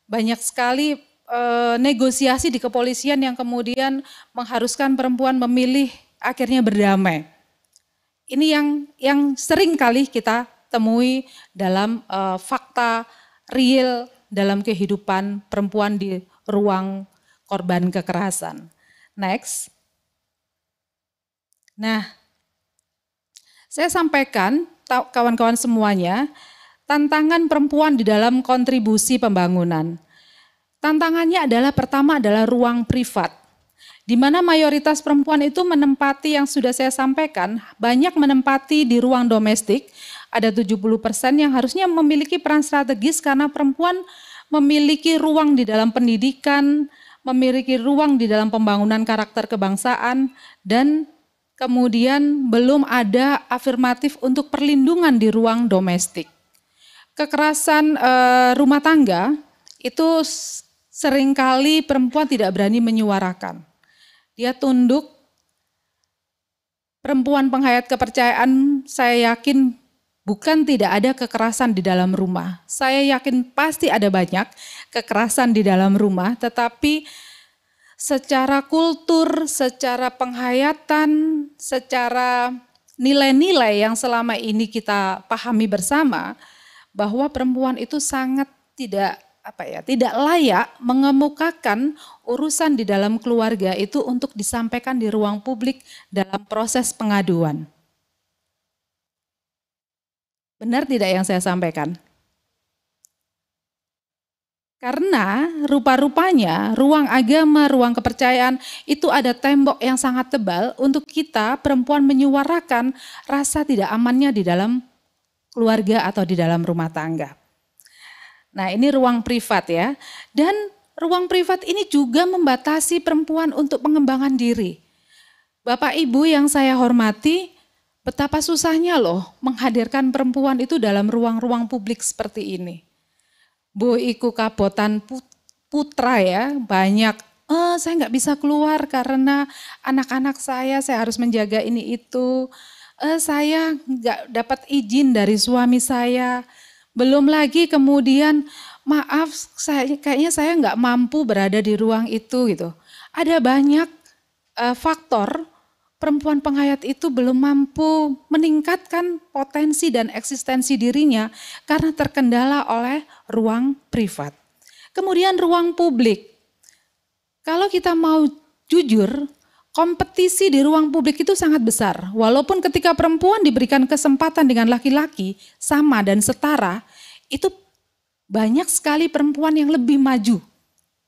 banyak sekali uh, negosiasi di kepolisian yang kemudian mengharuskan perempuan memilih akhirnya berdamai ini yang yang sering kali kita temui dalam uh, fakta real dalam kehidupan perempuan di ruang korban kekerasan. Next. Nah, saya sampaikan kawan-kawan semuanya, tantangan perempuan di dalam kontribusi pembangunan. Tantangannya adalah pertama adalah ruang privat di mana mayoritas perempuan itu menempati yang sudah saya sampaikan, banyak menempati di ruang domestik, ada 70 persen yang harusnya memiliki peran strategis karena perempuan memiliki ruang di dalam pendidikan, memiliki ruang di dalam pembangunan karakter kebangsaan, dan kemudian belum ada afirmatif untuk perlindungan di ruang domestik. Kekerasan eh, rumah tangga itu seringkali perempuan tidak berani menyuarakan. Dia tunduk. Perempuan penghayat kepercayaan saya yakin bukan tidak ada kekerasan di dalam rumah. Saya yakin pasti ada banyak kekerasan di dalam rumah, tetapi secara kultur, secara penghayatan, secara nilai-nilai yang selama ini kita pahami bersama bahwa perempuan itu sangat tidak apa ya tidak layak mengemukakan urusan di dalam keluarga itu untuk disampaikan di ruang publik dalam proses pengaduan. Benar tidak yang saya sampaikan? Karena rupa-rupanya ruang agama, ruang kepercayaan itu ada tembok yang sangat tebal untuk kita perempuan menyuarakan rasa tidak amannya di dalam keluarga atau di dalam rumah tangga. Nah ini ruang privat ya. Dan ruang privat ini juga membatasi perempuan untuk pengembangan diri. Bapak Ibu yang saya hormati, betapa susahnya loh menghadirkan perempuan itu dalam ruang-ruang publik seperti ini. Bu Iku Kabotan Putra ya, banyak oh, saya nggak bisa keluar karena anak-anak saya, saya harus menjaga ini itu. Eh, saya nggak dapat izin dari suami saya. Belum lagi kemudian maaf saya kayaknya saya nggak mampu berada di ruang itu gitu. Ada banyak uh, faktor perempuan penghayat itu belum mampu meningkatkan potensi dan eksistensi dirinya karena terkendala oleh ruang privat. Kemudian ruang publik. Kalau kita mau jujur, kompetisi di ruang publik itu sangat besar. Walaupun ketika perempuan diberikan kesempatan dengan laki-laki sama dan setara, itu banyak sekali perempuan yang lebih maju.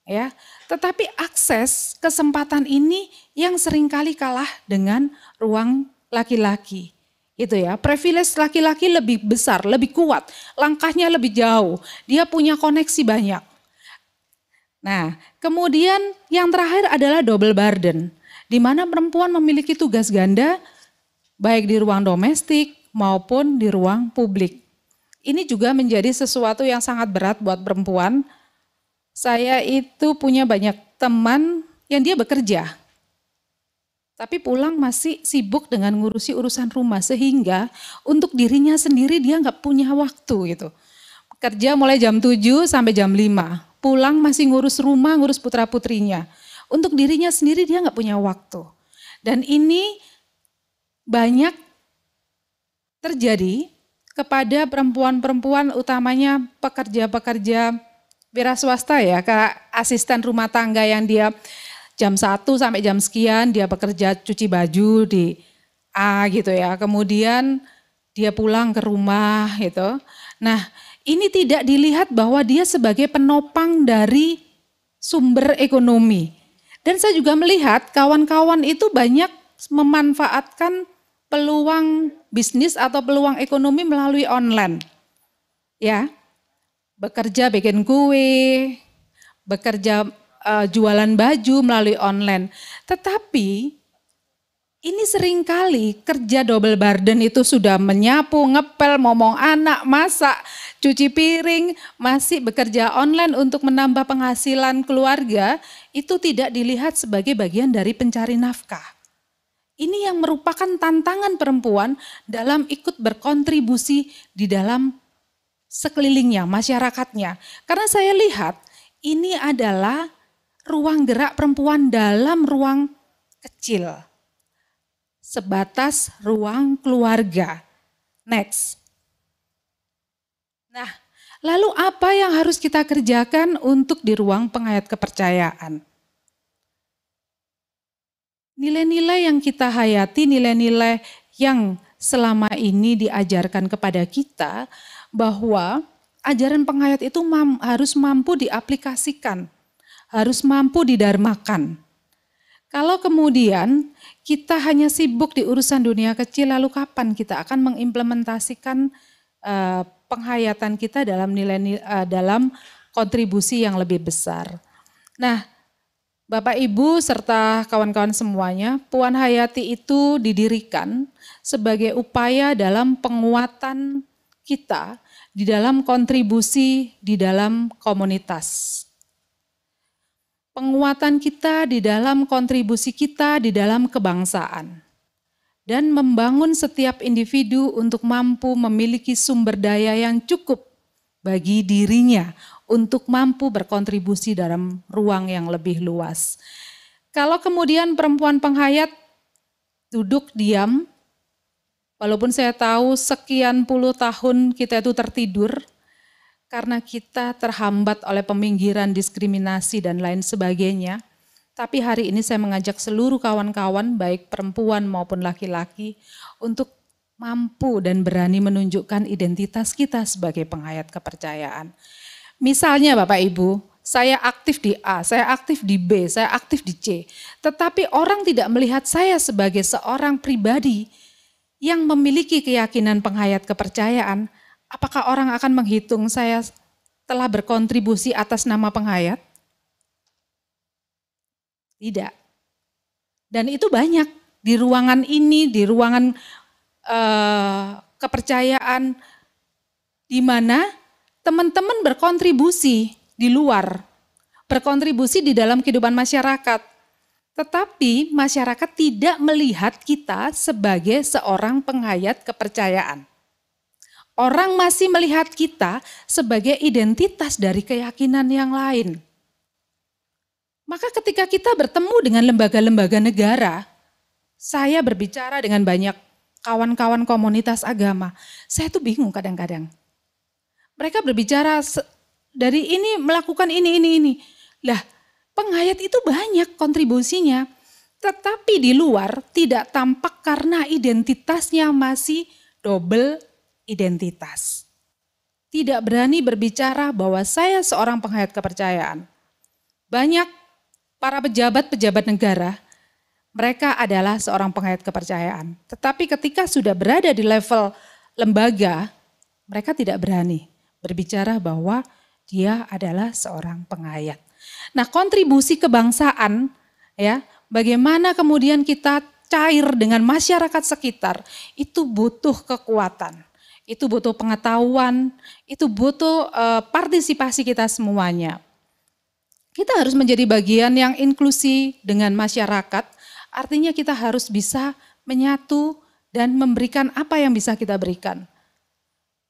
Ya, tetapi akses kesempatan ini yang seringkali kalah dengan ruang laki-laki. Itu ya, privilege laki-laki lebih besar, lebih kuat, langkahnya lebih jauh, dia punya koneksi banyak. Nah, kemudian yang terakhir adalah double burden di mana perempuan memiliki tugas ganda baik di ruang domestik maupun di ruang publik. Ini juga menjadi sesuatu yang sangat berat buat perempuan. Saya itu punya banyak teman yang dia bekerja, tapi pulang masih sibuk dengan ngurusi urusan rumah sehingga untuk dirinya sendiri dia nggak punya waktu gitu. Kerja mulai jam 7 sampai jam 5, pulang masih ngurus rumah, ngurus putra-putrinya. Untuk dirinya sendiri dia nggak punya waktu. Dan ini banyak terjadi kepada perempuan-perempuan utamanya pekerja-pekerja wira swasta ya, ke asisten rumah tangga yang dia jam satu sampai jam sekian dia bekerja cuci baju di A gitu ya. Kemudian dia pulang ke rumah gitu. Nah, ini tidak dilihat bahwa dia sebagai penopang dari sumber ekonomi. Dan saya juga melihat kawan-kawan itu banyak memanfaatkan peluang bisnis atau peluang ekonomi melalui online. Ya, bekerja bikin kue, bekerja uh, jualan baju melalui online. Tetapi ini sering kali kerja double burden itu sudah menyapu, ngepel, ngomong anak, masak, cuci piring, masih bekerja online untuk menambah penghasilan keluarga, itu tidak dilihat sebagai bagian dari pencari nafkah. Ini yang merupakan tantangan perempuan dalam ikut berkontribusi di dalam sekelilingnya, masyarakatnya. Karena saya lihat ini adalah ruang gerak perempuan dalam ruang kecil sebatas ruang keluarga. Next. Nah, lalu apa yang harus kita kerjakan untuk di ruang penghayat kepercayaan? Nilai-nilai yang kita hayati, nilai-nilai yang selama ini diajarkan kepada kita bahwa ajaran penghayat itu mam, harus mampu diaplikasikan, harus mampu didarmakan. Kalau kemudian kita hanya sibuk di urusan dunia kecil, lalu kapan kita akan mengimplementasikan uh, penghayatan kita dalam nilai uh, dalam kontribusi yang lebih besar. Nah, Bapak Ibu serta kawan-kawan semuanya, Puan Hayati itu didirikan sebagai upaya dalam penguatan kita di dalam kontribusi di dalam komunitas penguatan kita di dalam kontribusi kita di dalam kebangsaan, dan membangun setiap individu untuk mampu memiliki sumber daya yang cukup bagi dirinya untuk mampu berkontribusi dalam ruang yang lebih luas. Kalau kemudian perempuan penghayat duduk diam, walaupun saya tahu sekian puluh tahun kita itu tertidur, karena kita terhambat oleh peminggiran, diskriminasi, dan lain sebagainya. Tapi hari ini saya mengajak seluruh kawan-kawan, baik perempuan maupun laki-laki, untuk mampu dan berani menunjukkan identitas kita sebagai penghayat kepercayaan. Misalnya Bapak Ibu, saya aktif di A, saya aktif di B, saya aktif di C. Tetapi orang tidak melihat saya sebagai seorang pribadi yang memiliki keyakinan penghayat kepercayaan, apakah orang akan menghitung saya telah berkontribusi atas nama penghayat? Tidak. Dan itu banyak di ruangan ini, di ruangan uh, kepercayaan, di mana teman-teman berkontribusi di luar, berkontribusi di dalam kehidupan masyarakat. Tetapi masyarakat tidak melihat kita sebagai seorang penghayat kepercayaan. Orang masih melihat kita sebagai identitas dari keyakinan yang lain. Maka ketika kita bertemu dengan lembaga-lembaga negara, saya berbicara dengan banyak kawan-kawan komunitas agama, saya tuh bingung kadang-kadang. Mereka berbicara dari ini melakukan ini, ini, ini. Lah, penghayat itu banyak kontribusinya. Tetapi di luar tidak tampak karena identitasnya masih double identitas. Tidak berani berbicara bahwa saya seorang penghayat kepercayaan. Banyak para pejabat-pejabat negara, mereka adalah seorang penghayat kepercayaan. Tetapi ketika sudah berada di level lembaga, mereka tidak berani berbicara bahwa dia adalah seorang penghayat. Nah, kontribusi kebangsaan ya, bagaimana kemudian kita cair dengan masyarakat sekitar itu butuh kekuatan itu butuh pengetahuan, itu butuh uh, partisipasi kita semuanya. Kita harus menjadi bagian yang inklusi dengan masyarakat, artinya kita harus bisa menyatu dan memberikan apa yang bisa kita berikan.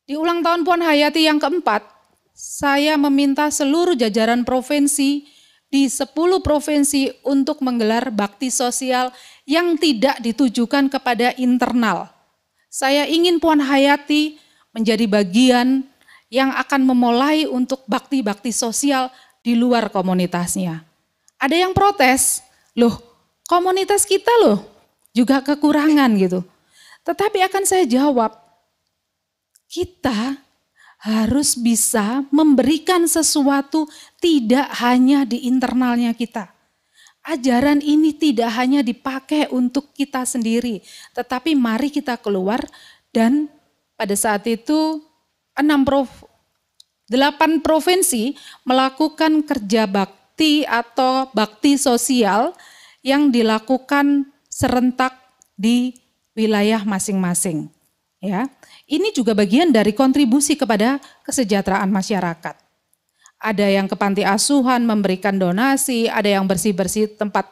Di ulang tahun Puan Hayati yang keempat, saya meminta seluruh jajaran provinsi di 10 provinsi untuk menggelar bakti sosial yang tidak ditujukan kepada internal, saya ingin Puan Hayati menjadi bagian yang akan memulai untuk bakti-bakti sosial di luar komunitasnya. Ada yang protes, loh komunitas kita loh juga kekurangan gitu. Tetapi akan saya jawab, kita harus bisa memberikan sesuatu tidak hanya di internalnya kita ajaran ini tidak hanya dipakai untuk kita sendiri, tetapi mari kita keluar dan pada saat itu enam prof, delapan provinsi melakukan kerja bakti atau bakti sosial yang dilakukan serentak di wilayah masing-masing. Ya, ini juga bagian dari kontribusi kepada kesejahteraan masyarakat ada yang ke panti asuhan memberikan donasi, ada yang bersih-bersih tempat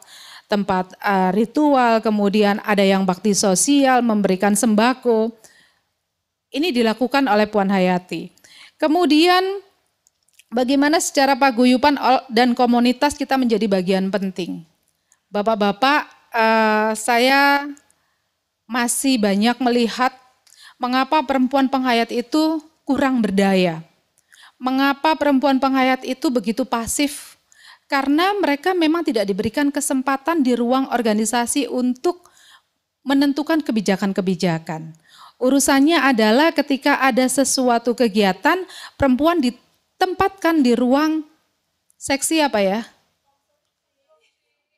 tempat eh, ritual, kemudian ada yang bakti sosial memberikan sembako. Ini dilakukan oleh Puan Hayati. Kemudian bagaimana secara paguyupan dan komunitas kita menjadi bagian penting. Bapak-bapak, eh, saya masih banyak melihat mengapa perempuan penghayat itu kurang berdaya mengapa perempuan penghayat itu begitu pasif? Karena mereka memang tidak diberikan kesempatan di ruang organisasi untuk menentukan kebijakan-kebijakan. Urusannya adalah ketika ada sesuatu kegiatan, perempuan ditempatkan di ruang seksi apa ya?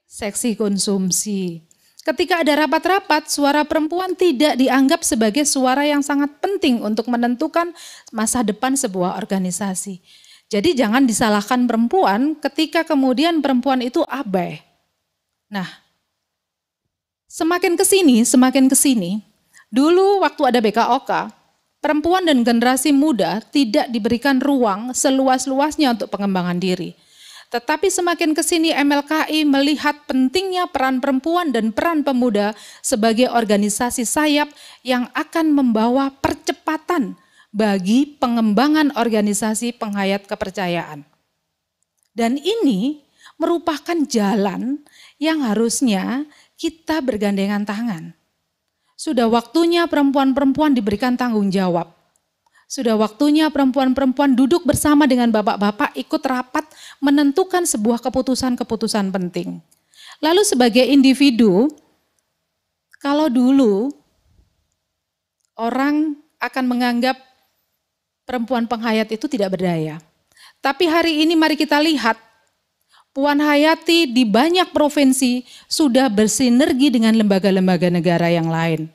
Seksi konsumsi. Ketika ada rapat-rapat, suara perempuan tidak dianggap sebagai suara yang sangat penting untuk menentukan masa depan sebuah organisasi. Jadi jangan disalahkan perempuan ketika kemudian perempuan itu abai. Nah, semakin ke sini, semakin ke sini, dulu waktu ada BKOK, perempuan dan generasi muda tidak diberikan ruang seluas-luasnya untuk pengembangan diri. Tetapi semakin ke sini MLKI melihat pentingnya peran perempuan dan peran pemuda sebagai organisasi sayap yang akan membawa percepatan bagi pengembangan organisasi penghayat kepercayaan. Dan ini merupakan jalan yang harusnya kita bergandengan tangan. Sudah waktunya perempuan-perempuan diberikan tanggung jawab sudah waktunya perempuan-perempuan duduk bersama dengan bapak-bapak ikut rapat menentukan sebuah keputusan-keputusan penting. Lalu sebagai individu, kalau dulu orang akan menganggap perempuan penghayat itu tidak berdaya. Tapi hari ini mari kita lihat Puan Hayati di banyak provinsi sudah bersinergi dengan lembaga-lembaga negara yang lain.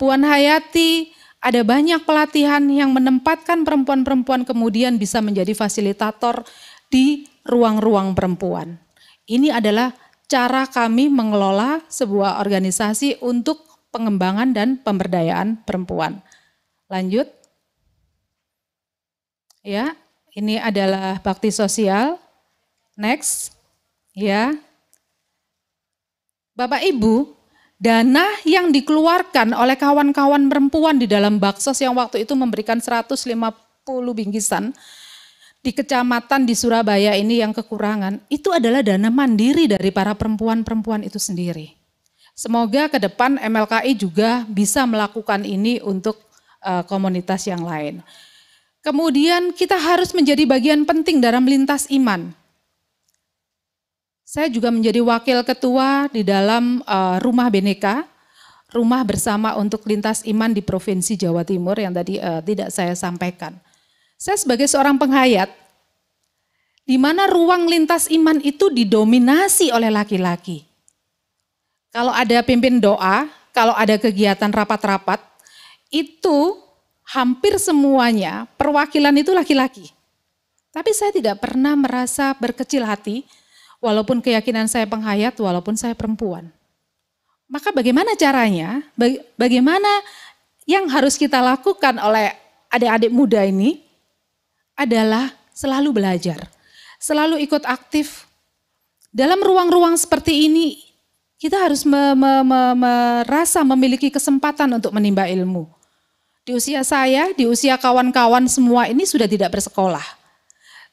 Puan Hayati ada banyak pelatihan yang menempatkan perempuan-perempuan kemudian bisa menjadi fasilitator di ruang-ruang perempuan. Ini adalah cara kami mengelola sebuah organisasi untuk pengembangan dan pemberdayaan perempuan. Lanjut. Ya, ini adalah bakti sosial. Next. Ya. Bapak Ibu, dana yang dikeluarkan oleh kawan-kawan perempuan di dalam Baksos yang waktu itu memberikan 150 bingkisan di kecamatan di Surabaya ini yang kekurangan, itu adalah dana mandiri dari para perempuan-perempuan itu sendiri. Semoga ke depan MLKI juga bisa melakukan ini untuk eh, komunitas yang lain. Kemudian kita harus menjadi bagian penting dalam lintas iman. Saya juga menjadi wakil ketua di dalam uh, rumah Beneka, rumah bersama untuk lintas iman di Provinsi Jawa Timur yang tadi uh, tidak saya sampaikan. Saya sebagai seorang penghayat, di mana ruang lintas iman itu didominasi oleh laki-laki. Kalau ada pimpin doa, kalau ada kegiatan rapat-rapat, itu hampir semuanya perwakilan itu laki-laki. Tapi saya tidak pernah merasa berkecil hati Walaupun keyakinan saya penghayat, walaupun saya perempuan. Maka bagaimana caranya? Bagaimana yang harus kita lakukan oleh adik-adik muda ini adalah selalu belajar, selalu ikut aktif. Dalam ruang-ruang seperti ini, kita harus me me me merasa memiliki kesempatan untuk menimba ilmu. Di usia saya, di usia kawan-kawan semua ini sudah tidak bersekolah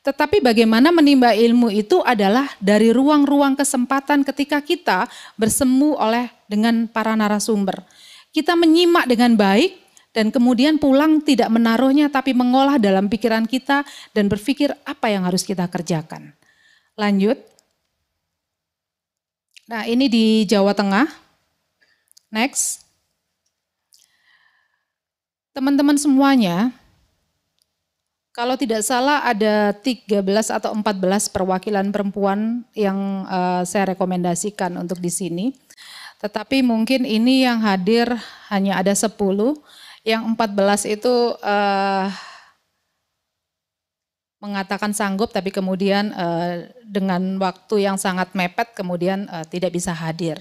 tetapi bagaimana menimba ilmu itu adalah dari ruang-ruang kesempatan ketika kita bersemu oleh dengan para narasumber. Kita menyimak dengan baik dan kemudian pulang tidak menaruhnya tapi mengolah dalam pikiran kita dan berpikir apa yang harus kita kerjakan. Lanjut. Nah ini di Jawa Tengah. Next. Teman-teman semuanya, kalau tidak salah ada 13 atau 14 perwakilan perempuan yang uh, saya rekomendasikan untuk di sini. Tetapi mungkin ini yang hadir hanya ada 10, yang 14 itu uh, mengatakan sanggup tapi kemudian uh, dengan waktu yang sangat mepet kemudian uh, tidak bisa hadir.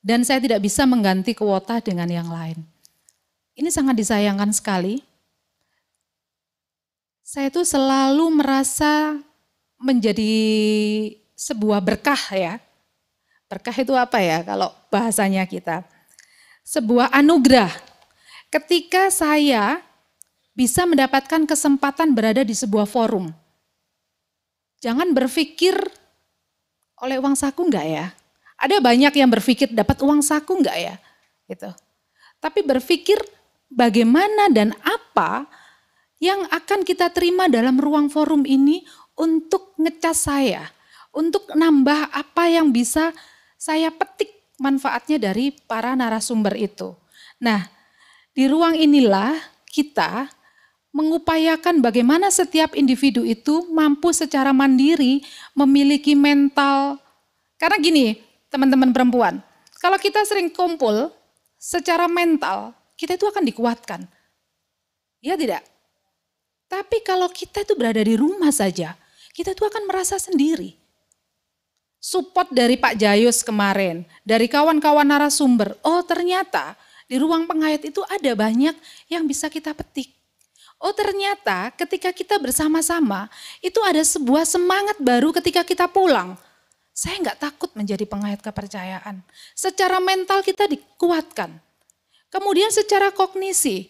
Dan saya tidak bisa mengganti kuota dengan yang lain. Ini sangat disayangkan sekali saya itu selalu merasa menjadi sebuah berkah ya. Berkah itu apa ya kalau bahasanya kita? Sebuah anugerah. Ketika saya bisa mendapatkan kesempatan berada di sebuah forum. Jangan berpikir oleh uang saku enggak ya? Ada banyak yang berpikir dapat uang saku enggak ya? Gitu. Tapi berpikir bagaimana dan apa yang akan kita terima dalam ruang forum ini untuk ngecas saya, untuk nambah apa yang bisa saya petik manfaatnya dari para narasumber itu. Nah, di ruang inilah kita mengupayakan bagaimana setiap individu itu mampu secara mandiri memiliki mental. Karena gini, teman-teman perempuan, kalau kita sering kumpul secara mental, kita itu akan dikuatkan. Ya tidak? Tapi kalau kita itu berada di rumah saja, kita itu akan merasa sendiri. Support dari Pak Jayus kemarin, dari kawan-kawan narasumber, oh ternyata di ruang penghayat itu ada banyak yang bisa kita petik. Oh ternyata ketika kita bersama-sama itu ada sebuah semangat baru ketika kita pulang. Saya nggak takut menjadi penghayat kepercayaan. Secara mental kita dikuatkan. Kemudian secara kognisi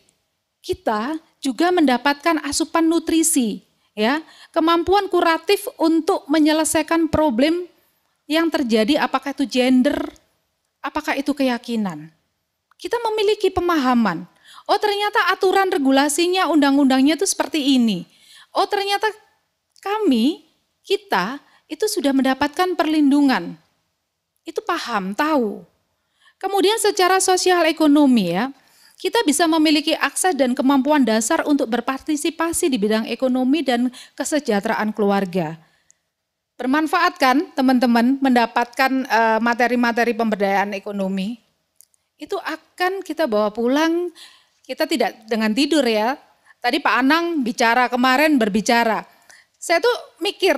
kita juga mendapatkan asupan nutrisi, ya. Kemampuan kuratif untuk menyelesaikan problem yang terjadi apakah itu gender, apakah itu keyakinan. Kita memiliki pemahaman. Oh, ternyata aturan regulasinya, undang-undangnya itu seperti ini. Oh, ternyata kami, kita itu sudah mendapatkan perlindungan. Itu paham, tahu. Kemudian secara sosial ekonomi ya, kita bisa memiliki akses dan kemampuan dasar untuk berpartisipasi di bidang ekonomi dan kesejahteraan keluarga. Bermanfaatkan teman-teman mendapatkan eh, materi-materi pemberdayaan ekonomi. Itu akan kita bawa pulang, kita tidak dengan tidur ya. Tadi Pak Anang bicara kemarin berbicara. Saya tuh mikir,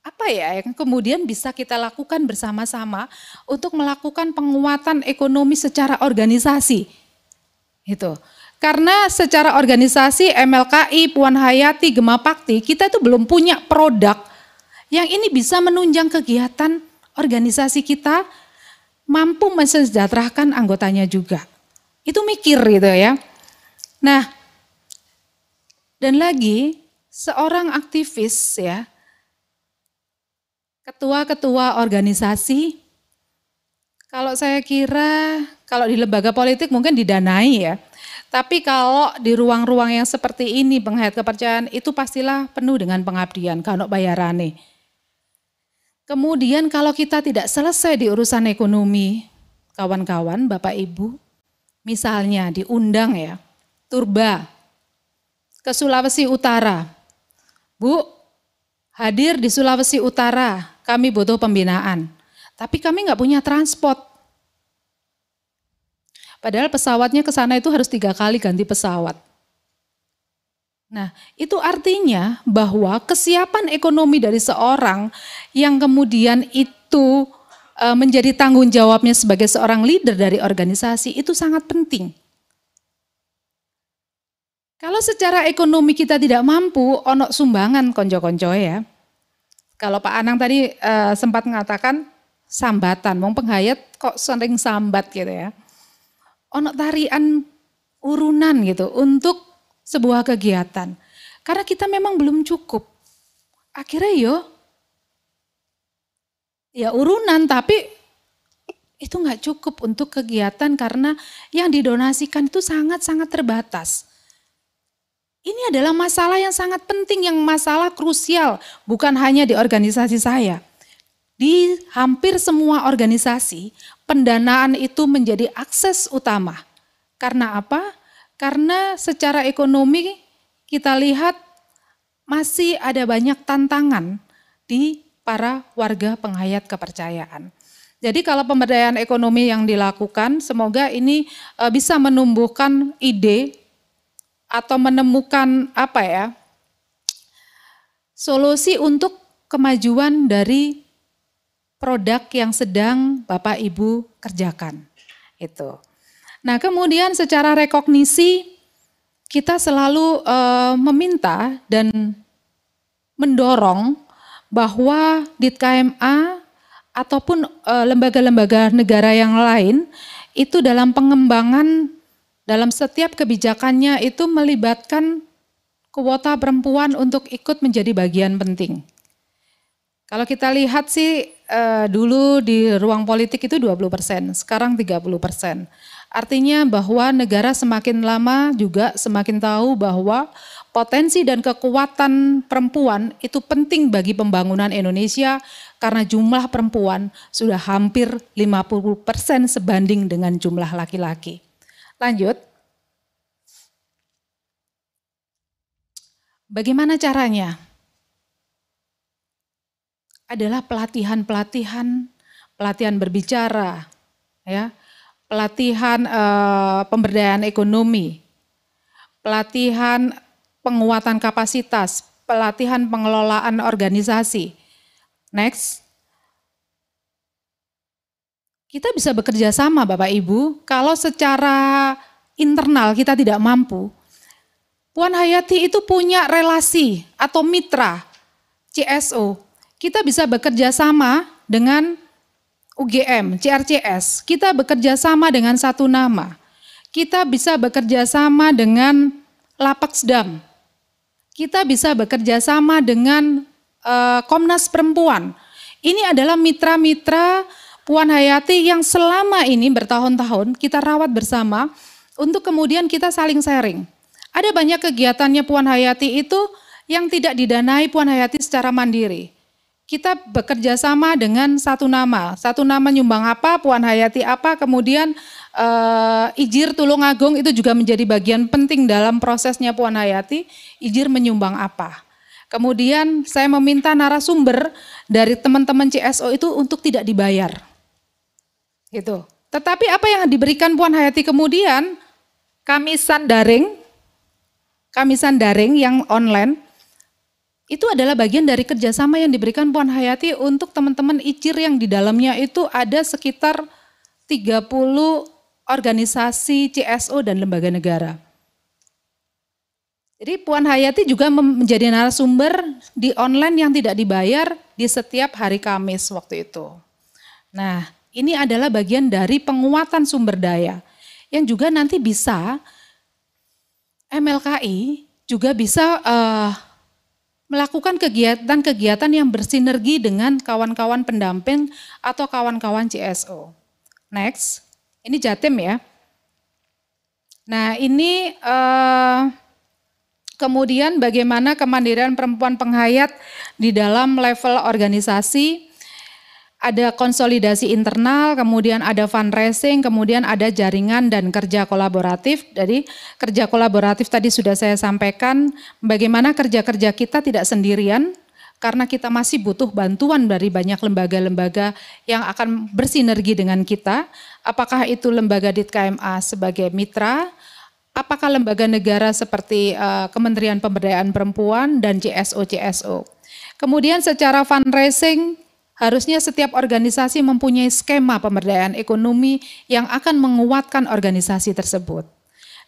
apa ya yang kemudian bisa kita lakukan bersama-sama untuk melakukan penguatan ekonomi secara organisasi itu. Karena secara organisasi MLKI, Puan Hayati, Gema Pakti, kita itu belum punya produk yang ini bisa menunjang kegiatan organisasi kita, mampu mensejahterakan anggotanya juga. Itu mikir gitu ya. Nah, dan lagi seorang aktivis ya, ketua-ketua organisasi, kalau saya kira kalau di lembaga politik mungkin didanai ya. Tapi kalau di ruang-ruang yang seperti ini penghayat kepercayaan itu pastilah penuh dengan pengabdian, kalau bayarane. Kemudian kalau kita tidak selesai di urusan ekonomi, kawan-kawan, Bapak Ibu, misalnya diundang ya, Turba, ke Sulawesi Utara. Bu, hadir di Sulawesi Utara, kami butuh pembinaan. Tapi kami nggak punya transport. Padahal pesawatnya ke sana itu harus tiga kali ganti pesawat. Nah, itu artinya bahwa kesiapan ekonomi dari seorang yang kemudian itu e, menjadi tanggung jawabnya sebagai seorang leader dari organisasi itu sangat penting. Kalau secara ekonomi kita tidak mampu, onok sumbangan konco-konco ya. Kalau Pak Anang tadi e, sempat mengatakan sambatan, mau penghayat kok sering sambat gitu ya ono tarian urunan gitu untuk sebuah kegiatan. Karena kita memang belum cukup. Akhirnya yo ya urunan tapi itu nggak cukup untuk kegiatan karena yang didonasikan itu sangat-sangat terbatas. Ini adalah masalah yang sangat penting, yang masalah krusial, bukan hanya di organisasi saya. Di hampir semua organisasi, pendanaan itu menjadi akses utama. Karena apa? Karena secara ekonomi kita lihat masih ada banyak tantangan di para warga penghayat kepercayaan. Jadi kalau pemberdayaan ekonomi yang dilakukan, semoga ini e, bisa menumbuhkan ide atau menemukan apa ya solusi untuk kemajuan dari produk yang sedang Bapak Ibu kerjakan. Itu. Nah, kemudian secara rekognisi kita selalu e, meminta dan mendorong bahwa KMA ataupun eh, lembaga-lembaga negara yang lain itu dalam pengembangan dalam setiap kebijakannya itu melibatkan kuota perempuan untuk ikut menjadi bagian penting. Kalau kita lihat sih uh, dulu di ruang politik itu 20 persen, sekarang 30 persen. Artinya bahwa negara semakin lama juga semakin tahu bahwa potensi dan kekuatan perempuan itu penting bagi pembangunan Indonesia karena jumlah perempuan sudah hampir 50 persen sebanding dengan jumlah laki-laki. Lanjut. Bagaimana caranya? adalah pelatihan-pelatihan, pelatihan berbicara, ya, pelatihan eh, pemberdayaan ekonomi, pelatihan penguatan kapasitas, pelatihan pengelolaan organisasi. Next. Kita bisa bekerja sama Bapak Ibu, kalau secara internal kita tidak mampu. Puan Hayati itu punya relasi atau mitra CSO kita bisa bekerja sama dengan UGM, CRCS. Kita bekerja sama dengan satu nama. Kita bisa bekerja sama dengan Lapak Sedam. Kita bisa bekerja sama dengan uh, Komnas Perempuan. Ini adalah mitra-mitra Puan Hayati yang selama ini bertahun-tahun kita rawat bersama untuk kemudian kita saling sharing. Ada banyak kegiatannya Puan Hayati itu yang tidak didanai Puan Hayati secara mandiri kita bekerja sama dengan satu nama. Satu nama nyumbang apa, Puan Hayati apa, kemudian uh, Ijir Tulungagung itu juga menjadi bagian penting dalam prosesnya Puan Hayati, Ijir menyumbang apa. Kemudian saya meminta narasumber dari teman-teman CSO itu untuk tidak dibayar. Gitu. Tetapi apa yang diberikan Puan Hayati kemudian, kamisan daring, kamisan daring yang online, itu adalah bagian dari kerjasama yang diberikan Puan Hayati untuk teman-teman ICIR yang di dalamnya itu ada sekitar 30 organisasi CSO dan lembaga negara. Jadi Puan Hayati juga menjadi narasumber di online yang tidak dibayar di setiap hari Kamis waktu itu. Nah, ini adalah bagian dari penguatan sumber daya yang juga nanti bisa MLKI juga bisa uh, melakukan kegiatan-kegiatan yang bersinergi dengan kawan-kawan pendamping atau kawan-kawan CSO. Next, ini Jatim ya. Nah ini eh, kemudian bagaimana kemandirian perempuan penghayat di dalam level organisasi ada konsolidasi internal, kemudian ada fundraising, kemudian ada jaringan dan kerja kolaboratif. Jadi kerja kolaboratif tadi sudah saya sampaikan bagaimana kerja-kerja kita tidak sendirian karena kita masih butuh bantuan dari banyak lembaga-lembaga yang akan bersinergi dengan kita. Apakah itu lembaga DITKMA sebagai mitra, apakah lembaga negara seperti uh, Kementerian Pemberdayaan Perempuan dan CSO-CSO? Kemudian secara fundraising Harusnya setiap organisasi mempunyai skema pemberdayaan ekonomi yang akan menguatkan organisasi tersebut.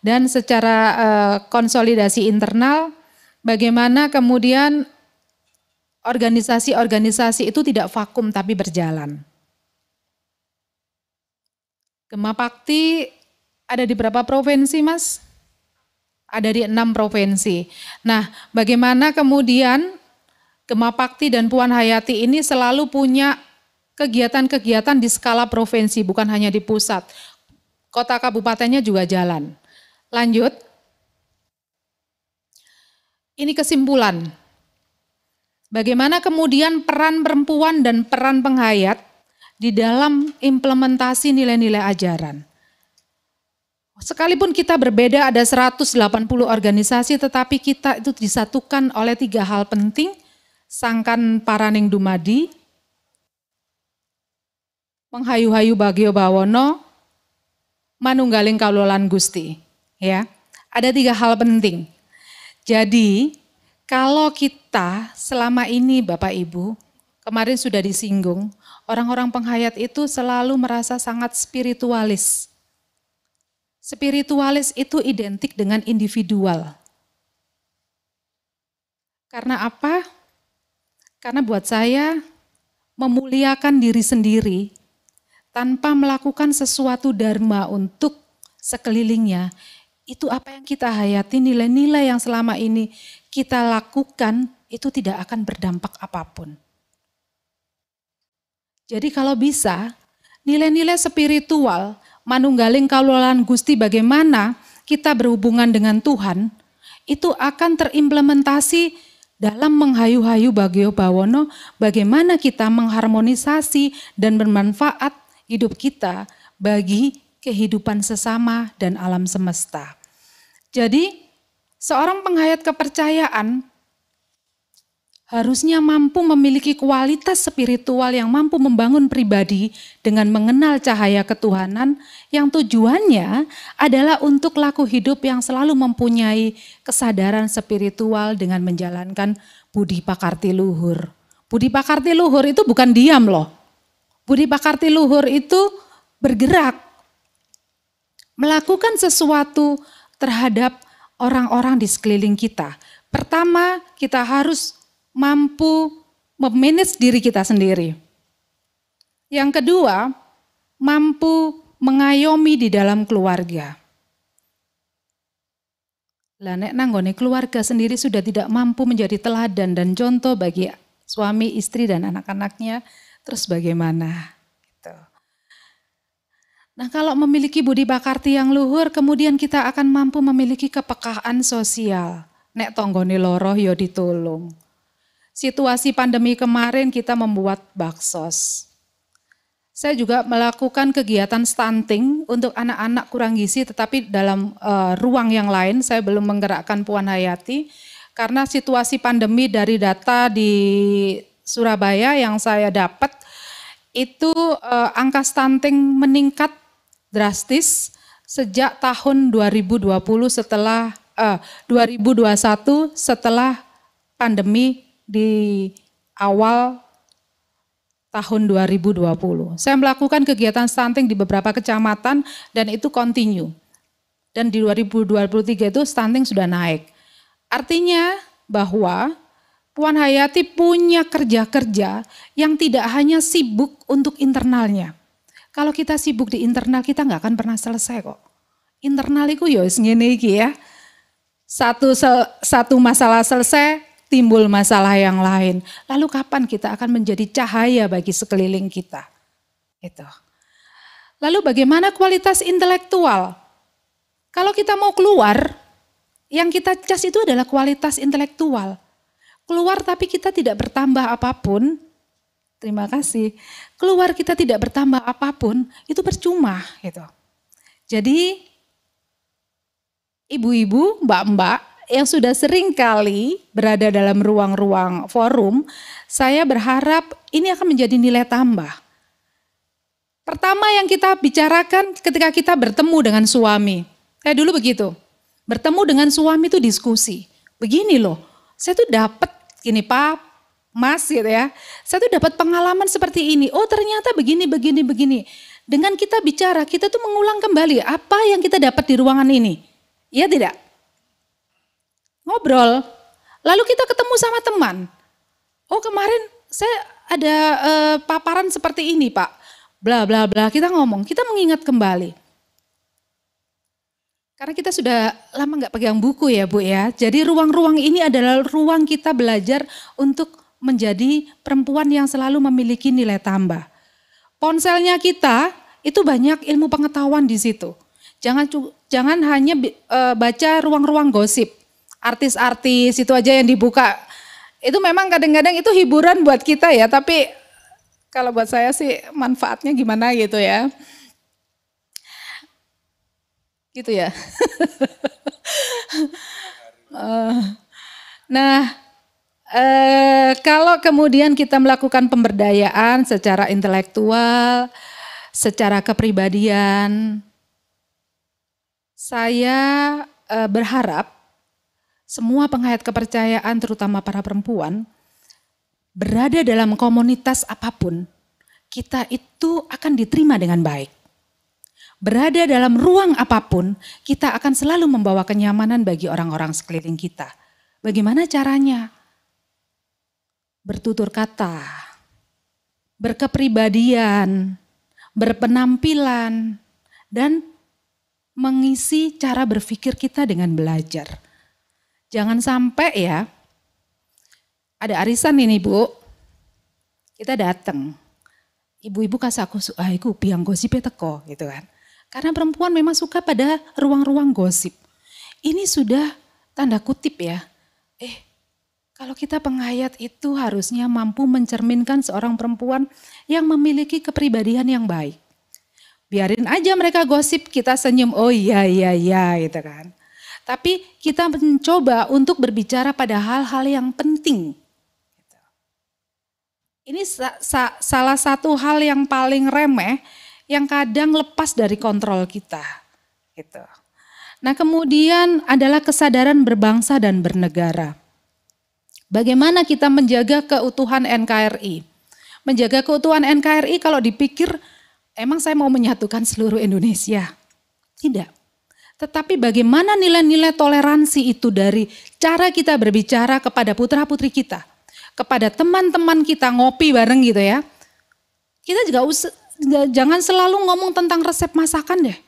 Dan secara eh, konsolidasi internal, bagaimana kemudian organisasi-organisasi itu tidak vakum tapi berjalan. Gemapakti ada di berapa provinsi mas? Ada di enam provinsi. Nah bagaimana kemudian Gemapakti Pakti dan Puan Hayati ini selalu punya kegiatan-kegiatan di skala provinsi, bukan hanya di pusat. Kota kabupatennya juga jalan. Lanjut. Ini kesimpulan. Bagaimana kemudian peran perempuan dan peran penghayat di dalam implementasi nilai-nilai ajaran? Sekalipun kita berbeda ada 180 organisasi tetapi kita itu disatukan oleh tiga hal penting sangkan paraning dumadi, menghayu-hayu bagio bawono, manunggaling kaulolan gusti. Ya, ada tiga hal penting. Jadi kalau kita selama ini Bapak Ibu, kemarin sudah disinggung, orang-orang penghayat itu selalu merasa sangat spiritualis. Spiritualis itu identik dengan individual. Karena apa? Karena buat saya memuliakan diri sendiri tanpa melakukan sesuatu dharma untuk sekelilingnya, itu apa yang kita hayati, nilai-nilai yang selama ini kita lakukan itu tidak akan berdampak apapun. Jadi kalau bisa, nilai-nilai spiritual, manunggaling kaulolan gusti bagaimana kita berhubungan dengan Tuhan, itu akan terimplementasi dalam menghayu-hayu Bagio Bawono bagaimana kita mengharmonisasi dan bermanfaat hidup kita bagi kehidupan sesama dan alam semesta. Jadi seorang penghayat kepercayaan harusnya mampu memiliki kualitas spiritual yang mampu membangun pribadi dengan mengenal cahaya ketuhanan yang tujuannya adalah untuk laku hidup yang selalu mempunyai kesadaran spiritual dengan menjalankan budi pakarti luhur. Budi pakarti luhur itu bukan diam loh. Budi pakarti luhur itu bergerak melakukan sesuatu terhadap orang-orang di sekeliling kita. Pertama, kita harus mampu memanage diri kita sendiri. Yang kedua, mampu mengayomi di dalam keluarga. Lah nek nanggone keluarga sendiri sudah tidak mampu menjadi teladan dan contoh bagi suami, istri dan anak-anaknya, terus bagaimana? Gitu. Nah kalau memiliki budi bakarti yang luhur, kemudian kita akan mampu memiliki kepekaan sosial. Nek tonggoni loroh yo ya ditolong situasi pandemi kemarin kita membuat baksos. Saya juga melakukan kegiatan stunting untuk anak-anak kurang gizi tetapi dalam uh, ruang yang lain saya belum menggerakkan Puan Hayati karena situasi pandemi dari data di Surabaya yang saya dapat itu uh, angka stunting meningkat drastis sejak tahun 2020 setelah eh, uh, 2021 setelah pandemi di awal tahun 2020. Saya melakukan kegiatan stunting di beberapa kecamatan dan itu continue. Dan di 2023 itu stunting sudah naik. Artinya bahwa Puan Hayati punya kerja-kerja yang tidak hanya sibuk untuk internalnya. Kalau kita sibuk di internal kita nggak akan pernah selesai kok. Internal itu ya ya. Satu satu masalah selesai, timbul masalah yang lain. Lalu kapan kita akan menjadi cahaya bagi sekeliling kita? Itu. Lalu bagaimana kualitas intelektual? Kalau kita mau keluar, yang kita cas itu adalah kualitas intelektual. Keluar tapi kita tidak bertambah apapun, terima kasih. Keluar kita tidak bertambah apapun, itu percuma gitu. Jadi ibu-ibu, mbak-mbak, yang sudah sering kali berada dalam ruang-ruang forum, saya berharap ini akan menjadi nilai tambah. Pertama yang kita bicarakan ketika kita bertemu dengan suami. Kayak dulu begitu. Bertemu dengan suami itu diskusi. Begini loh, saya tuh dapat gini Pak, Mas gitu ya. Saya tuh dapat pengalaman seperti ini. Oh, ternyata begini begini begini. Dengan kita bicara, kita tuh mengulang kembali apa yang kita dapat di ruangan ini. Iya tidak? ngobrol. Lalu kita ketemu sama teman. Oh kemarin saya ada uh, paparan seperti ini pak. Bla bla bla kita ngomong, kita mengingat kembali. Karena kita sudah lama nggak pegang buku ya Bu ya. Jadi ruang-ruang ini adalah ruang kita belajar untuk menjadi perempuan yang selalu memiliki nilai tambah. Ponselnya kita itu banyak ilmu pengetahuan di situ. Jangan jangan hanya eh, baca ruang-ruang gosip artis-artis itu aja yang dibuka. Itu memang kadang-kadang itu hiburan buat kita ya, tapi kalau buat saya sih manfaatnya gimana gitu ya. Gitu ya. Eh, nah, eh, kalau kemudian kita melakukan pemberdayaan secara intelektual, secara kepribadian, saya eh, berharap semua penghayat kepercayaan terutama para perempuan berada dalam komunitas apapun, kita itu akan diterima dengan baik. Berada dalam ruang apapun, kita akan selalu membawa kenyamanan bagi orang-orang sekeliling kita. Bagaimana caranya? Bertutur kata, berkepribadian, berpenampilan, dan mengisi cara berpikir kita dengan belajar Jangan sampai ya, ada arisan ini Bu, kita datang. Ibu-ibu kasih aku, ah aku biang gosip teko gitu kan. Karena perempuan memang suka pada ruang-ruang gosip. Ini sudah tanda kutip ya. Eh, kalau kita penghayat itu harusnya mampu mencerminkan seorang perempuan yang memiliki kepribadian yang baik. Biarin aja mereka gosip, kita senyum, oh iya iya iya gitu kan. Tapi kita mencoba untuk berbicara pada hal-hal yang penting. Ini sa sa salah satu hal yang paling remeh yang kadang lepas dari kontrol kita. Gitu. Nah kemudian adalah kesadaran berbangsa dan bernegara. Bagaimana kita menjaga keutuhan NKRI? Menjaga keutuhan NKRI kalau dipikir emang saya mau menyatukan seluruh Indonesia? Tidak tetapi bagaimana nilai-nilai toleransi itu dari cara kita berbicara kepada putra-putri kita, kepada teman-teman kita ngopi bareng gitu ya. Kita juga us- jangan selalu ngomong tentang resep masakan deh.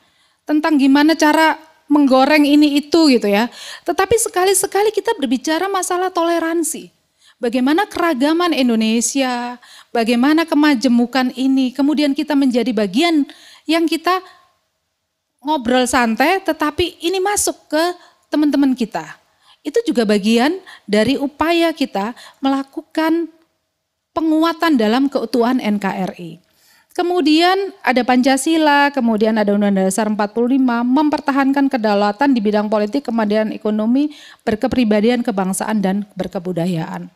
Tentang gimana cara menggoreng ini itu gitu ya. Tetapi sekali-sekali kita berbicara masalah toleransi. Bagaimana keragaman Indonesia, bagaimana kemajemukan ini, kemudian kita menjadi bagian yang kita ngobrol santai tetapi ini masuk ke teman-teman kita. Itu juga bagian dari upaya kita melakukan penguatan dalam keutuhan NKRI. Kemudian ada Pancasila, kemudian ada Undang-Undang Dasar 45, mempertahankan kedaulatan di bidang politik, kemandirian ekonomi, berkepribadian, kebangsaan, dan berkebudayaan.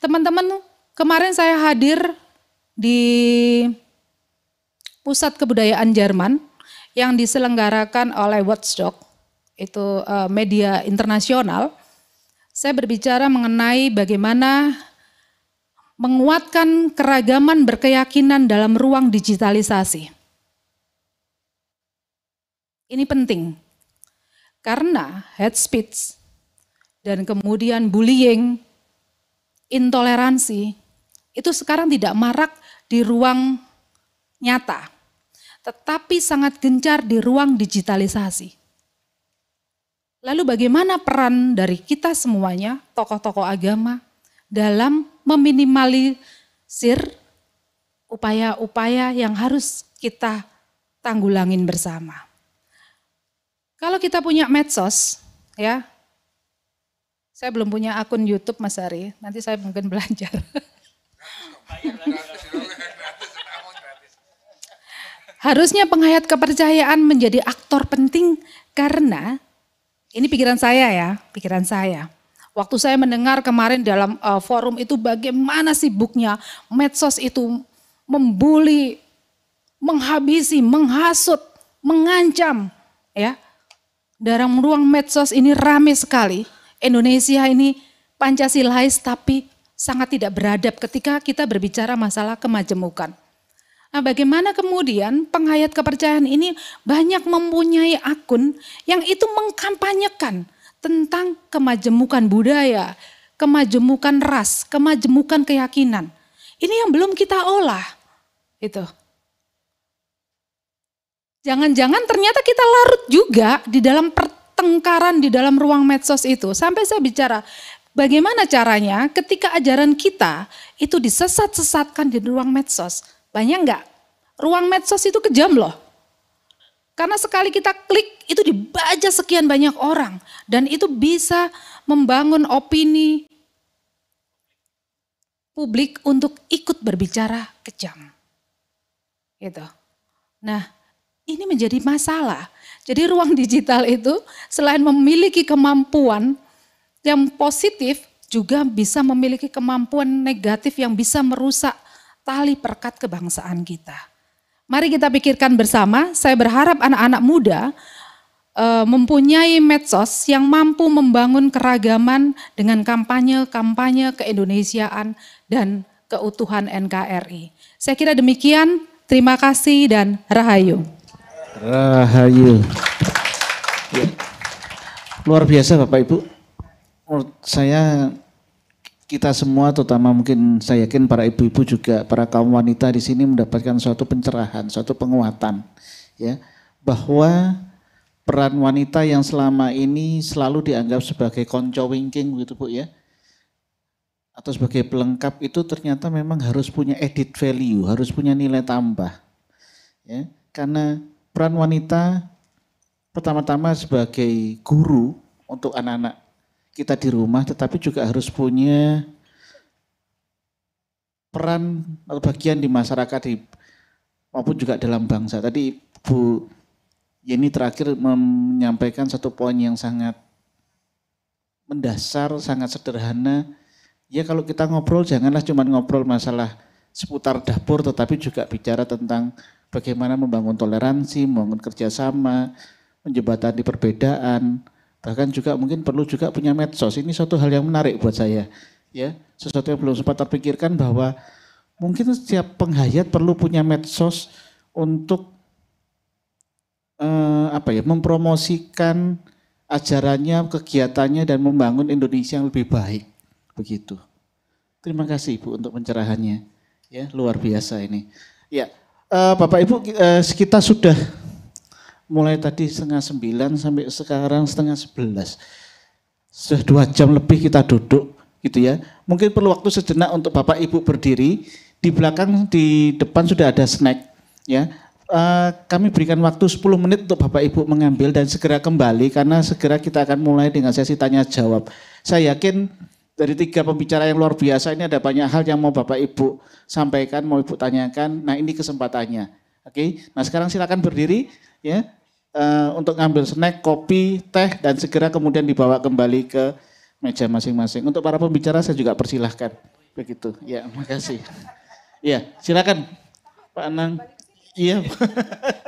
Teman-teman, kemarin saya hadir di Pusat Kebudayaan Jerman, yang diselenggarakan oleh Watchdog, itu eh, media internasional, saya berbicara mengenai bagaimana menguatkan keragaman berkeyakinan dalam ruang digitalisasi. Ini penting karena hate speech dan kemudian bullying, intoleransi itu sekarang tidak marak di ruang nyata tetapi sangat gencar di ruang digitalisasi. Lalu bagaimana peran dari kita semuanya, tokoh-tokoh agama, dalam meminimalisir upaya-upaya yang harus kita tanggulangin bersama. Kalau kita punya medsos, ya, saya belum punya akun YouTube Mas Ari, nanti saya mungkin belajar. Harusnya penghayat kepercayaan menjadi aktor penting karena ini pikiran saya ya, pikiran saya. Waktu saya mendengar kemarin dalam uh, forum itu bagaimana sibuknya medsos itu membuli, menghabisi, menghasut, mengancam ya. Dalam ruang medsos ini ramai sekali. Indonesia ini Pancasilais tapi sangat tidak beradab ketika kita berbicara masalah kemajemukan. Nah, bagaimana kemudian penghayat kepercayaan ini banyak mempunyai akun yang itu mengkampanyekan tentang kemajemukan budaya, kemajemukan ras, kemajemukan keyakinan. Ini yang belum kita olah. Itu. Jangan-jangan ternyata kita larut juga di dalam pertengkaran di dalam ruang medsos itu. Sampai saya bicara, bagaimana caranya ketika ajaran kita itu disesat-sesatkan di ruang medsos banyak nggak? Ruang medsos itu kejam loh. Karena sekali kita klik itu dibaca sekian banyak orang. Dan itu bisa membangun opini publik untuk ikut berbicara kejam. Gitu. Nah, ini menjadi masalah. Jadi ruang digital itu selain memiliki kemampuan yang positif juga bisa memiliki kemampuan negatif yang bisa merusak tali perkat kebangsaan kita. Mari kita pikirkan bersama, saya berharap anak-anak muda eh, mempunyai medsos yang mampu membangun keragaman dengan kampanye-kampanye keindonesiaan dan keutuhan NKRI. Saya kira demikian, terima kasih dan rahayu. Rahayu. Ya. Luar biasa Bapak Ibu, menurut saya kita semua terutama mungkin saya yakin para ibu-ibu juga para kaum wanita di sini mendapatkan suatu pencerahan, suatu penguatan ya bahwa peran wanita yang selama ini selalu dianggap sebagai konco wingking gitu Bu ya atau sebagai pelengkap itu ternyata memang harus punya edit value, harus punya nilai tambah. Ya, karena peran wanita pertama-tama sebagai guru untuk anak-anak kita di rumah tetapi juga harus punya peran atau bagian di masyarakat di maupun juga dalam bangsa. Tadi Bu Yeni terakhir menyampaikan satu poin yang sangat mendasar, sangat sederhana. Ya kalau kita ngobrol janganlah cuma ngobrol masalah seputar dapur tetapi juga bicara tentang bagaimana membangun toleransi, membangun kerjasama, menjembatani perbedaan, Bahkan juga mungkin perlu juga punya medsos. Ini suatu hal yang menarik buat saya. Ya, sesuatu yang belum sempat terpikirkan bahwa mungkin setiap penghayat perlu punya medsos untuk eh, apa ya mempromosikan ajarannya, kegiatannya dan membangun Indonesia yang lebih baik. Begitu. Terima kasih Ibu untuk pencerahannya. Ya, luar biasa ini. Ya, uh, Bapak Ibu uh, eh, kita sudah mulai tadi setengah sembilan sampai sekarang setengah sebelas. Sudah dua jam lebih kita duduk gitu ya. Mungkin perlu waktu sejenak untuk Bapak Ibu berdiri. Di belakang, di depan sudah ada snack ya. Uh, kami berikan waktu 10 menit untuk Bapak Ibu mengambil dan segera kembali karena segera kita akan mulai dengan sesi tanya jawab. Saya yakin dari tiga pembicara yang luar biasa ini ada banyak hal yang mau Bapak Ibu sampaikan, mau Ibu tanyakan. Nah ini kesempatannya. Oke, nah sekarang silakan berdiri ya. Eh, untuk ngambil snack, kopi, teh, dan segera kemudian dibawa kembali ke meja masing-masing. Untuk para pembicara saya juga persilahkan. Begitu. Ya, makasih. Ya, silakan Pak Anang. Iya.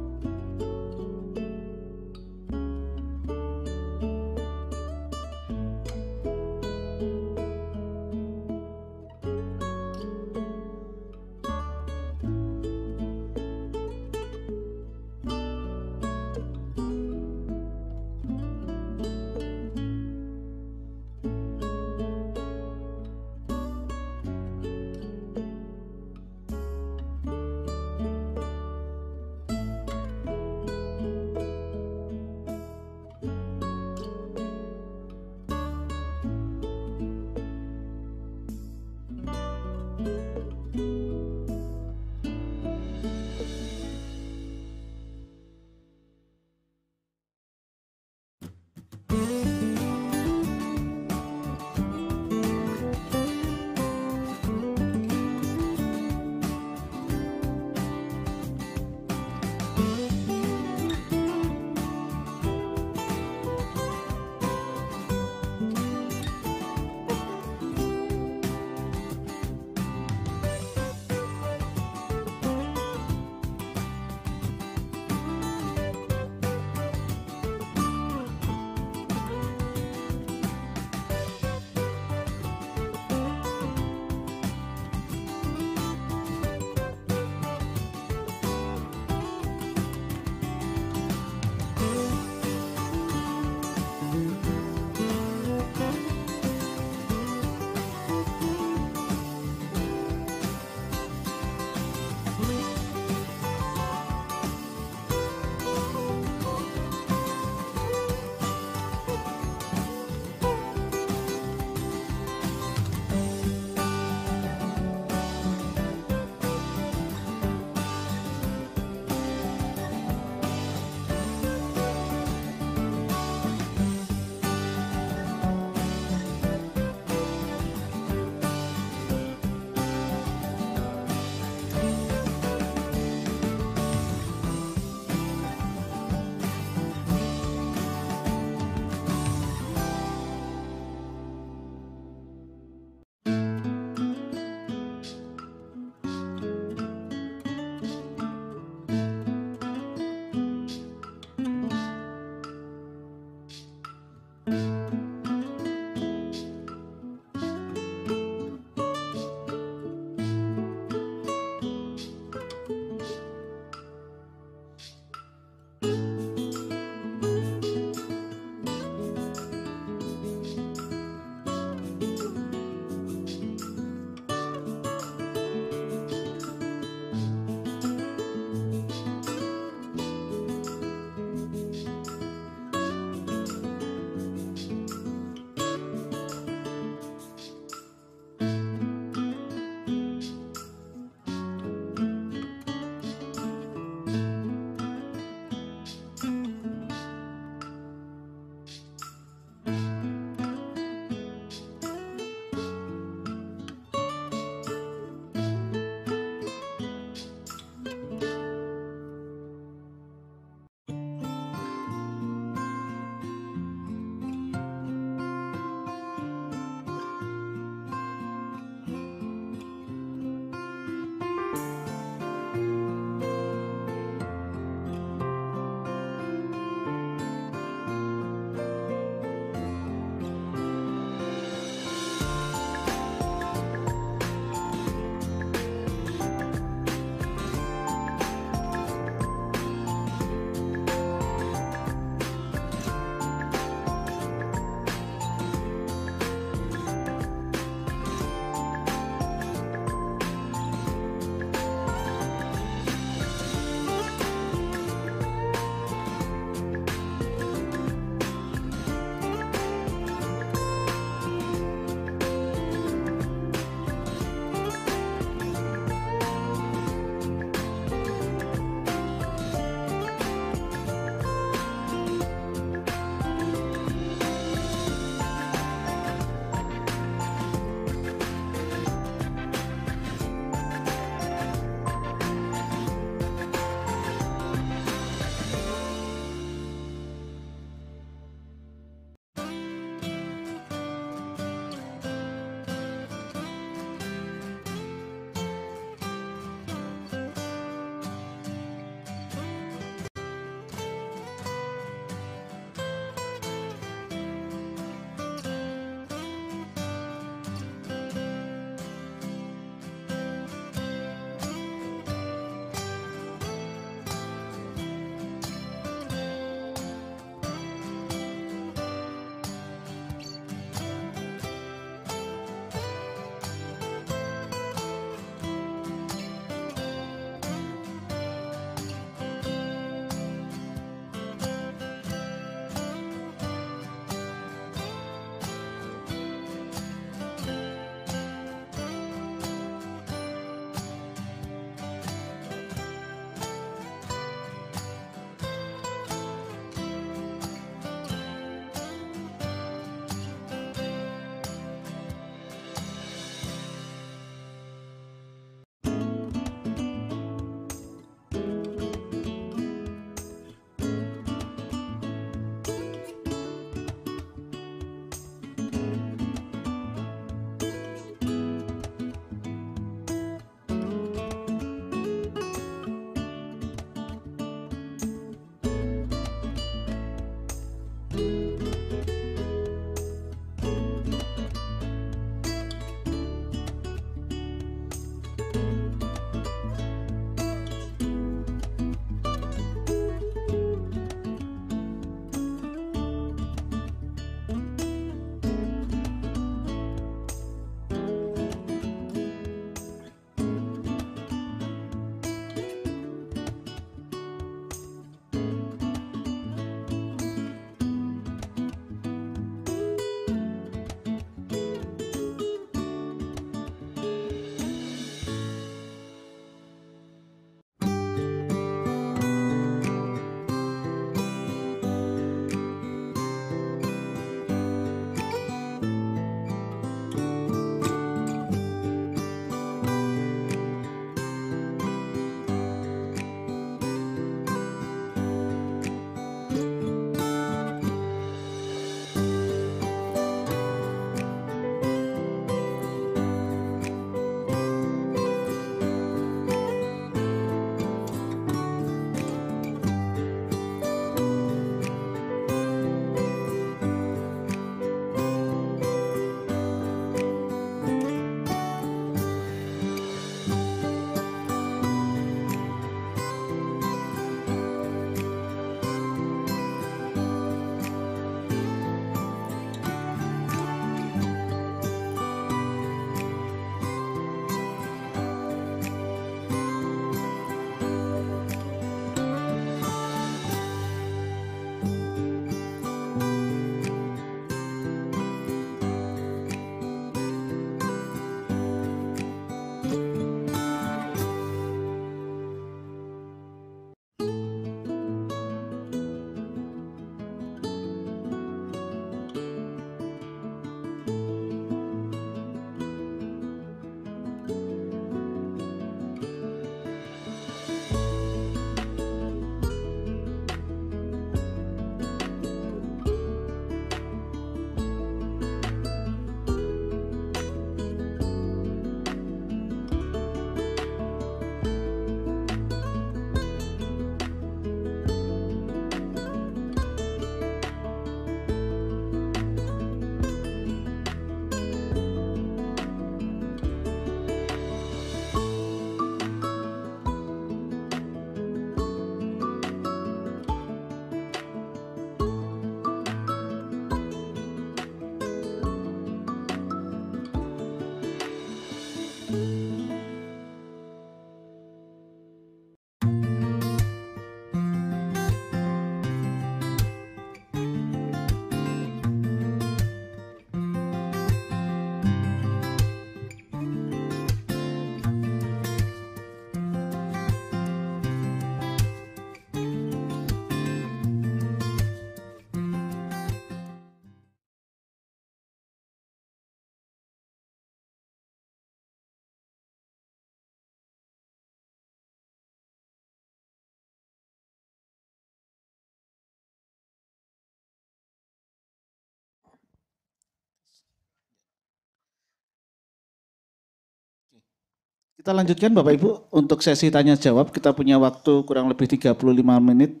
Kita lanjutkan Bapak Ibu untuk sesi tanya jawab. Kita punya waktu kurang lebih 35 menit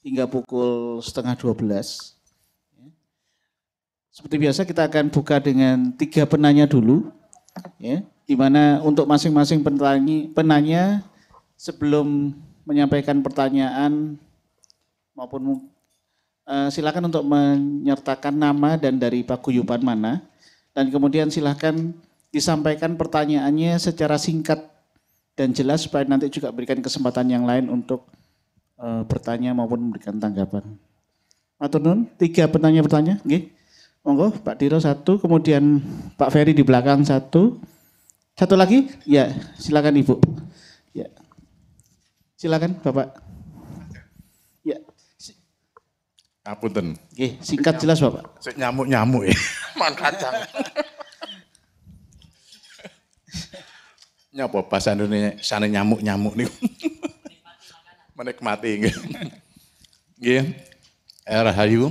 hingga pukul setengah 12. Ya. Seperti biasa kita akan buka dengan tiga penanya dulu. Ya, di mana untuk masing-masing penanya, penanya sebelum menyampaikan pertanyaan maupun uh, silakan untuk menyertakan nama dan dari Pak paguyuban mana dan kemudian silakan disampaikan pertanyaannya secara singkat dan jelas supaya nanti juga berikan kesempatan yang lain untuk e, bertanya maupun memberikan tanggapan. Maturnun, tiga pertanyaan-pertanyaan, nggih. Monggo Pak Diro satu, kemudian Pak Ferry di belakang satu. Satu lagi? Ya, silakan Ibu. Ya. Silakan Bapak. Ya. Si singkat jelas Bapak. nyamuk-nyamuk ya. Man kacang. nyapa bahasa Indonesia sana nyamuk-nyamuk nih Menikmati gitu Nggih. Eh, Rahayu.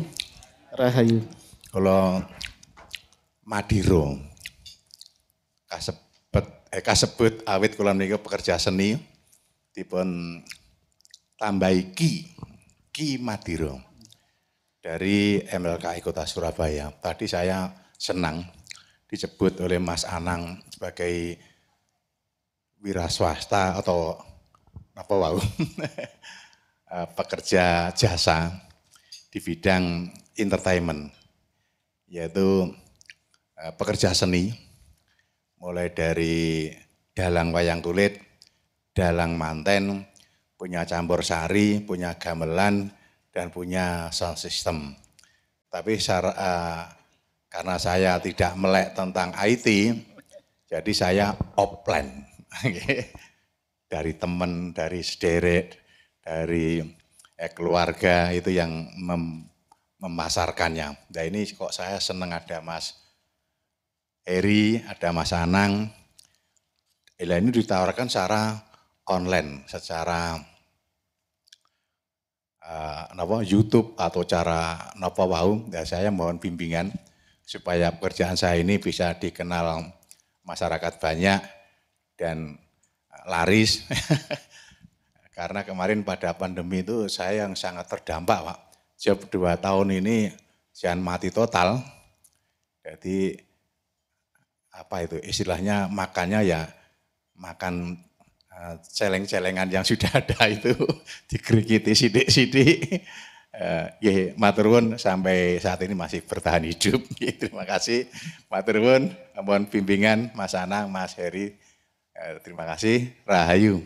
Rahayu. Kalau Madiro, Kasebet eh kasebut awit kula menika pekerja seni dipun tambahi Ki Ki Madiro dari MLKI Kota Surabaya. Tadi saya senang disebut oleh Mas Anang sebagai wira swasta atau apa wow, eh, pekerja jasa di bidang entertainment, yaitu eh, pekerja seni, mulai dari dalang wayang kulit, dalang manten, punya campur sari, punya gamelan, dan punya sound system. Tapi secara, eh, karena saya tidak melek tentang IT, jadi saya offline dari teman, dari sederet, dari eh, keluarga itu yang mem, memasarkannya. Nah ini kok saya senang ada Mas Eri, ada Mas Anang. Eh, ini ditawarkan secara online, secara uh, YouTube atau cara napa wau. Ya saya mohon bimbingan supaya pekerjaan saya ini bisa dikenal masyarakat banyak dan eh, laris. Karena kemarin pada pandemi itu saya yang sangat terdampak Pak. Setiap dua tahun ini jangan mati total. Jadi apa itu istilahnya makannya ya makan eh, celeng-celengan yang sudah ada itu digerikiti sidik-sidik. Uh, eh, ya, maturun sampai saat ini masih bertahan hidup. terima kasih, maturun, mohon bimbingan Mas Anang, Mas Heri, Eh, terima kasih, Rahayu.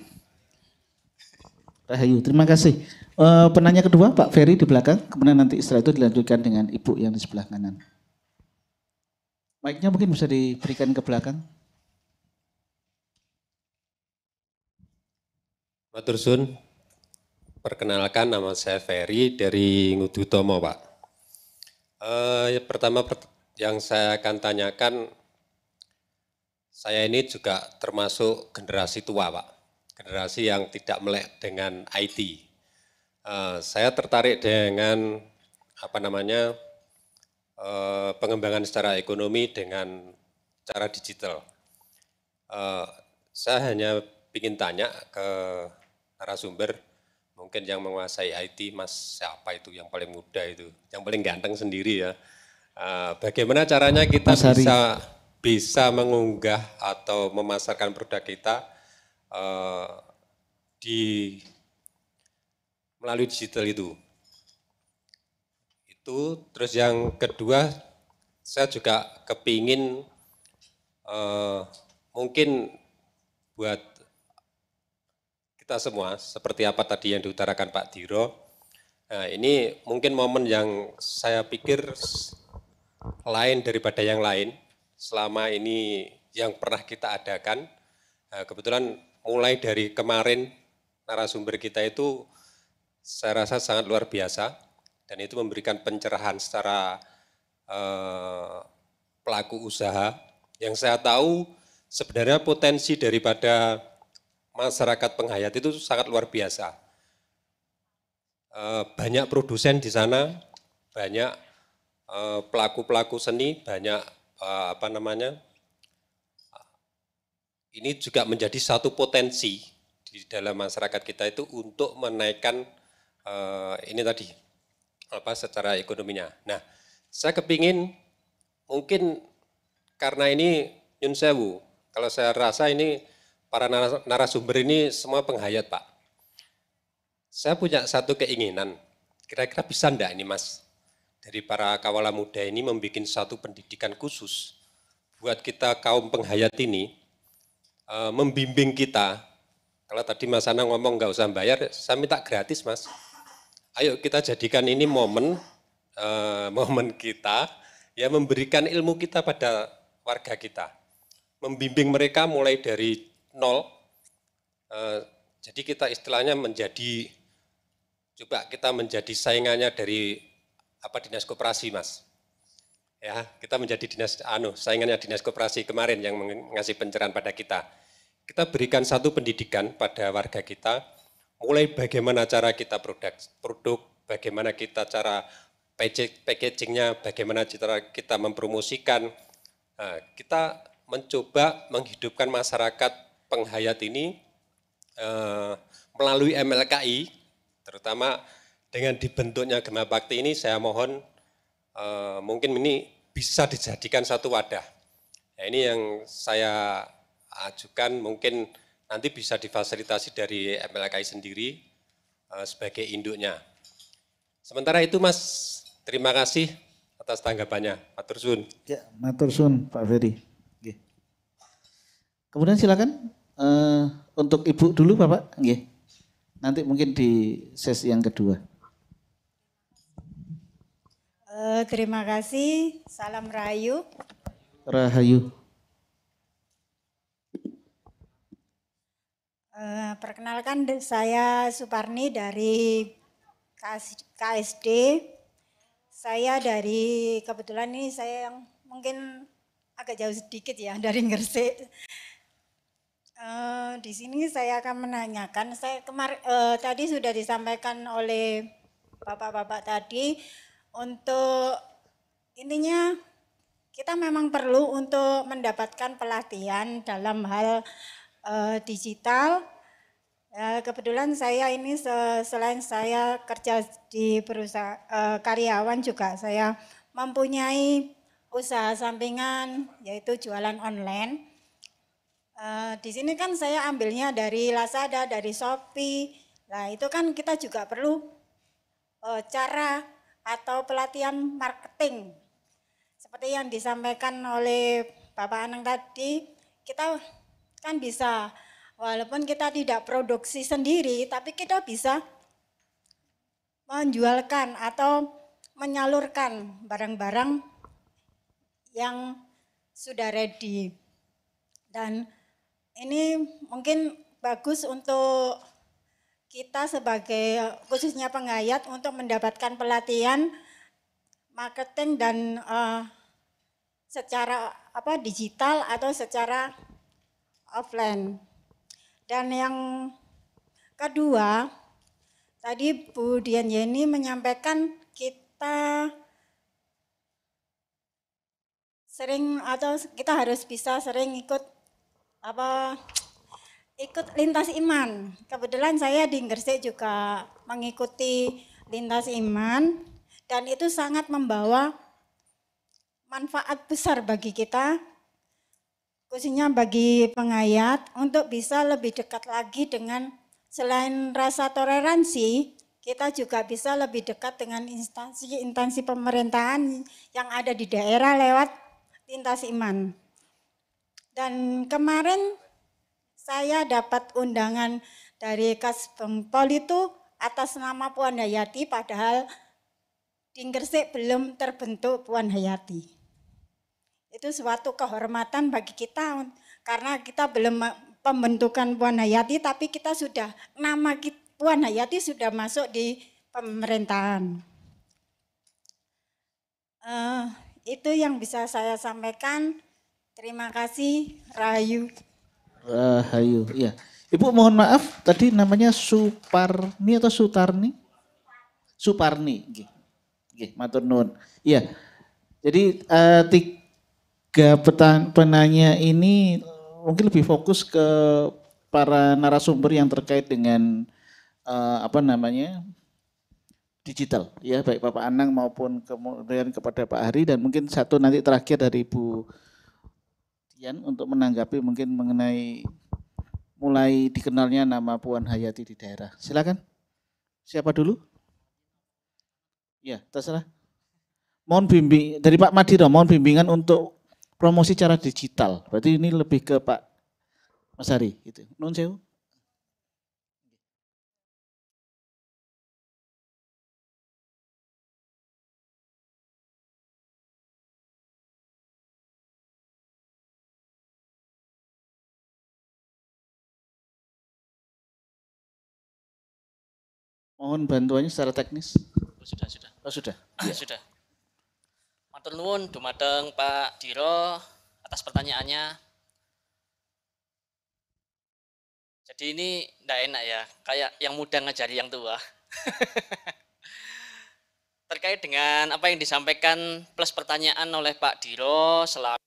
Rahayu, terima kasih. E, penanya kedua Pak Ferry di belakang, kemudian nanti setelah itu dilanjutkan dengan Ibu yang di sebelah kanan. mic mungkin bisa diberikan ke belakang. Matur Sun, perkenalkan nama saya Ferry dari Ngudutomo Pak. E, pertama yang saya akan tanyakan saya ini juga termasuk generasi tua, Pak. Generasi yang tidak melek dengan IT. Uh, eh, saya tertarik dengan apa namanya uh, pengembangan secara ekonomi dengan cara digital. Uh, saya hanya ingin tanya ke sumber, mungkin yang menguasai IT, Mas siapa itu yang paling muda itu, yang paling ganteng sendiri ya. Uh, bagaimana caranya kita bisa bisa mengunggah atau memasarkan produk kita uh, di melalui digital itu. Itu terus yang kedua saya juga kepingin uh, mungkin buat kita semua seperti apa tadi yang diutarakan Pak Diro. Nah, ini mungkin momen yang saya pikir lain daripada yang lain selama ini yang pernah kita adakan. Eh, kebetulan mulai dari kemarin narasumber kita itu saya rasa sangat luar biasa dan itu memberikan pencerahan secara eh, pelaku usaha yang saya tahu sebenarnya potensi daripada masyarakat penghayat itu sangat luar biasa. Eh, banyak produsen di sana, banyak pelaku-pelaku seni, banyak Eh, apa namanya ini juga menjadi satu potensi di dalam masyarakat kita itu untuk menaikkan uh, ini tadi apa secara ekonominya. Nah, saya kepingin mungkin karena ini Yun Sewu, kalau saya rasa ini para narasumber ini semua penghayat Pak. Saya punya satu keinginan, kira-kira bisa enggak ini Mas? dari para kawala muda ini membuat satu pendidikan khusus buat kita kaum penghayat ini eh, membimbing kita kalau tadi Mas Anang ngomong nggak usah bayar saya minta gratis Mas ayo kita jadikan ini momen eh, momen kita ya memberikan ilmu kita pada warga kita membimbing mereka mulai dari nol eh, jadi kita istilahnya menjadi coba kita menjadi saingannya dari apa dinas koperasi mas ya kita menjadi dinas anu saingannya dinas koperasi kemarin yang ngasih pencerahan pada kita kita berikan satu pendidikan pada warga kita mulai bagaimana cara kita produk produk bagaimana kita cara packagingnya bagaimana cara kita mempromosikan nah, kita mencoba menghidupkan masyarakat penghayat ini eh, melalui MLKI terutama dengan dibentuknya Gema Bakti ini saya mohon uh, mungkin ini bisa dijadikan satu wadah. Ya, ini yang saya ajukan mungkin nanti bisa difasilitasi dari MLKI sendiri uh, sebagai induknya. Sementara itu Mas, terima kasih atas tanggapannya. Matur Sun. Ya, Matur Sun Pak Ferry. Oke. Kemudian silakan uh, untuk Ibu dulu Bapak. Oke. Nanti mungkin di sesi yang kedua. Eh, terima kasih. Salam Rahayu. Rahayu. Eh, perkenalkan saya Suparni dari KSD. Saya dari kebetulan ini saya yang mungkin agak jauh sedikit ya dari Gresik. Uh, di sini saya akan menanyakan, saya kemarin tadi sudah disampaikan oleh bapak-bapak tadi untuk intinya kita memang perlu untuk mendapatkan pelatihan dalam hal uh, digital. Eh, kebetulan saya ini selain saya kerja di perusahaan uh, eh, karyawan juga saya mempunyai usaha sampingan yaitu jualan online. Uh, di sini kan saya ambilnya dari Lazada, dari Shopee. Nah itu kan kita juga perlu uh, cara atau pelatihan marketing. Seperti yang disampaikan oleh Bapak Anang tadi, kita kan bisa walaupun kita tidak produksi sendiri, tapi kita bisa menjualkan atau menyalurkan barang-barang yang sudah ready. Dan ini mungkin bagus untuk kita sebagai khususnya penggayat untuk mendapatkan pelatihan marketing dan uh, secara apa digital atau secara offline. Dan yang kedua, tadi Bu Dian Yeni menyampaikan kita sering atau kita harus bisa sering ikut apa ikut lintas iman. Kebetulan saya di Gresik juga mengikuti lintas iman dan itu sangat membawa manfaat besar bagi kita khususnya bagi pengayat untuk bisa lebih dekat lagi dengan selain rasa toleransi kita juga bisa lebih dekat dengan instansi-instansi pemerintahan yang ada di daerah lewat lintas iman. Dan kemarin saya dapat undangan dari Kas Bengpol itu atas nama Puan Hayati padahal Dinggersik belum terbentuk Puan Hayati. Itu suatu kehormatan bagi kita karena kita belum pembentukan Puan Hayati tapi kita sudah nama Puan Hayati sudah masuk di pemerintahan. Uh, itu yang bisa saya sampaikan. Terima kasih, Rayu. Rahayu. Iya. Ibu mohon maaf, tadi namanya Suparni atau Sutarni? Suparni. Oke, gitu matur nuwun. Iya. Jadi uh, tiga penanya ini mungkin lebih fokus ke para narasumber yang terkait dengan uh, apa namanya? digital ya baik Bapak Anang maupun kemudian kepada Pak Hari dan mungkin satu nanti terakhir dari ibu demikian untuk menanggapi mungkin mengenai mulai dikenalnya nama Puan Hayati di daerah. Silakan. Siapa dulu? Ya, terserah. Mohon bimbing dari Pak Madiro, mohon bimbingan untuk promosi cara digital. Berarti ini lebih ke Pak Masari, gitu. Nun mohon bantuannya secara teknis. Oh, sudah, sudah. Oh, sudah. Ya. Sudah. Matur nuwun dumateng Pak Diro atas pertanyaannya. Jadi ini ndak enak ya, kayak yang muda ngajari yang tua. Terkait dengan apa yang disampaikan plus pertanyaan oleh Pak Diro selama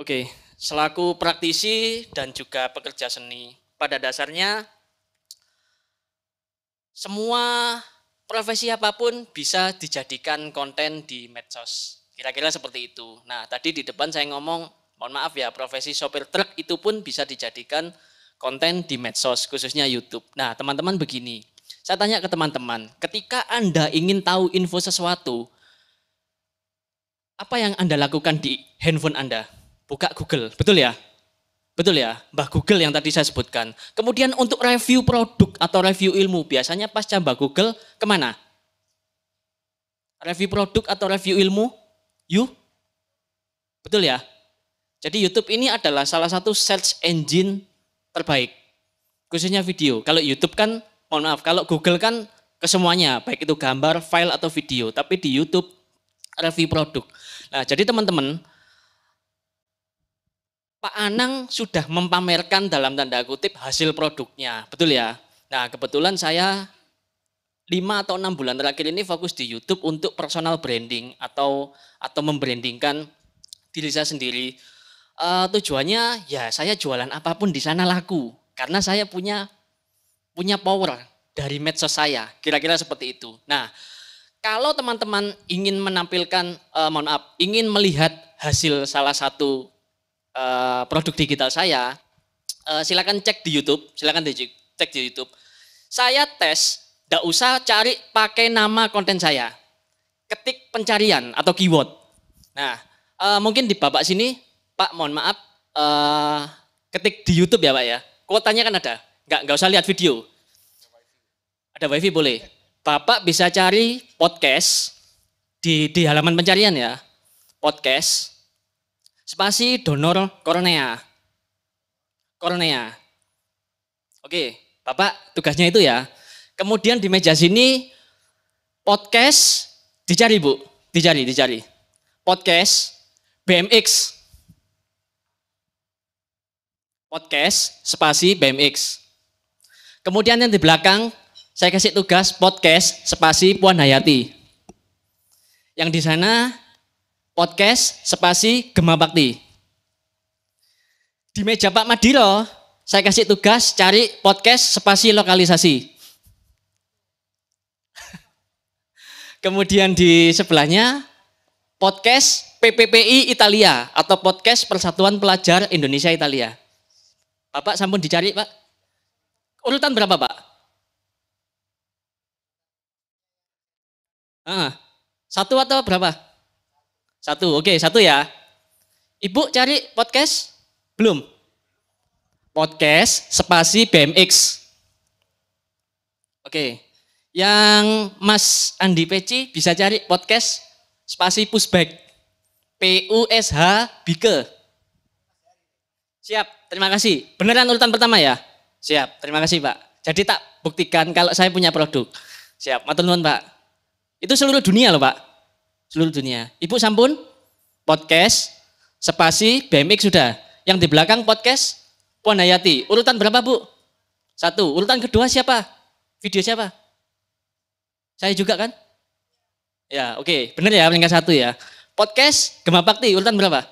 Oke, selaku praktisi dan juga pekerja seni, pada dasarnya semua profesi apapun bisa dijadikan konten di medsos. Kira-kira seperti itu. Nah, tadi di depan saya ngomong, mohon maaf ya, profesi sopir truk itu pun bisa dijadikan konten di medsos, khususnya YouTube. Nah, teman-teman begini, saya tanya ke teman-teman, ketika Anda ingin tahu info sesuatu, apa yang Anda lakukan di handphone Anda? buka Google, betul ya? Betul ya, Mbah Google yang tadi saya sebutkan. Kemudian untuk review produk atau review ilmu, biasanya pas Mbah Google kemana? Review produk atau review ilmu? You? Betul ya? Jadi YouTube ini adalah salah satu search engine terbaik, khususnya video. Kalau YouTube kan, mohon maaf, kalau Google kan kesemuanya baik itu gambar, file, atau video. Tapi di YouTube, review produk. Nah, jadi teman-teman, Pak Anang sudah mempamerkan dalam tanda kutip hasil produknya, betul ya? Nah kebetulan saya lima atau enam bulan terakhir ini fokus di YouTube untuk personal branding atau atau membrandingkan diri saya sendiri. Uh, tujuannya ya saya jualan apapun di sana laku karena saya punya punya power dari medsos saya. Kira-kira seperti itu. Nah, kalau teman-teman ingin menampilkan eh, mohon maaf, ingin melihat hasil salah satu Eh, produk digital saya, uh, silakan cek di YouTube, silakan cek di YouTube. Saya tes, tidak usah cari pakai nama konten saya. Ketik pencarian atau keyword. Nah, uh, mungkin di bapak sini, Pak, mohon maaf, uh, ketik di YouTube ya, Pak ya. Kuotanya kan ada, nggak nggak usah lihat video. Ada wifi boleh. Bapak bisa cari podcast di di halaman pencarian ya, podcast spasi donor kornea. Kornea. Oke, Bapak tugasnya itu ya. Kemudian di meja sini podcast dicari Bu, dicari, dicari. Podcast BMX. Podcast spasi BMX. Kemudian yang di belakang saya kasih tugas podcast spasi Puan Hayati. Yang di sana podcast spasi gemah Bakti. Di meja Pak Madiro, saya kasih tugas cari podcast spasi lokalisasi. Kemudian di sebelahnya podcast PPPI Italia atau podcast Persatuan Pelajar Indonesia Italia. Bapak sampun dicari, Pak. Urutan berapa, Pak? Ah, satu atau berapa? Satu, oke satu ya. Ibu cari podcast? Belum. Podcast spasi BMX. Oke. Yang Mas Andi Peci bisa cari podcast spasi pushback. P U S H Bike. Siap, terima kasih. Beneran urutan pertama ya? Siap, terima kasih Pak. Jadi tak buktikan kalau saya punya produk. Siap, matur nuwun Pak. Itu seluruh dunia loh Pak seluruh dunia. Ibu sampun podcast spasi BMX sudah. Yang di belakang podcast Puan Hayati. Urutan berapa Bu? Satu. Urutan kedua siapa? Video siapa? Saya juga kan? Ya, oke. Okay. Benar ya peringkat satu ya. Podcast Gema Pakti urutan berapa?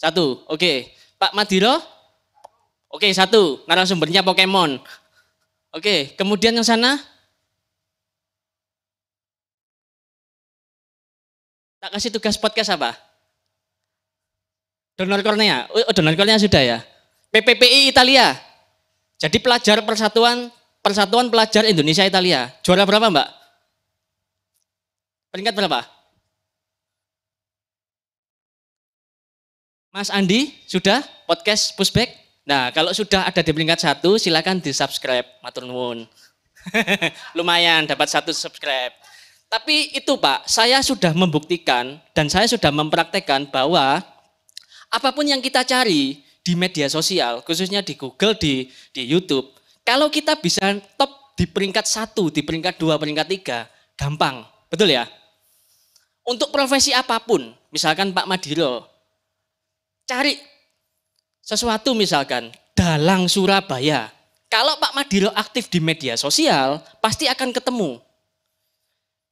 Satu. Oke. Okay. Pak Madiro? Oke, okay, satu. Narasumbernya Pokemon. Oke, okay. kemudian yang sana Tak kasih tugas podcast apa? Donor kornea? Oh, oh donor kornea sudah ya. PPPI Italia. Jadi pelajar persatuan Persatuan Pelajar Indonesia Italia. Juara berapa, Mbak? Peringkat berapa? Mas Andi, sudah podcast pushback? Nah, kalau sudah ada di peringkat satu, silakan di subscribe. Matur nuwun. Lumayan dapat satu subscribe. Tapi itu Pak, saya sudah membuktikan dan saya sudah mempraktekkan bahwa apapun yang kita cari di media sosial, khususnya di Google, di, di YouTube, kalau kita bisa top di peringkat satu, di peringkat dua, peringkat tiga, gampang. Betul ya? Untuk profesi apapun, misalkan Pak Madiro, cari sesuatu misalkan, dalang Surabaya. Kalau Pak Madiro aktif di media sosial, pasti akan ketemu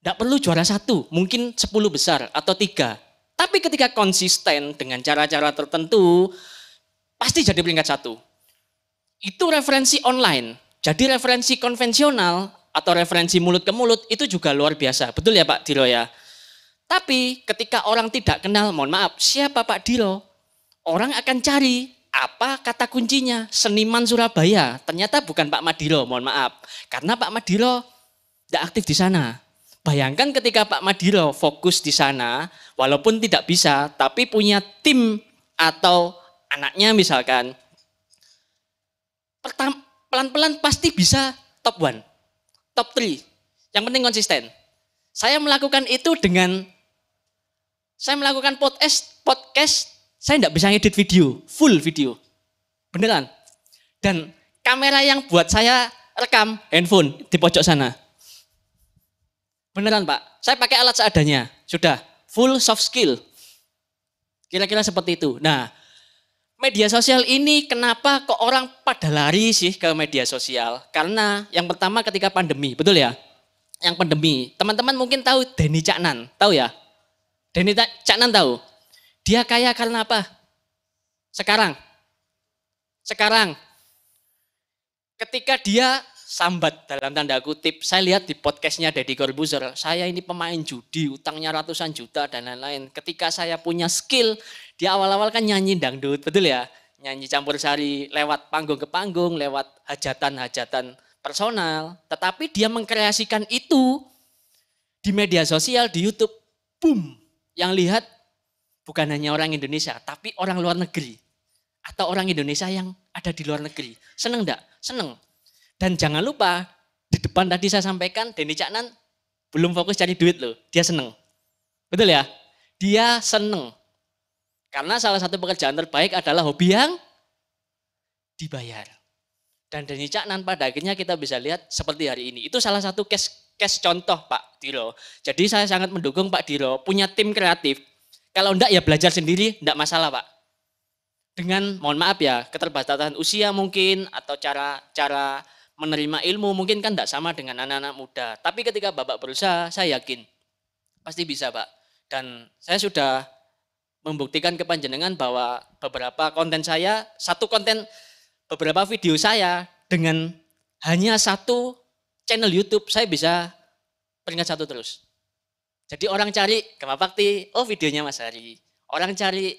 tidak perlu juara satu, mungkin sepuluh besar atau tiga. Tapi ketika konsisten dengan cara-cara tertentu, pasti jadi peringkat satu. Itu referensi online. Jadi referensi konvensional atau referensi mulut ke mulut itu juga luar biasa. Betul ya Pak Dilo ya? Tapi ketika orang tidak kenal, mohon maaf, siapa Pak Dilo? Orang akan cari apa kata kuncinya seniman Surabaya. Ternyata bukan Pak Madiro, mohon maaf. Karena Pak Madiro tidak aktif di sana. Bayangkan ketika Pak Madiro fokus di sana, walaupun tidak bisa, tapi punya tim atau anaknya misalkan, pelan-pelan pasti bisa top one, top three. Yang penting konsisten. Saya melakukan itu dengan, saya melakukan podcast, podcast saya tidak bisa edit video, full video. Beneran. Dan kamera yang buat saya rekam handphone di pojok sana Beneran Pak, saya pakai alat seadanya. Sudah, full soft skill. Kira-kira seperti itu. Nah, media sosial ini kenapa kok orang pada lari sih ke media sosial? Karena yang pertama ketika pandemi, betul ya? Yang pandemi, teman-teman mungkin tahu Denny Caknan, tahu ya? Denny Caknan tahu? Dia kaya karena apa? Sekarang. Sekarang. Ketika dia sambat dalam tanda kutip. Saya lihat di podcastnya Deddy Corbuzier, saya ini pemain judi, utangnya ratusan juta dan lain-lain. Ketika saya punya skill, di awal-awal kan nyanyi dangdut, betul ya? Nyanyi campur sari lewat panggung ke panggung, lewat hajatan-hajatan personal. Tetapi dia mengkreasikan itu di media sosial, di Youtube. Boom! Yang lihat bukan hanya orang Indonesia, tapi orang luar negeri. Atau orang Indonesia yang ada di luar negeri. Seneng enggak? Seneng. Dan jangan lupa, di depan tadi saya sampaikan, Denny Caknan belum fokus cari duit loh, dia seneng. Betul ya? Dia seneng. Karena salah satu pekerjaan terbaik adalah hobi yang dibayar. Dan Denny Caknan pada akhirnya kita bisa lihat seperti hari ini. Itu salah satu case, case contoh Pak Diro. Jadi saya sangat mendukung Pak Diro punya tim kreatif. Kalau enggak ya belajar sendiri, enggak masalah Pak dengan mohon maaf ya keterbatasan usia mungkin atau cara cara menerima ilmu mungkin kan tidak sama dengan anak-anak muda. Tapi ketika Bapak berusaha, saya yakin pasti bisa, Pak. Dan saya sudah membuktikan ke panjenengan bahwa beberapa konten saya, satu konten beberapa video saya dengan hanya satu channel YouTube saya bisa peringkat satu terus. Jadi orang cari kenapa Bakti, oh videonya Mas Hari. Orang cari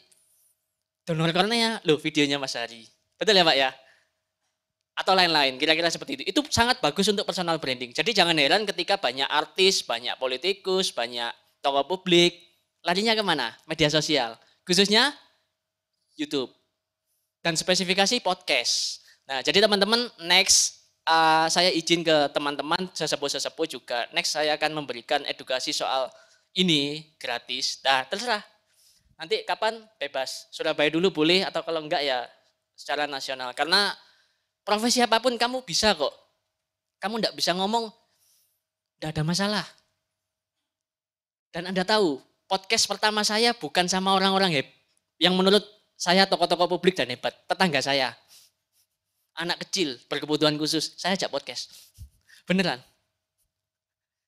donor kornea, loh videonya Mas Hari. Betul ya Pak ya? atau lain-lain kira-kira seperti itu itu sangat bagus untuk personal branding jadi jangan heran ketika banyak artis banyak politikus banyak tokoh publik larinya kemana media sosial khususnya YouTube dan spesifikasi podcast nah jadi teman-teman next uh, saya izin ke teman-teman sesepuh-sesepuh juga next saya akan memberikan edukasi soal ini gratis nah terserah nanti kapan bebas Surabaya dulu boleh atau kalau enggak ya secara nasional karena Profesi apapun kamu bisa kok. Kamu tidak bisa ngomong, tidak ada masalah. Dan Anda tahu, podcast pertama saya bukan sama orang-orang Yang menurut saya tokoh-tokoh publik dan hebat. Tetangga saya. Anak kecil berkebutuhan khusus. Saya ajak podcast. Beneran.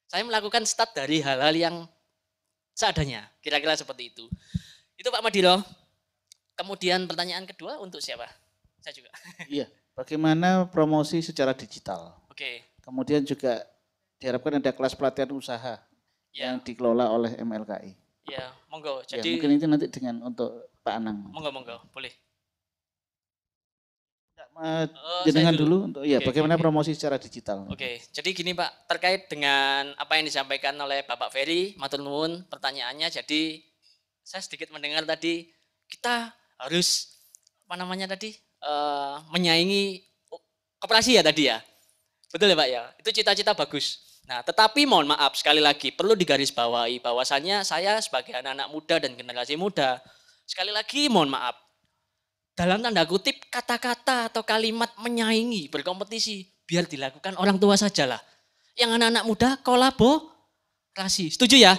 Saya melakukan start dari hal-hal yang seadanya. Kira-kira seperti itu. Itu Pak Madilo. Kemudian pertanyaan kedua untuk siapa? Saya juga. Iya. Bagaimana promosi secara digital? Oke. Okay. Kemudian juga diharapkan ada kelas pelatihan usaha yeah. yang dikelola oleh MLKI. Ya, yeah, monggo. Ya, jadi ya, mungkin itu nanti dengan untuk Pak Anang. Monggo, monggo, boleh. Uh, oh, dengan dulu. dulu untuk ya bagaimana okay. promosi secara digital. Oke, okay. jadi gini Pak, terkait dengan apa yang disampaikan oleh Bapak Ferry, matur nuwun pertanyaannya. Jadi saya sedikit mendengar tadi kita harus apa namanya tadi Eh, menyaingi koperasi ya tadi ya. Betul ya Pak ya? Itu cita-cita bagus. Nah, tetapi mohon maaf sekali lagi perlu digarisbawahi bahwasannya saya sebagai anak-anak muda dan generasi muda sekali lagi mohon maaf dalam tanda kutip kata-kata atau kalimat menyaingi berkompetisi biar dilakukan orang tua sajalah. Yang anak-anak muda kolaborasi. Setuju ya?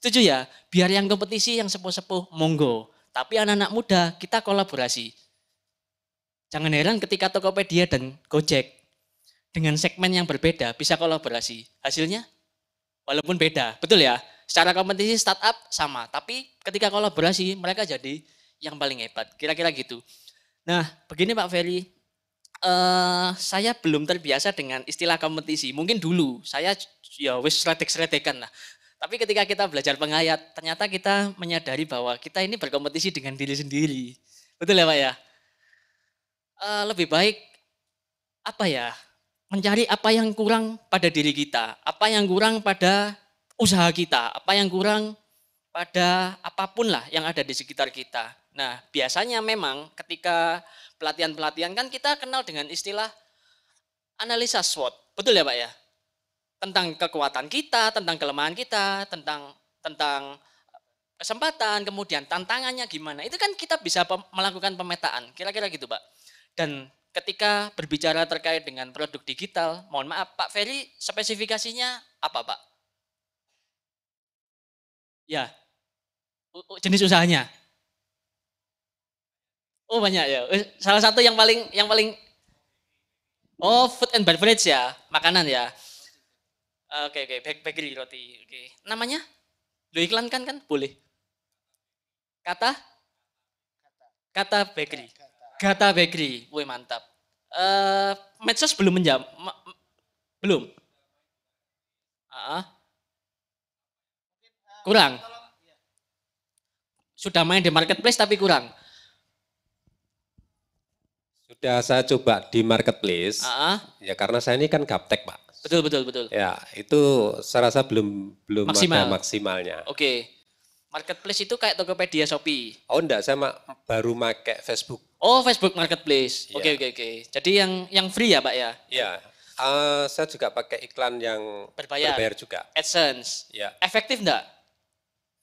Setuju ya? Biar yang kompetisi yang sepuh-sepuh monggo. Tapi anak-anak muda kita kolaborasi. Jangan heran ketika Tokopedia dan Gojek dengan segmen yang berbeda bisa kolaborasi. Hasilnya walaupun beda, betul ya? Secara kompetisi startup sama, tapi ketika kolaborasi mereka jadi yang paling hebat. Kira-kira gitu. Nah, begini Pak Ferry, uh, saya belum terbiasa dengan istilah kompetisi. Mungkin dulu saya ya wis retek sledekan lah. Tapi ketika kita belajar penghayat, ternyata kita menyadari bahwa kita ini berkompetisi dengan diri sendiri. Betul ya Pak ya? uh, lebih baik apa ya mencari apa yang kurang pada diri kita, apa yang kurang pada usaha kita, apa yang kurang pada apapun lah yang ada di sekitar kita. Nah, biasanya memang ketika pelatihan-pelatihan kan kita kenal dengan istilah analisa SWOT. Betul ya, Pak ya? Tentang kekuatan kita, tentang kelemahan kita, tentang tentang eh, kesempatan, kemudian tantangannya gimana. Itu kan kita bisa melakukan pemetaan. Kira-kira gitu, Pak. Dan ketika berbicara terkait dengan produk digital, mohon maaf Pak Ferry, spesifikasinya apa Pak? Ya, jenis usahanya. Oh banyak ya. Salah satu yang paling yang paling Oh food and beverage ya, makanan ya. Oke okay, oke, okay. bakery roti. Oke. Okay. Namanya? Lu iklankan kan? Boleh. Kata? Kata bakery. Gata Bakery, woi mantap. Uh, medsos belum menjam, ma- belum. Uh, kurang. Sudah main di marketplace tapi kurang. Sudah saya coba di marketplace. Uh Ya karena saya ini kan gaptek pak. Betul betul betul. Ya itu saya rasa belum belum maksimal. ada maksimalnya. Oke. Okay. Marketplace itu kayak Tokopedia, Shopee. Oh enggak, saya baru make Facebook. Oh, Facebook Marketplace. Iya. Oke, oke, oke. Jadi yang yang free ya, Pak ya? Iya. Uh, saya juga pakai iklan yang berbayar, berbayar juga. AdSense. Ya. Efektif enggak?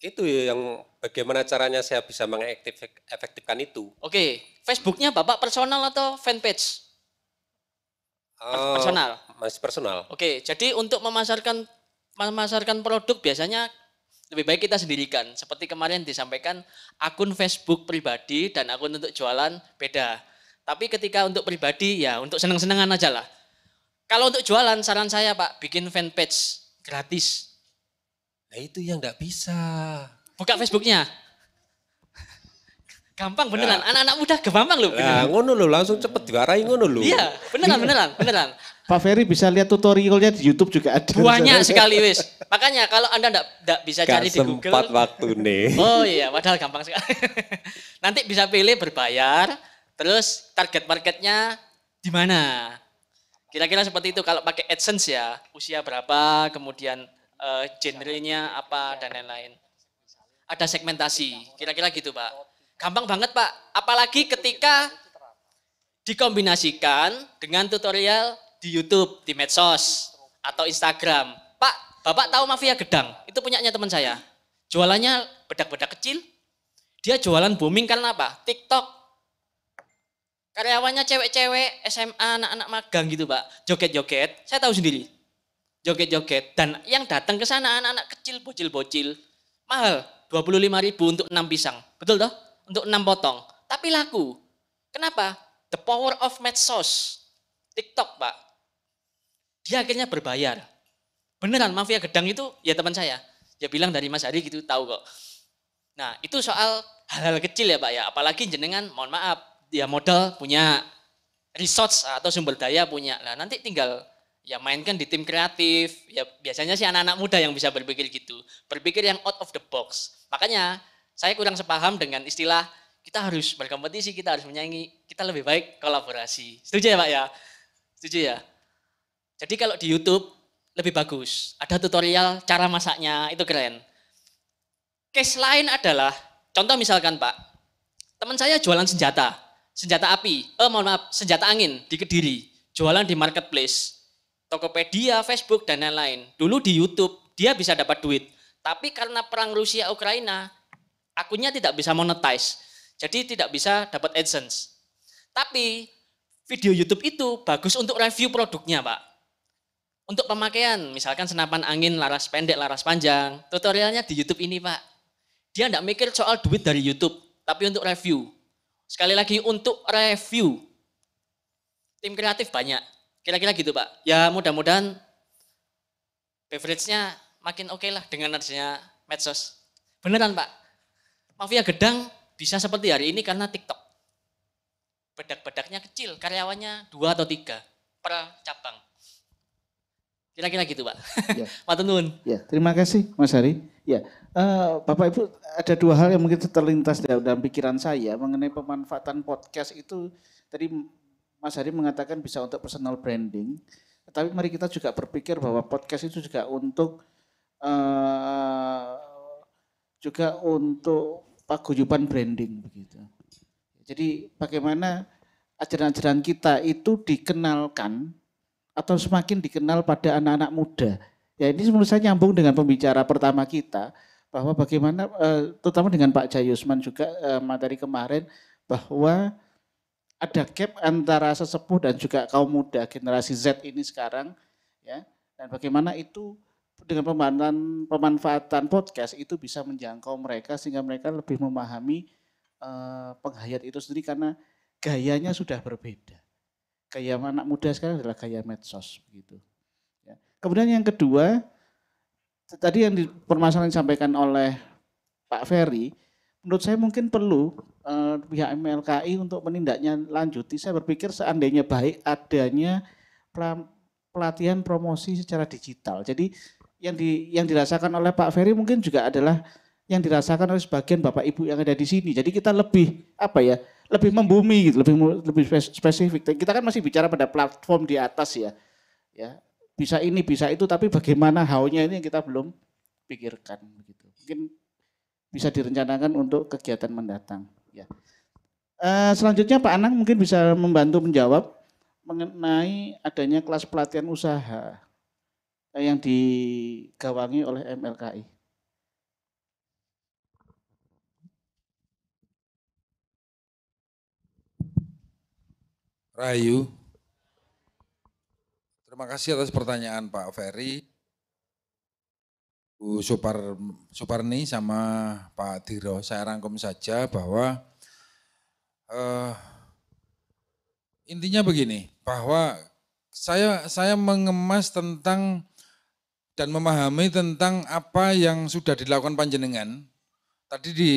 Itu yang bagaimana caranya saya bisa mengefektifkan itu. Oke. Facebooknya Bapak personal atau fanpage? Uh, personal. Masih personal. Oke, jadi untuk memasarkan memasarkan produk biasanya lebih baik kita sendirikan. Seperti kemarin disampaikan, akun Facebook pribadi dan akun untuk jualan beda. Tapi ketika untuk pribadi, ya untuk seneng-senengan aja lah. Kalau untuk jualan, saran saya Pak, bikin fanpage gratis. Nah itu yang nggak bisa. Buka Facebooknya. Gampang ya. beneran. Anak-anak muda gampang loh. Nah, ngono loh, langsung cepet juara ngono loh. Iya, beneran, iya. beneran, beneran. Pak Ferry bisa lihat tutorialnya di YouTube juga ada. Banyak sekali wis. Makanya kalau Anda enggak, enggak bisa cari di Google. sempat waktu nih. Oh iya, padahal gampang sekali. Nanti bisa pilih berbayar, terus target marketnya di mana. Kira-kira seperti itu kalau pakai AdSense ya, usia berapa, kemudian uh, genrenya apa dan lain-lain. Ada segmentasi, kira-kira gitu Pak. Gampang banget Pak, apalagi ketika dikombinasikan dengan tutorial di YouTube, di medsos, atau Instagram. Pak, Bapak tahu Mafia Gedang? Itu punyanya teman saya. Jualannya bedak-bedak kecil. Dia jualan booming karena apa? TikTok. Karyawannya cewek-cewek, SMA, anak-anak magang gitu, Pak. Joget-joget, saya tahu sendiri. Joget-joget. Dan yang datang ke sana anak-anak kecil, bocil-bocil. Mahal, lima ribu untuk 6 pisang. Betul toh? untuk enam potong, tapi laku. Kenapa? The power of medsos, TikTok pak. Dia akhirnya berbayar. Beneran mafia gedang itu ya teman saya. dia bilang dari Mas Hari gitu tahu kok. Nah itu soal hal-hal kecil ya pak ya. Apalagi jenengan mohon maaf dia modal punya resource atau sumber daya punya. Nah nanti tinggal ya mainkan di tim kreatif. Ya biasanya sih anak-anak muda yang bisa berpikir gitu, berpikir yang out of the box. Makanya saya kurang sepaham dengan istilah kita harus berkompetisi, kita harus menyaingi, kita lebih baik kolaborasi. Setuju ya Pak ya? Setuju ya? Jadi kalau di YouTube lebih bagus, ada tutorial cara masaknya, itu keren. Case lain adalah, contoh misalkan Pak, teman saya jualan senjata, senjata api, eh mohon maaf, senjata angin di Kediri, jualan di marketplace, Tokopedia, Facebook, dan lain-lain. Dulu di YouTube, dia bisa dapat duit. Tapi karena perang Rusia-Ukraina, akunnya tidak bisa monetize. Jadi tidak bisa dapat AdSense. Tapi video YouTube itu bagus untuk review produknya, Pak. Untuk pemakaian, misalkan senapan angin, laras pendek, laras panjang, tutorialnya di YouTube ini, Pak. Dia tidak mikir soal duit dari YouTube, tapi untuk review. Sekali lagi, untuk review. Tim kreatif banyak. Kira-kira gitu, Pak. Ya, mudah-mudahan beverage-nya makin oke okay lah dengan adanya medsos. Beneran, Pak. Mafia Gedang bisa seperti hari ini karena TikTok. Bedak-bedaknya kecil, karyawannya dua atau tiga per cabang. Kira-kira gitu, Pak. Ya. Nun. Ya, terima kasih Mas Hari. Ya, uh, Bapak Ibu ada dua hal yang mungkin terlintas dalam pikiran saya mengenai pemanfaatan podcast itu tadi Mas Hari mengatakan bisa untuk personal branding, tapi mari kita juga berpikir bahwa podcast itu juga untuk uh, juga untuk paguyuban branding begitu. Jadi bagaimana ajaran-ajaran kita itu dikenalkan atau semakin dikenal pada anak-anak muda. Ya ini menurut saya nyambung dengan pembicara pertama kita bahwa bagaimana eh, terutama dengan Pak Jayusman juga eh, materi kemarin bahwa ada gap antara sesepuh dan juga kaum muda generasi Z ini sekarang ya dan bagaimana itu dengan pemanfaatan pemanfaatan podcast itu bisa menjangkau mereka sehingga mereka lebih memahami uh, penghayat itu sendiri karena gayanya sudah berbeda. Gaya anak muda sekarang adalah gaya medsos begitu. Ya. Kemudian yang kedua tadi yang permasalahan disampaikan oleh Pak Ferry, menurut saya mungkin perlu uh, pihak MLKI untuk menindaknya lanjuti. Saya berpikir seandainya baik adanya pelatihan promosi secara digital. Jadi yang di yang dirasakan oleh Pak Ferry mungkin juga adalah yang dirasakan oleh sebagian Bapak Ibu yang ada di sini. Jadi kita lebih apa ya? lebih membumi gitu, lebih lebih spesifik. Kita kan masih bicara pada platform di atas ya. Ya, bisa ini, bisa itu tapi bagaimana how ini yang kita belum pikirkan begitu. Mungkin bisa direncanakan untuk kegiatan mendatang ya. Uh, selanjutnya Pak Anang mungkin bisa membantu menjawab mengenai adanya kelas pelatihan usaha yang digawangi oleh MLKI. Rayu. Terima kasih atas pertanyaan Pak Ferry, Bu Supar, Suparni sama Pak Diro. Saya rangkum saja bahwa uh, intinya begini, bahwa saya saya mengemas tentang dan memahami tentang apa yang sudah dilakukan panjenengan. Tadi di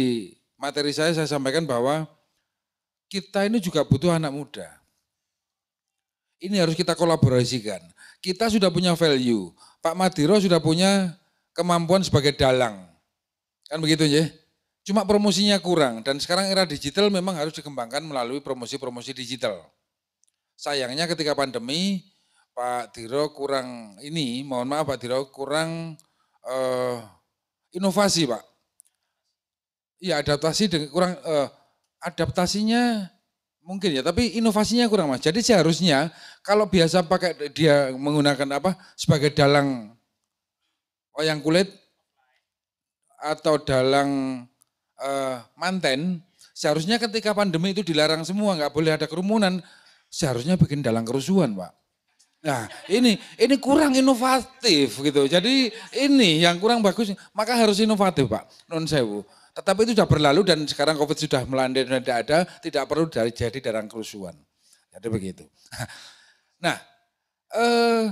materi saya saya sampaikan bahwa kita ini juga butuh anak muda. Ini harus kita kolaborasikan. Kita sudah punya value. Pak Madiro sudah punya kemampuan sebagai dalang. Kan begitu ya? Cuma promosinya kurang dan sekarang era digital memang harus dikembangkan melalui promosi-promosi digital. Sayangnya ketika pandemi Pak Diro kurang ini, mohon maaf Pak Diro kurang uh, inovasi Pak. ya adaptasi dengan kurang uh, adaptasinya mungkin ya, tapi inovasinya kurang Mas. Jadi seharusnya kalau biasa pakai dia menggunakan apa sebagai dalang wayang kulit atau dalang uh, manten, seharusnya ketika pandemi itu dilarang semua, nggak boleh ada kerumunan, seharusnya bikin dalang kerusuhan Pak Nah, ini ini kurang inovatif gitu. Jadi ini yang kurang bagus, maka harus inovatif, Pak. Non sewu. Tetapi itu sudah berlalu dan sekarang Covid sudah melanda dan tidak ada, tidak perlu dari jadi darang kerusuhan. Jadi begitu. Nah, eh,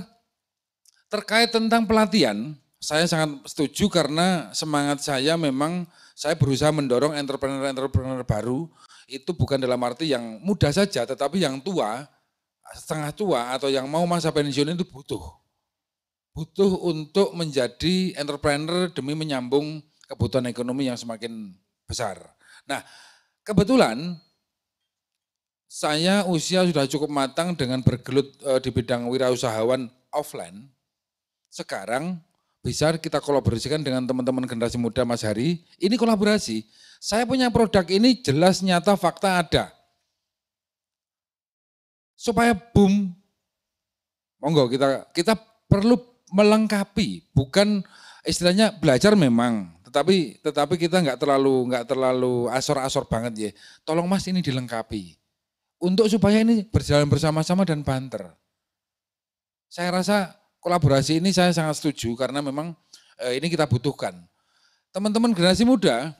terkait tentang pelatihan, saya sangat setuju karena semangat saya memang saya berusaha mendorong entrepreneur-entrepreneur baru itu bukan dalam arti yang mudah saja, tetapi yang tua setengah tua atau yang mau masa pensiun itu butuh. Butuh untuk menjadi entrepreneur demi menyambung kebutuhan ekonomi yang semakin besar. Nah, kebetulan saya usia sudah cukup matang dengan bergelut eh, di bidang wirausahawan offline. Sekarang bisa kita kolaborasikan dengan teman-teman generasi muda Mas Hari. Ini kolaborasi. Saya punya produk ini jelas nyata fakta ada supaya boom. Monggo kita kita perlu melengkapi, bukan istilahnya belajar memang, tetapi tetapi kita nggak terlalu nggak terlalu asor-asor banget ya. Tolong Mas ini dilengkapi untuk supaya ini berjalan bersama-sama dan banter. Saya rasa kolaborasi ini saya sangat setuju karena memang eh, ini kita butuhkan. Teman-teman generasi muda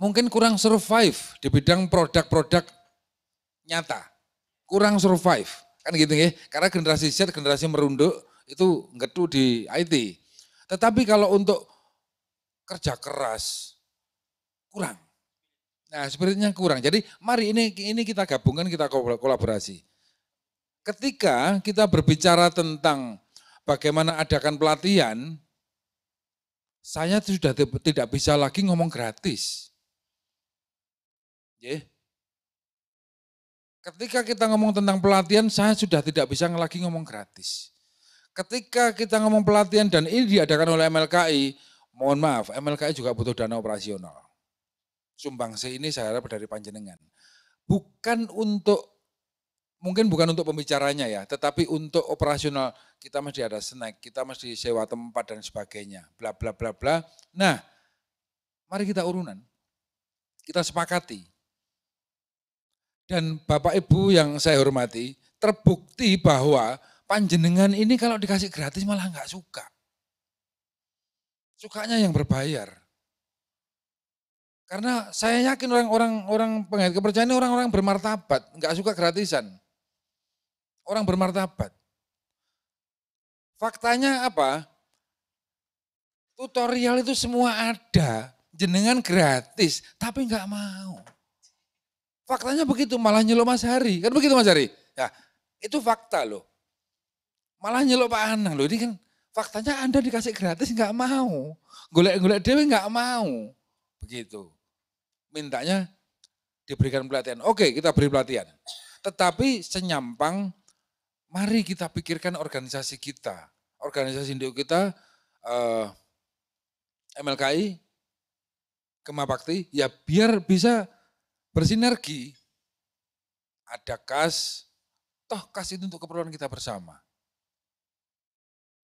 mungkin kurang survive di bidang produk-produk nyata kurang survive. Kan gitu ya. Karena generasi Z, generasi merunduk itu ngetu di IT. Tetapi kalau untuk kerja keras kurang. Nah, sepertinya kurang. Jadi mari ini ini kita gabungkan, kita kolaborasi. Ketika kita berbicara tentang bagaimana adakan pelatihan, saya sudah tidak bisa lagi ngomong gratis. Yeah. Ketika kita ngomong tentang pelatihan, saya sudah tidak bisa lagi ngomong gratis. Ketika kita ngomong pelatihan dan ini diadakan oleh MLKI, mohon maaf, MLKI juga butuh dana operasional. Sumbangsi ini saya harap dari panjenengan. Bukan untuk, mungkin bukan untuk pembicaranya ya, tetapi untuk operasional kita masih ada snack, kita masih sewa tempat dan sebagainya, bla bla bla bla. Nah, mari kita urunan. Kita sepakati, dan Bapak Ibu yang saya hormati, terbukti bahwa panjenengan ini kalau dikasih gratis malah nggak suka. Sukanya yang berbayar. Karena saya yakin orang-orang orang pengajian kepercayaan orang-orang bermartabat, nggak suka gratisan. Orang bermartabat. Faktanya apa? Tutorial itu semua ada, jenengan gratis, tapi nggak mau. Faktanya begitu, malah nyelok Mas Hari. Kan begitu Mas Hari? Ya, itu fakta loh. Malah nyelok Pak Anang loh. Ini kan faktanya Anda dikasih gratis nggak mau. Golek-golek dia nggak mau. Begitu. Mintanya diberikan pelatihan. Oke, kita beri pelatihan. Tetapi senyampang, mari kita pikirkan organisasi kita. Organisasi induk kita, eh, MLKI, Kemabakti, ya biar bisa bersinergi. Ada kas, toh kas itu untuk keperluan kita bersama.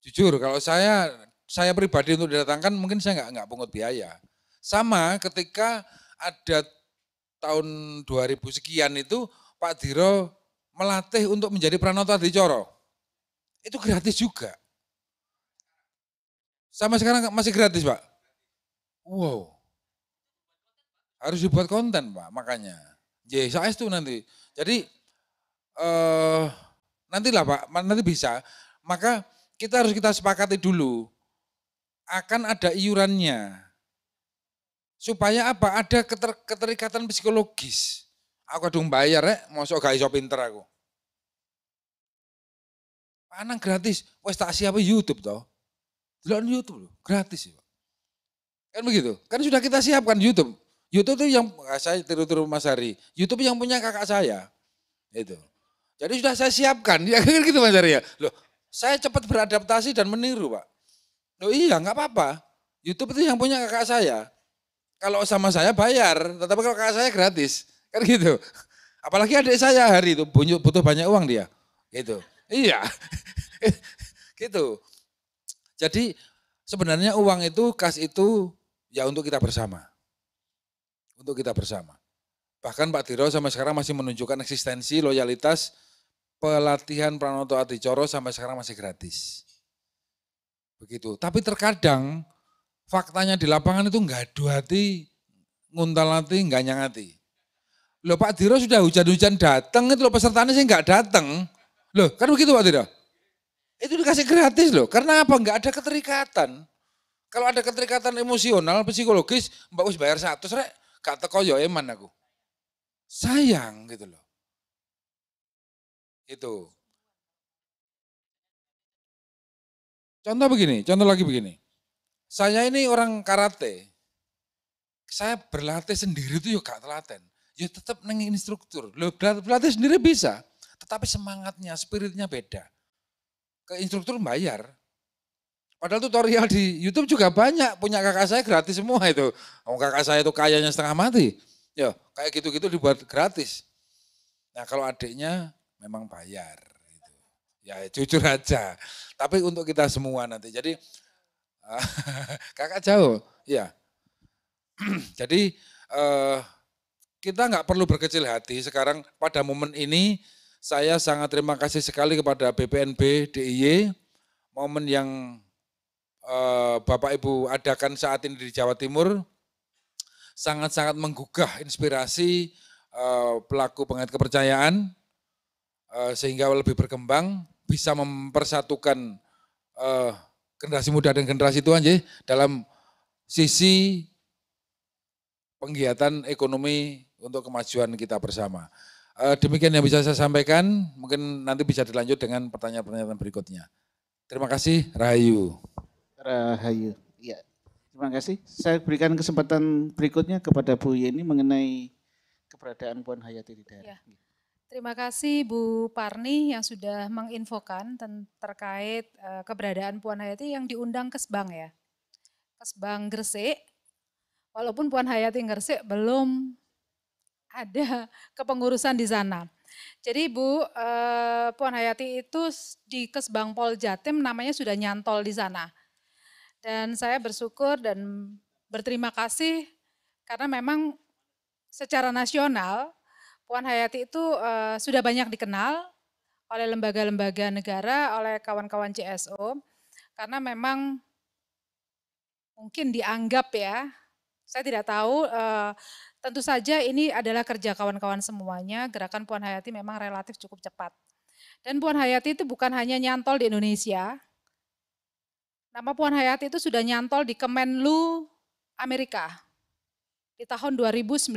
Jujur, kalau saya saya pribadi untuk didatangkan mungkin saya nggak nggak pungut biaya. Sama ketika ada tahun 2000 sekian itu Pak Diro melatih untuk menjadi pranoto di Coro. Itu gratis juga. Sama sekarang masih gratis Pak. Wow harus dibuat konten Pak makanya. JSAS itu nanti. Jadi eh, nantilah Pak, nanti bisa. Maka kita harus kita sepakati dulu akan ada iurannya. Supaya apa? Ada keter, keterikatan psikologis. Aku dong bayar ya, masuk gak iso pinter aku. Panang gratis, wes tak siapa YouTube toh. Delok YouTube loh, gratis ya. Kan begitu. Kan sudah kita siapkan YouTube. YouTube itu yang eh, saya tiru-tiru Mas Hari. YouTube yang punya kakak saya. Itu. Jadi sudah saya siapkan. Ya gitu Mas Hari ya. Loh, saya cepat beradaptasi dan meniru, Pak. Loh iya, nggak apa-apa. YouTube itu yang punya kakak saya. Kalau sama saya bayar, tetapi kalau kakak saya gratis. Kan gitu. Apalagi adik saya hari itu butuh banyak uang dia. Gitu. Iya. gitu. Jadi sebenarnya uang itu kas itu ya untuk kita bersama untuk kita bersama. Bahkan Pak Tiro sampai sekarang masih menunjukkan eksistensi, loyalitas, pelatihan Pranoto Coro sampai sekarang masih gratis. Begitu. Tapi terkadang faktanya di lapangan itu nggak aduh hati, nguntal hati, nyang hati. Loh Pak Tiro sudah hujan-hujan datang, itu loh pesertanya sih nggak datang. Loh kan begitu Pak Tiro? Itu dikasih gratis loh, karena apa? Nggak ada keterikatan. Kalau ada keterikatan emosional, psikologis, Mbak Us bayar satu, rek Kata kau ya eman aku. Sayang gitu loh. Itu. Contoh begini, contoh lagi begini. Saya ini orang karate. Saya berlatih sendiri itu yuk ya gak telaten. Ya tetap nengi instruktur. Loh, berlatih sendiri bisa. Tetapi semangatnya, spiritnya beda. Ke instruktur bayar, Padahal tutorial di YouTube juga banyak, punya kakak saya gratis semua itu. Oh, kakak saya itu kayanya setengah mati. Ya, kayak gitu-gitu dibuat gratis. Nah, kalau adiknya memang bayar gitu. Ya, jujur aja. Tapi untuk kita semua nanti. Jadi kakak jauh, ya. Jadi eh, kita nggak perlu berkecil hati sekarang pada momen ini saya sangat terima kasih sekali kepada BPNB DIY momen yang Eh, Bapak Ibu adakan saat ini di Jawa Timur sangat-sangat menggugah inspirasi eh, pelaku pengait kepercayaan eh, sehingga lebih berkembang bisa mempersatukan generasi muda dan generasi tua ya, dalam sisi penggiatan ekonomi untuk kemajuan kita bersama. Demikian yang bisa saya sampaikan, mungkin nanti bisa dilanjut dengan pertanyaan-pertanyaan berikutnya. Terima kasih, Rahayu. Rahayu. Ya. Terima kasih. Saya berikan kesempatan berikutnya kepada Bu Yeni mengenai keberadaan Puan Hayati di daerah. Ya. Terima kasih Bu Parni yang sudah menginfokan terkait eh, keberadaan Puan Hayati yang diundang ke Sebang ya. Ke Sebang Gresik. Walaupun Puan Hayati Gresik belum ada kepengurusan di sana. Jadi Bu eh, Puan Hayati itu di Kesbang Pol Jatim namanya sudah nyantol di sana. Dan saya bersyukur dan berterima kasih karena memang secara nasional Puan Hayati itu uh, sudah banyak dikenal oleh lembaga-lembaga negara, oleh kawan-kawan CSO, karena memang mungkin dianggap ya, saya tidak tahu, uh, tentu saja ini adalah kerja kawan-kawan semuanya, gerakan Puan Hayati memang relatif cukup cepat. Dan Puan Hayati itu bukan hanya nyantol di Indonesia, Nama Puan Hayati itu sudah nyantol di Kemenlu Amerika di tahun 2019.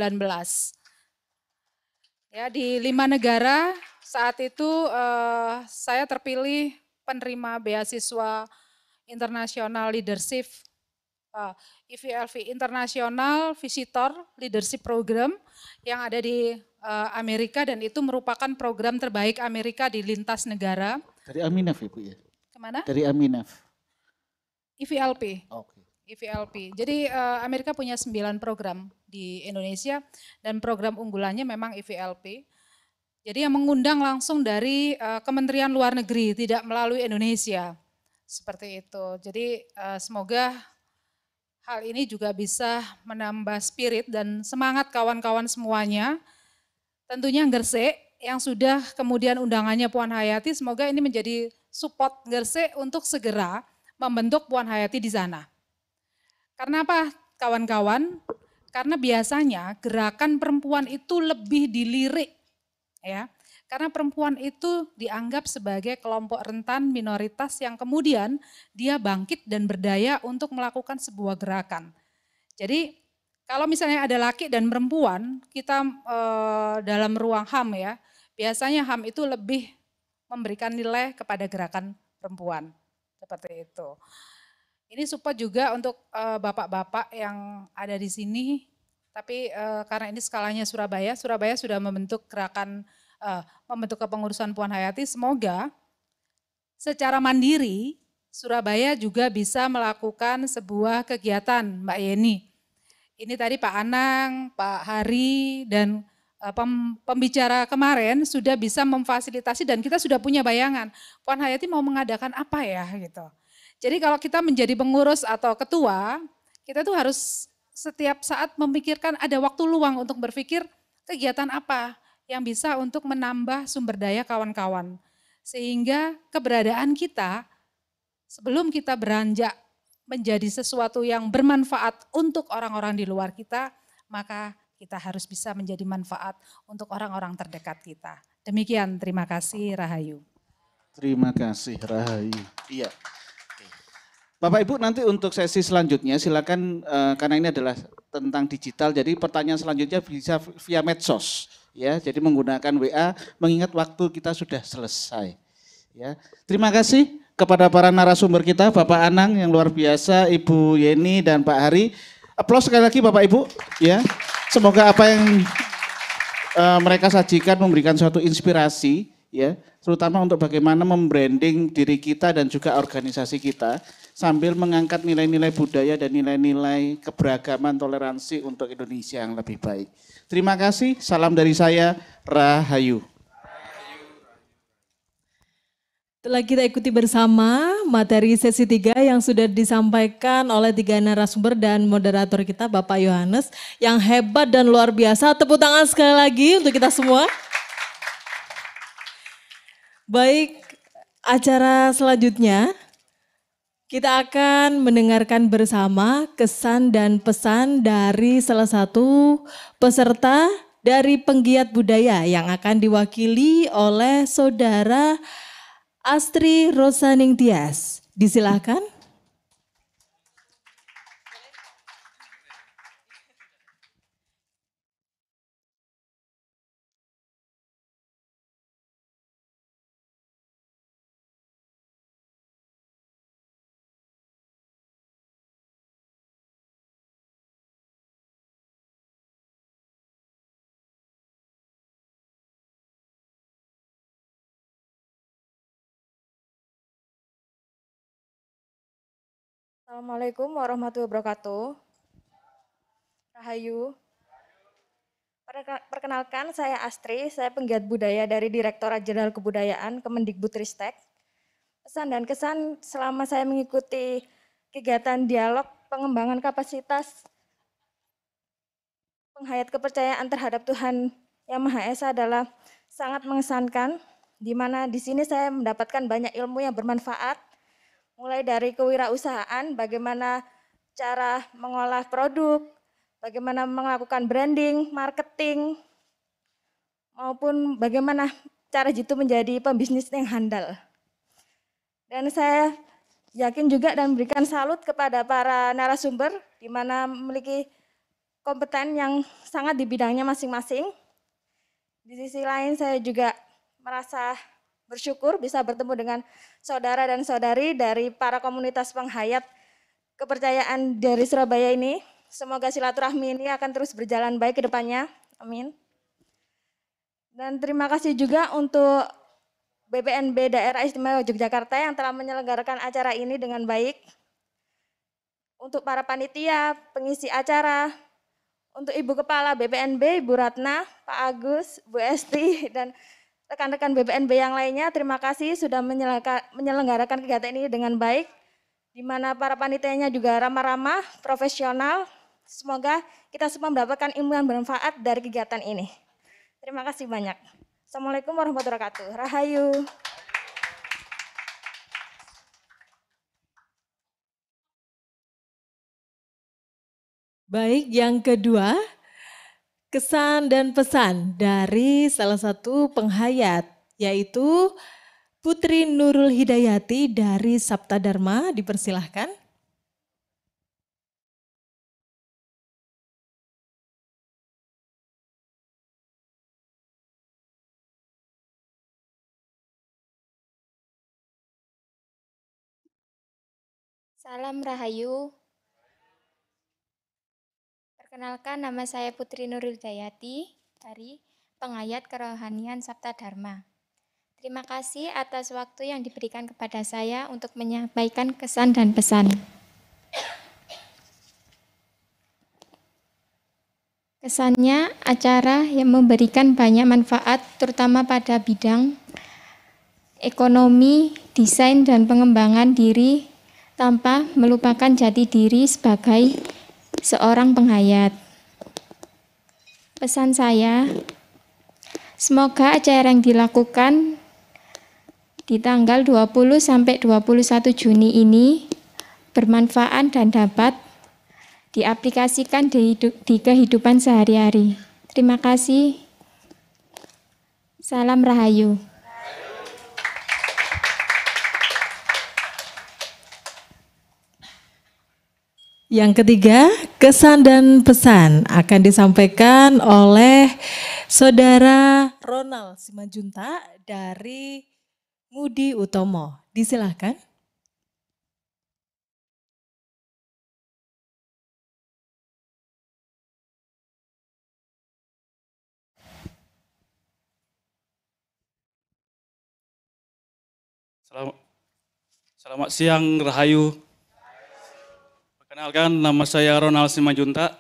Ya, di lima negara saat itu eh, saya terpilih penerima beasiswa International Leadership uh, eh, IVLV International Visitor Leadership Program yang ada di uh, Amerika dan itu merupakan program terbaik Amerika di lintas negara. Dari Aminaf Ibu ya, ya? Kemana? Dari Aminaf. IVLP. E okay. IVLP. E Jadi uh, Amerika punya sembilan program di Indonesia dan program unggulannya memang IVLP. E Jadi yang mengundang langsung dari uh, Kementerian Luar Negeri, tidak melalui Indonesia. Seperti itu. Jadi uh, semoga hal ini juga bisa menambah spirit dan semangat kawan-kawan semuanya. Tentunya Gersik yang sudah kemudian undangannya Puan Hayati, semoga ini menjadi support Gersik untuk segera membentuk Puan Hayati di sana. Karena apa kawan-kawan? Karena biasanya gerakan perempuan itu lebih dilirik ya. Karena perempuan itu dianggap sebagai kelompok rentan minoritas yang kemudian dia bangkit dan berdaya untuk melakukan sebuah gerakan. Jadi kalau misalnya ada laki dan perempuan, kita e, dalam ruang HAM ya, biasanya HAM itu lebih memberikan nilai kepada gerakan perempuan. Seperti itu. Ini support juga untuk eh, bapak-bapak uh, yang ada di sini, tapi uh, karena ini skalanya Surabaya, Surabaya sudah membentuk gerakan, uh, membentuk kepengurusan Puan Hayati, semoga secara mandiri Surabaya juga bisa melakukan sebuah kegiatan Mbak Yeni. Ini tadi Pak Anang, Pak Hari, dan Eh, pembicara kemarin sudah bisa memfasilitasi dan kita sudah punya bayangan Puan Hayati mau mengadakan apa ya gitu. Jadi kalau kita menjadi pengurus atau ketua, kita tuh harus setiap saat memikirkan ada waktu luang untuk berpikir kegiatan apa yang bisa untuk menambah sumber daya kawan-kawan. Sehingga keberadaan kita sebelum kita beranjak menjadi sesuatu yang bermanfaat untuk orang-orang di luar kita, maka kita harus bisa menjadi manfaat untuk orang-orang terdekat kita. Demikian, terima kasih Rahayu. Terima kasih Rahayu. Iya. Bapak Ibu nanti untuk sesi selanjutnya silakan uh, karena ini adalah tentang digital jadi pertanyaan selanjutnya bisa via medsos ya jadi menggunakan WA mengingat waktu kita sudah selesai ya. Terima kasih kepada para narasumber kita Bapak Anang yang luar biasa, Ibu Yeni dan Pak Hari. Aplaus sekali lagi Bapak Ibu. Ya, semoga apa yang uh, mereka sajikan memberikan suatu inspirasi, ya, terutama untuk bagaimana membranding diri kita dan juga organisasi kita sambil mengangkat nilai-nilai budaya dan nilai-nilai keberagaman toleransi untuk Indonesia yang lebih baik. Terima kasih. Salam dari saya Rahayu. Telah kita ikuti bersama materi sesi 3 yang sudah disampaikan oleh tiga narasumber dan moderator kita Bapak Yohanes yang hebat dan luar biasa. Tepuk tangan sekali lagi untuk kita semua. Baik, acara selanjutnya kita akan mendengarkan bersama kesan dan pesan dari salah satu peserta dari penggiat budaya yang akan diwakili oleh saudara Astri Rosaning Tias. Disilahkan. Assalamualaikum warahmatullahi wabarakatuh. Rahayu. Perkenalkan, saya Astri, saya penggiat budaya dari Direktorat Jenderal Kebudayaan Kemendikbudristek. Pesan dan kesan selama saya mengikuti kegiatan dialog pengembangan kapasitas penghayat kepercayaan terhadap Tuhan Yang Maha Esa adalah sangat mengesankan, di mana di sini saya mendapatkan banyak ilmu yang bermanfaat, mulai dari kewirausahaan, bagaimana cara mengolah produk, bagaimana melakukan branding, marketing, maupun bagaimana cara jitu menjadi pembisnis yang handal. Dan saya yakin juga dan berikan salut kepada para narasumber di mana memiliki kompeten yang sangat di bidangnya masing-masing. Di sisi lain saya juga merasa bersyukur bisa bertemu dengan saudara dan saudari dari para komunitas penghayat kepercayaan dari Surabaya ini. Semoga silaturahmi ini akan terus berjalan baik ke depannya. Amin. Dan terima kasih juga untuk BPNB Daerah Istimewa Yogyakarta yang telah menyelenggarakan acara ini dengan baik. Untuk para panitia, pengisi acara, untuk Ibu Kepala BPNB, Ibu Ratna, Pak Agus, Bu Esti, dan rekan-rekan BPNB yang lainnya. Terima kasih sudah menyelenggarakan kegiatan ini dengan baik, di mana para panitianya juga ramah-ramah, profesional. Semoga kita semua mendapatkan ilmu yang bermanfaat dari kegiatan ini. Terima kasih banyak. Assalamualaikum warahmatullahi wabarakatuh. Rahayu. Baik, yang kedua kesan dan pesan dari salah satu penghayat yaitu Putri Nurul Hidayati dari Sabta Dharma dipersilahkan. Salam Rahayu, Perkenalkan nama saya Putri Nurul Dayati dari Pengayat Kerohanian Sabta Dharma. Terima kasih atas waktu yang diberikan kepada saya untuk menyampaikan kesan dan pesan. Kesannya, acara yang memberikan banyak manfaat, terutama pada bidang ekonomi, desain, dan pengembangan diri, tanpa melupakan jati diri sebagai seorang penghayat. Pesan saya, semoga acara yang dilakukan di tanggal 20 sampai 21 Juni ini bermanfaat dan dapat diaplikasikan di, hidup, di kehidupan sehari-hari. Terima kasih. Salam Rahayu. Yang ketiga, kesan dan pesan akan disampaikan oleh Saudara Ronald Simanjunta dari Mudi Utomo. Disilahkan. selamat siang, Rahayu. Perkenalkan, nama saya Ronald Simajunta.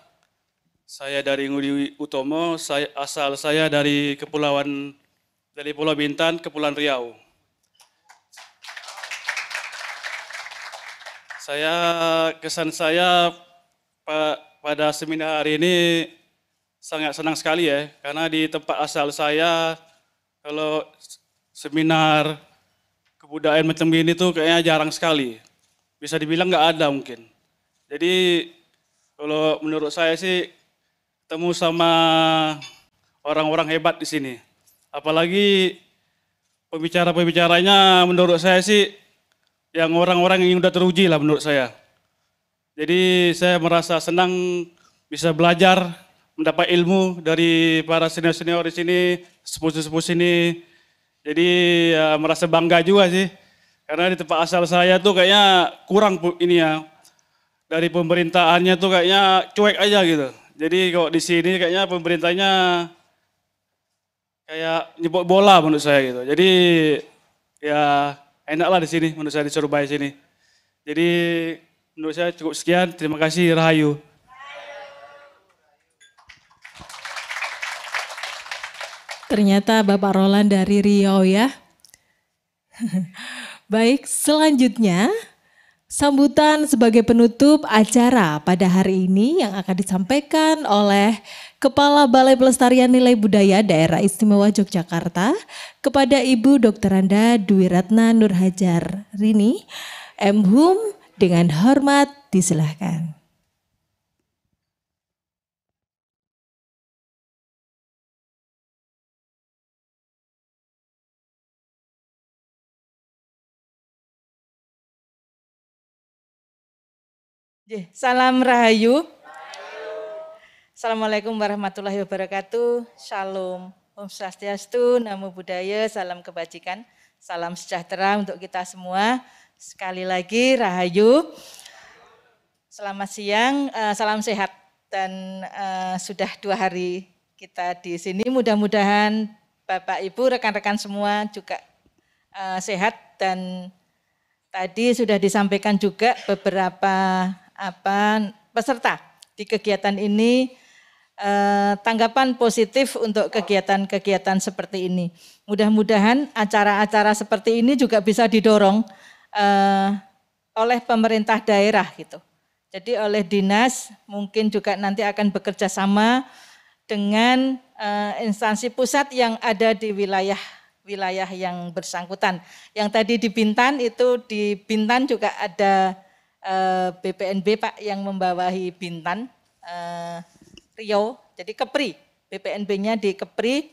Saya dari Ngudi Utomo, saya, asal saya dari Kepulauan dari Pulau Bintan, Kepulauan Riau. Saya kesan saya pa, pada seminar hari ini sangat senang sekali ya, karena di tempat asal saya kalau seminar kebudayaan macam ini tuh kayaknya jarang sekali. Bisa dibilang nggak ada mungkin. Jadi kalau menurut saya sih ketemu sama orang-orang hebat di sini. Apalagi pembicara-pembicaranya menurut saya sih yang orang-orang yang sudah teruji lah menurut saya. Jadi saya merasa senang bisa belajar, mendapat ilmu dari para senior-senior di sini, sepuluh-sepuluh sini. Jadi ya, merasa bangga juga sih. Karena di tempat asal saya tuh kayaknya kurang ini ya, dari pemerintahannya tuh kayaknya cuek aja gitu. Jadi kalau di sini kayaknya pemerintahnya kayak nyebut bola menurut saya gitu. Jadi ya enaklah di sini menurut saya di Surabaya sini. Jadi menurut saya cukup sekian. Terima kasih Rahayu. Ternyata Bapak Roland dari Riau ya. Baik, selanjutnya Sambutan sebagai penutup acara pada hari ini yang akan disampaikan oleh Kepala Balai Pelestarian Nilai Budaya Daerah Istimewa Yogyakarta kepada Ibu Dr. Randa Dwi Ratna Nurhajar Rini, M. Hum, dengan hormat disilahkan. Salam Rahayu. Assalamualaikum warahmatullahi wabarakatuh. Shalom. Om Swastiastu, Namo Buddhaya, salam kebajikan, salam sejahtera untuk kita semua. Sekali lagi Rahayu. Selamat siang, eh, salam sehat dan eh, sudah dua hari kita di sini. Mudah-mudahan Bapak Ibu rekan-rekan semua juga eh, sehat dan tadi sudah disampaikan juga beberapa apa peserta di kegiatan ini eh, tanggapan positif untuk kegiatan-kegiatan seperti ini. Mudah-mudahan acara-acara seperti ini juga bisa didorong eh, oleh pemerintah daerah gitu. Jadi oleh dinas mungkin juga nanti akan bekerja sama dengan eh, instansi pusat yang ada di wilayah wilayah yang bersangkutan. Yang tadi di Bintan itu di Bintan juga ada BPNB eh, Pak yang membawahi Bintan uh, Riau, jadi Kepri, BPNB-nya di Kepri.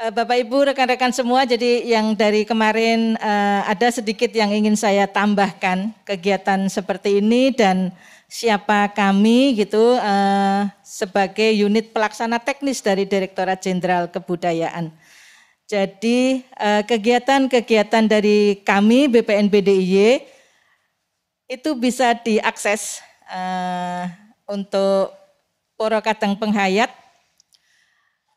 Uh, Bapak Ibu rekan-rekan semua, jadi yang dari kemarin uh, ada sedikit yang ingin saya tambahkan kegiatan seperti ini dan siapa kami gitu uh, sebagai unit pelaksana teknis dari Direktorat Jenderal Kebudayaan. Jadi kegiatan-kegiatan dari kami BPNB DIY itu bisa diakses uh, untuk Kadang Penghayat.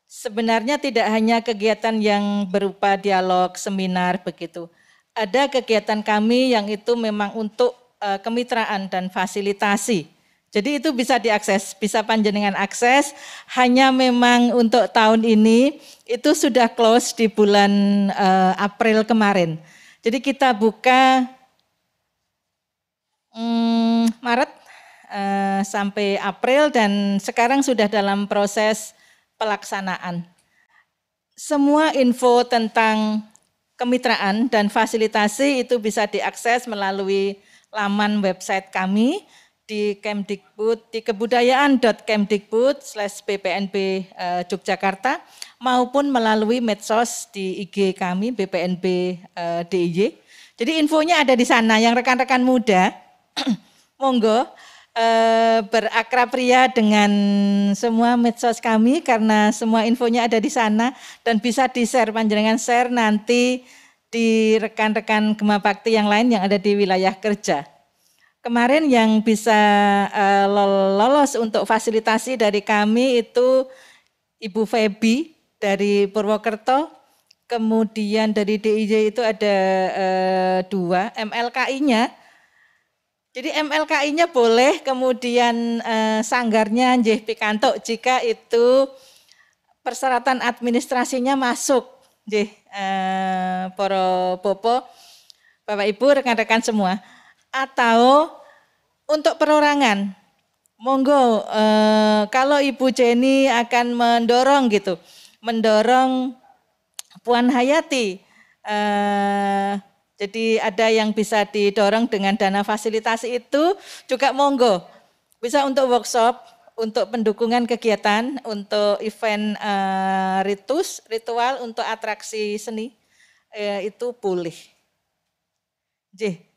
Sebenarnya tidak hanya kegiatan yang berupa dialog, seminar begitu. Ada kegiatan kami yang itu memang untuk uh, kemitraan dan fasilitasi. Jadi itu bisa diakses, bisa panjenengan akses. Hanya memang untuk tahun ini itu sudah close di bulan uh, April kemarin. Jadi kita buka Hmm, Maret uh, sampai April dan sekarang sudah dalam proses pelaksanaan. Semua info tentang kemitraan dan fasilitasi itu bisa diakses melalui laman website kami di Kemdikbud di kebudayaan.kemdikbud BPNB eh, Yogyakarta maupun melalui medsos di IG kami BPNB eh, DIY. Jadi infonya ada di sana. Yang rekan-rekan muda monggo e, berakrab ria dengan semua medsos kami karena semua infonya ada di sana dan bisa di-share panjenengan share nanti di rekan-rekan Gema Bakti yang lain yang ada di wilayah kerja. Kemarin yang bisa e, lolos untuk fasilitasi dari kami itu Ibu Febi dari Purwokerto, kemudian dari DIJ itu ada e, dua, MLKI-nya jadi MLKI-nya boleh, kemudian eh, sanggarnya Njih Pikanto jika itu persyaratan administrasinya masuk. Njih, eh, poro popo, Bapak Ibu, rekan-rekan semua. Atau untuk perorangan, monggo eh, kalau Ibu Jenny akan mendorong gitu, mendorong Puan Hayati eh, jadi ada yang bisa didorong dengan dana fasilitasi itu juga monggo. Bisa untuk workshop, untuk pendukungan kegiatan, untuk event uh, ritus, ritual, untuk atraksi seni uh, itu pulih.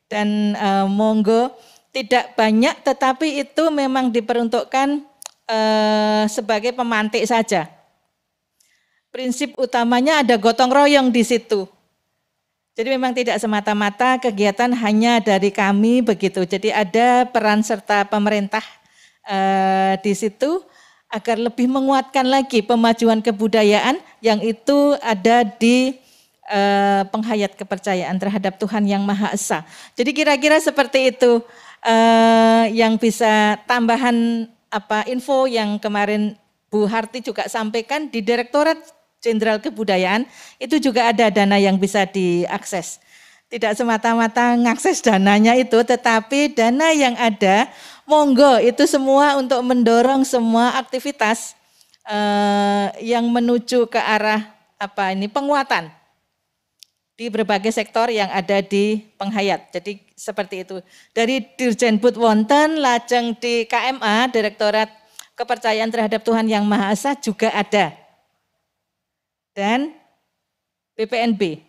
Dan uh, monggo tidak banyak tetapi itu memang diperuntukkan sebagai pemantik saja. Prinsip utamanya ada gotong royong di situ. Jadi memang tidak semata-mata kegiatan hanya dari kami begitu. Jadi ada peran serta pemerintah eh, di situ agar lebih menguatkan lagi pemajuan kebudayaan yang itu ada di eh, penghayat kepercayaan terhadap Tuhan yang Maha Esa. Jadi kira-kira seperti itu eh, yang bisa tambahan apa info yang kemarin Bu Harti juga sampaikan di Direktorat Jenderal Kebudayaan, itu juga ada dana yang bisa diakses. Tidak semata-mata mengakses dananya itu, tetapi dana yang ada, monggo itu semua untuk mendorong semua aktivitas eh, yang menuju ke arah apa ini penguatan di berbagai sektor yang ada di penghayat. Jadi seperti itu. Dari Dirjen Bud Wonten, lajeng di KMA, Direktorat Kepercayaan Terhadap Tuhan Yang Maha Esa juga ada dan BPNB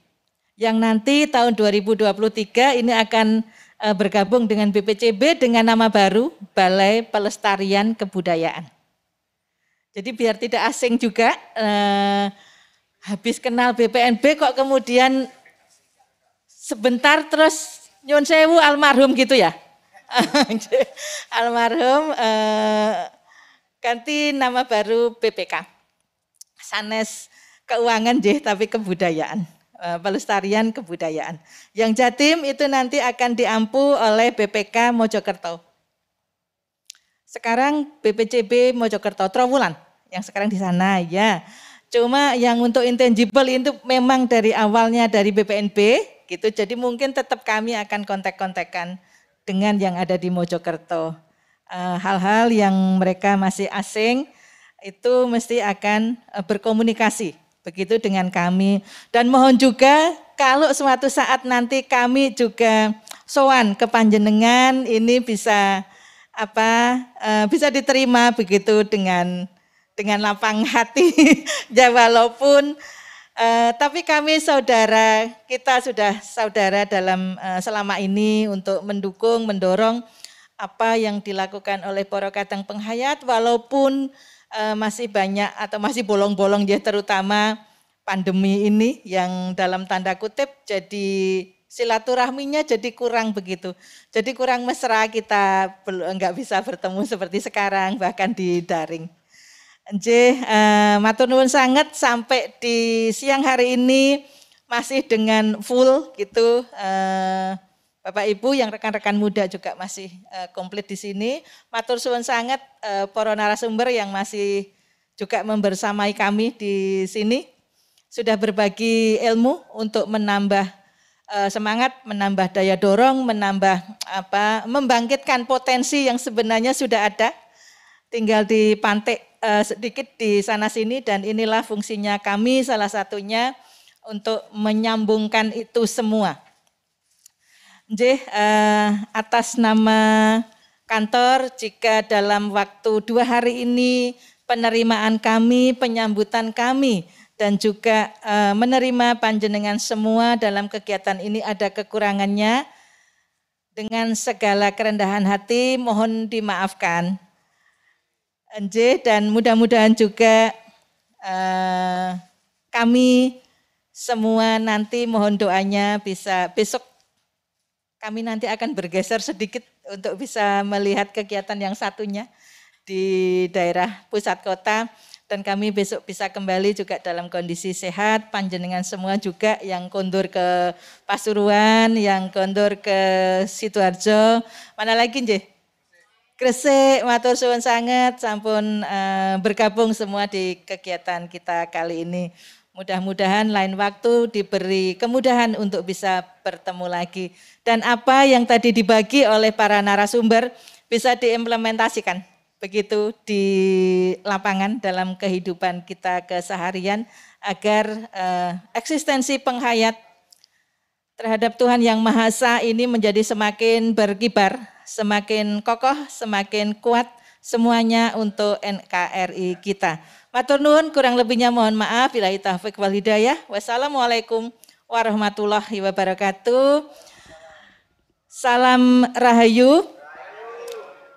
yang nanti tahun 2023 ini akan eh, bergabung dengan BPCB dengan nama baru Balai Pelestarian Kebudayaan. Jadi biar tidak asing juga, eh, habis kenal BPNB kok kemudian sebentar terus nyun sewu almarhum gitu ya. almarhum eh, ganti nama baru BPK. Sanes keuangan deh, tapi kebudayaan eh, pelestarian kebudayaan. Yang Jatim itu nanti akan diampu oleh BPK Mojokerto. Sekarang BPCB Mojokerto Trawulan yang sekarang di sana ya. Cuma yang untuk intangible itu memang dari awalnya dari BPNB gitu. Jadi mungkin tetap kami akan kontak-kontakan dengan yang ada di Mojokerto. Eh, hal-hal yang mereka masih asing itu mesti akan eh, berkomunikasi Begitu dengan kami. Dan mohon juga kalau suatu saat nanti kami juga sowan ke panjenengan ini bisa apa eh, bisa diterima begitu dengan dengan lapang hati ya walaupun uh, tapi kami saudara kita sudah saudara dalam uh, selama ini untuk mendukung mendorong apa yang dilakukan oleh Poro Kadang Penghayat walaupun uh, masih banyak atau masih bolong-bolong ya terutama pandemi ini yang dalam tanda kutip jadi silaturahminya jadi kurang begitu. Jadi kurang mesra kita enggak bisa bertemu seperti sekarang bahkan di daring. Nje, uh, eh, matur nuwun sangat sampai di siang hari ini masih dengan full gitu uh, Bapak Ibu yang rekan-rekan muda juga masih uh, komplit di sini. Matur suwun sangat uh, para narasumber yang masih juga membersamai kami di sini. Sudah berbagi ilmu untuk menambah uh, semangat, menambah daya dorong, menambah apa membangkitkan potensi yang sebenarnya sudah ada. Tinggal di pantai uh, sedikit di sana sini dan inilah fungsinya kami salah satunya untuk menyambungkan itu semua Jih, uh, eh, atas nama kantor jika dalam waktu dua hari ini penerimaan kami, penyambutan kami dan juga uh, menerima panjenengan semua dalam kegiatan ini ada kekurangannya dengan segala kerendahan hati mohon dimaafkan. Nj dan mudah-mudahan juga uh, kami semua nanti mohon doanya bisa besok kami nanti akan bergeser sedikit untuk bisa melihat kegiatan yang satunya di daerah pusat kota dan kami besok bisa kembali juga dalam kondisi sehat panjenengan semua juga yang kondur ke Pasuruan, yang kondur ke Sidoarjo, mana lagi nje Gresik, matur suwun sangat sampun uh, bergabung semua di kegiatan kita kali ini. Mudah-mudahan lain waktu diberi kemudahan untuk bisa bertemu lagi. Dan apa yang tadi dibagi oleh para narasumber bisa diimplementasikan begitu di lapangan dalam kehidupan kita keseharian agar eh, eksistensi penghayat terhadap Tuhan yang Maha Esa ini menjadi semakin berkibar, semakin kokoh, semakin kuat semuanya untuk NKRI kita. Matur nuwun kurang lebihnya mohon maaf. bila taufik wal hidayah. Wassalamualaikum warahmatullahi wabarakatuh. Salam Rahayu.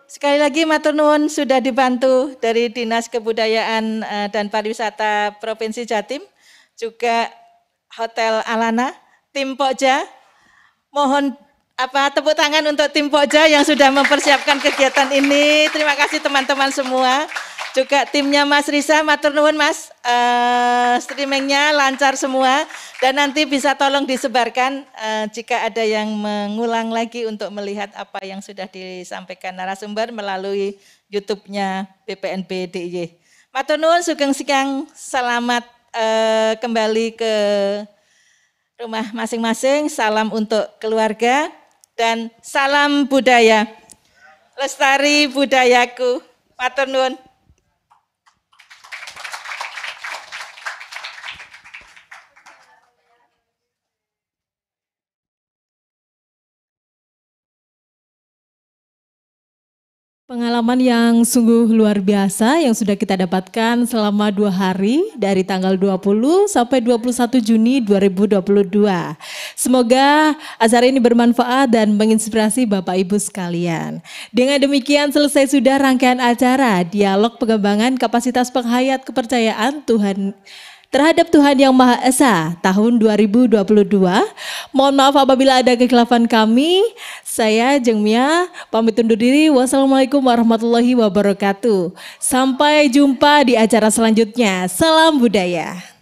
Sekali lagi matur nuwun sudah dibantu dari Dinas Kebudayaan eh, dan Pariwisata Provinsi Jatim, juga Hotel Alana, tim Pokja. Mohon apa tepuk tangan untuk tim Pokja yang sudah mempersiapkan kegiatan ini. Terima kasih teman-teman semua juga timnya Mas Risa, matur nuwun Mas. Uh, streamingnya lancar semua dan nanti bisa tolong disebarkan uh, jika ada yang mengulang lagi untuk melihat apa yang sudah disampaikan narasumber melalui YouTube-nya BPNB DIY. Matur nuwun sugeng Sikang, selamat uh, kembali ke rumah masing-masing. Salam untuk keluarga dan salam budaya. Lestari budayaku. Matur nuwun. Pengalaman yang sungguh luar biasa yang sudah kita dapatkan selama dua hari dari tanggal 20 sampai 21 Juni 2022. Semoga acara ini bermanfaat dan menginspirasi Bapak Ibu sekalian. Dengan demikian selesai sudah rangkaian acara Dialog Pengembangan Kapasitas Penghayat Kepercayaan Tuhan terhadap Tuhan Yang Maha Esa tahun 2022. Mohon maaf apabila ada kekhilafan kami. Saya Jeng Mia pamit undur diri. Wassalamualaikum warahmatullahi wabarakatuh. Sampai jumpa di acara selanjutnya. Salam budaya.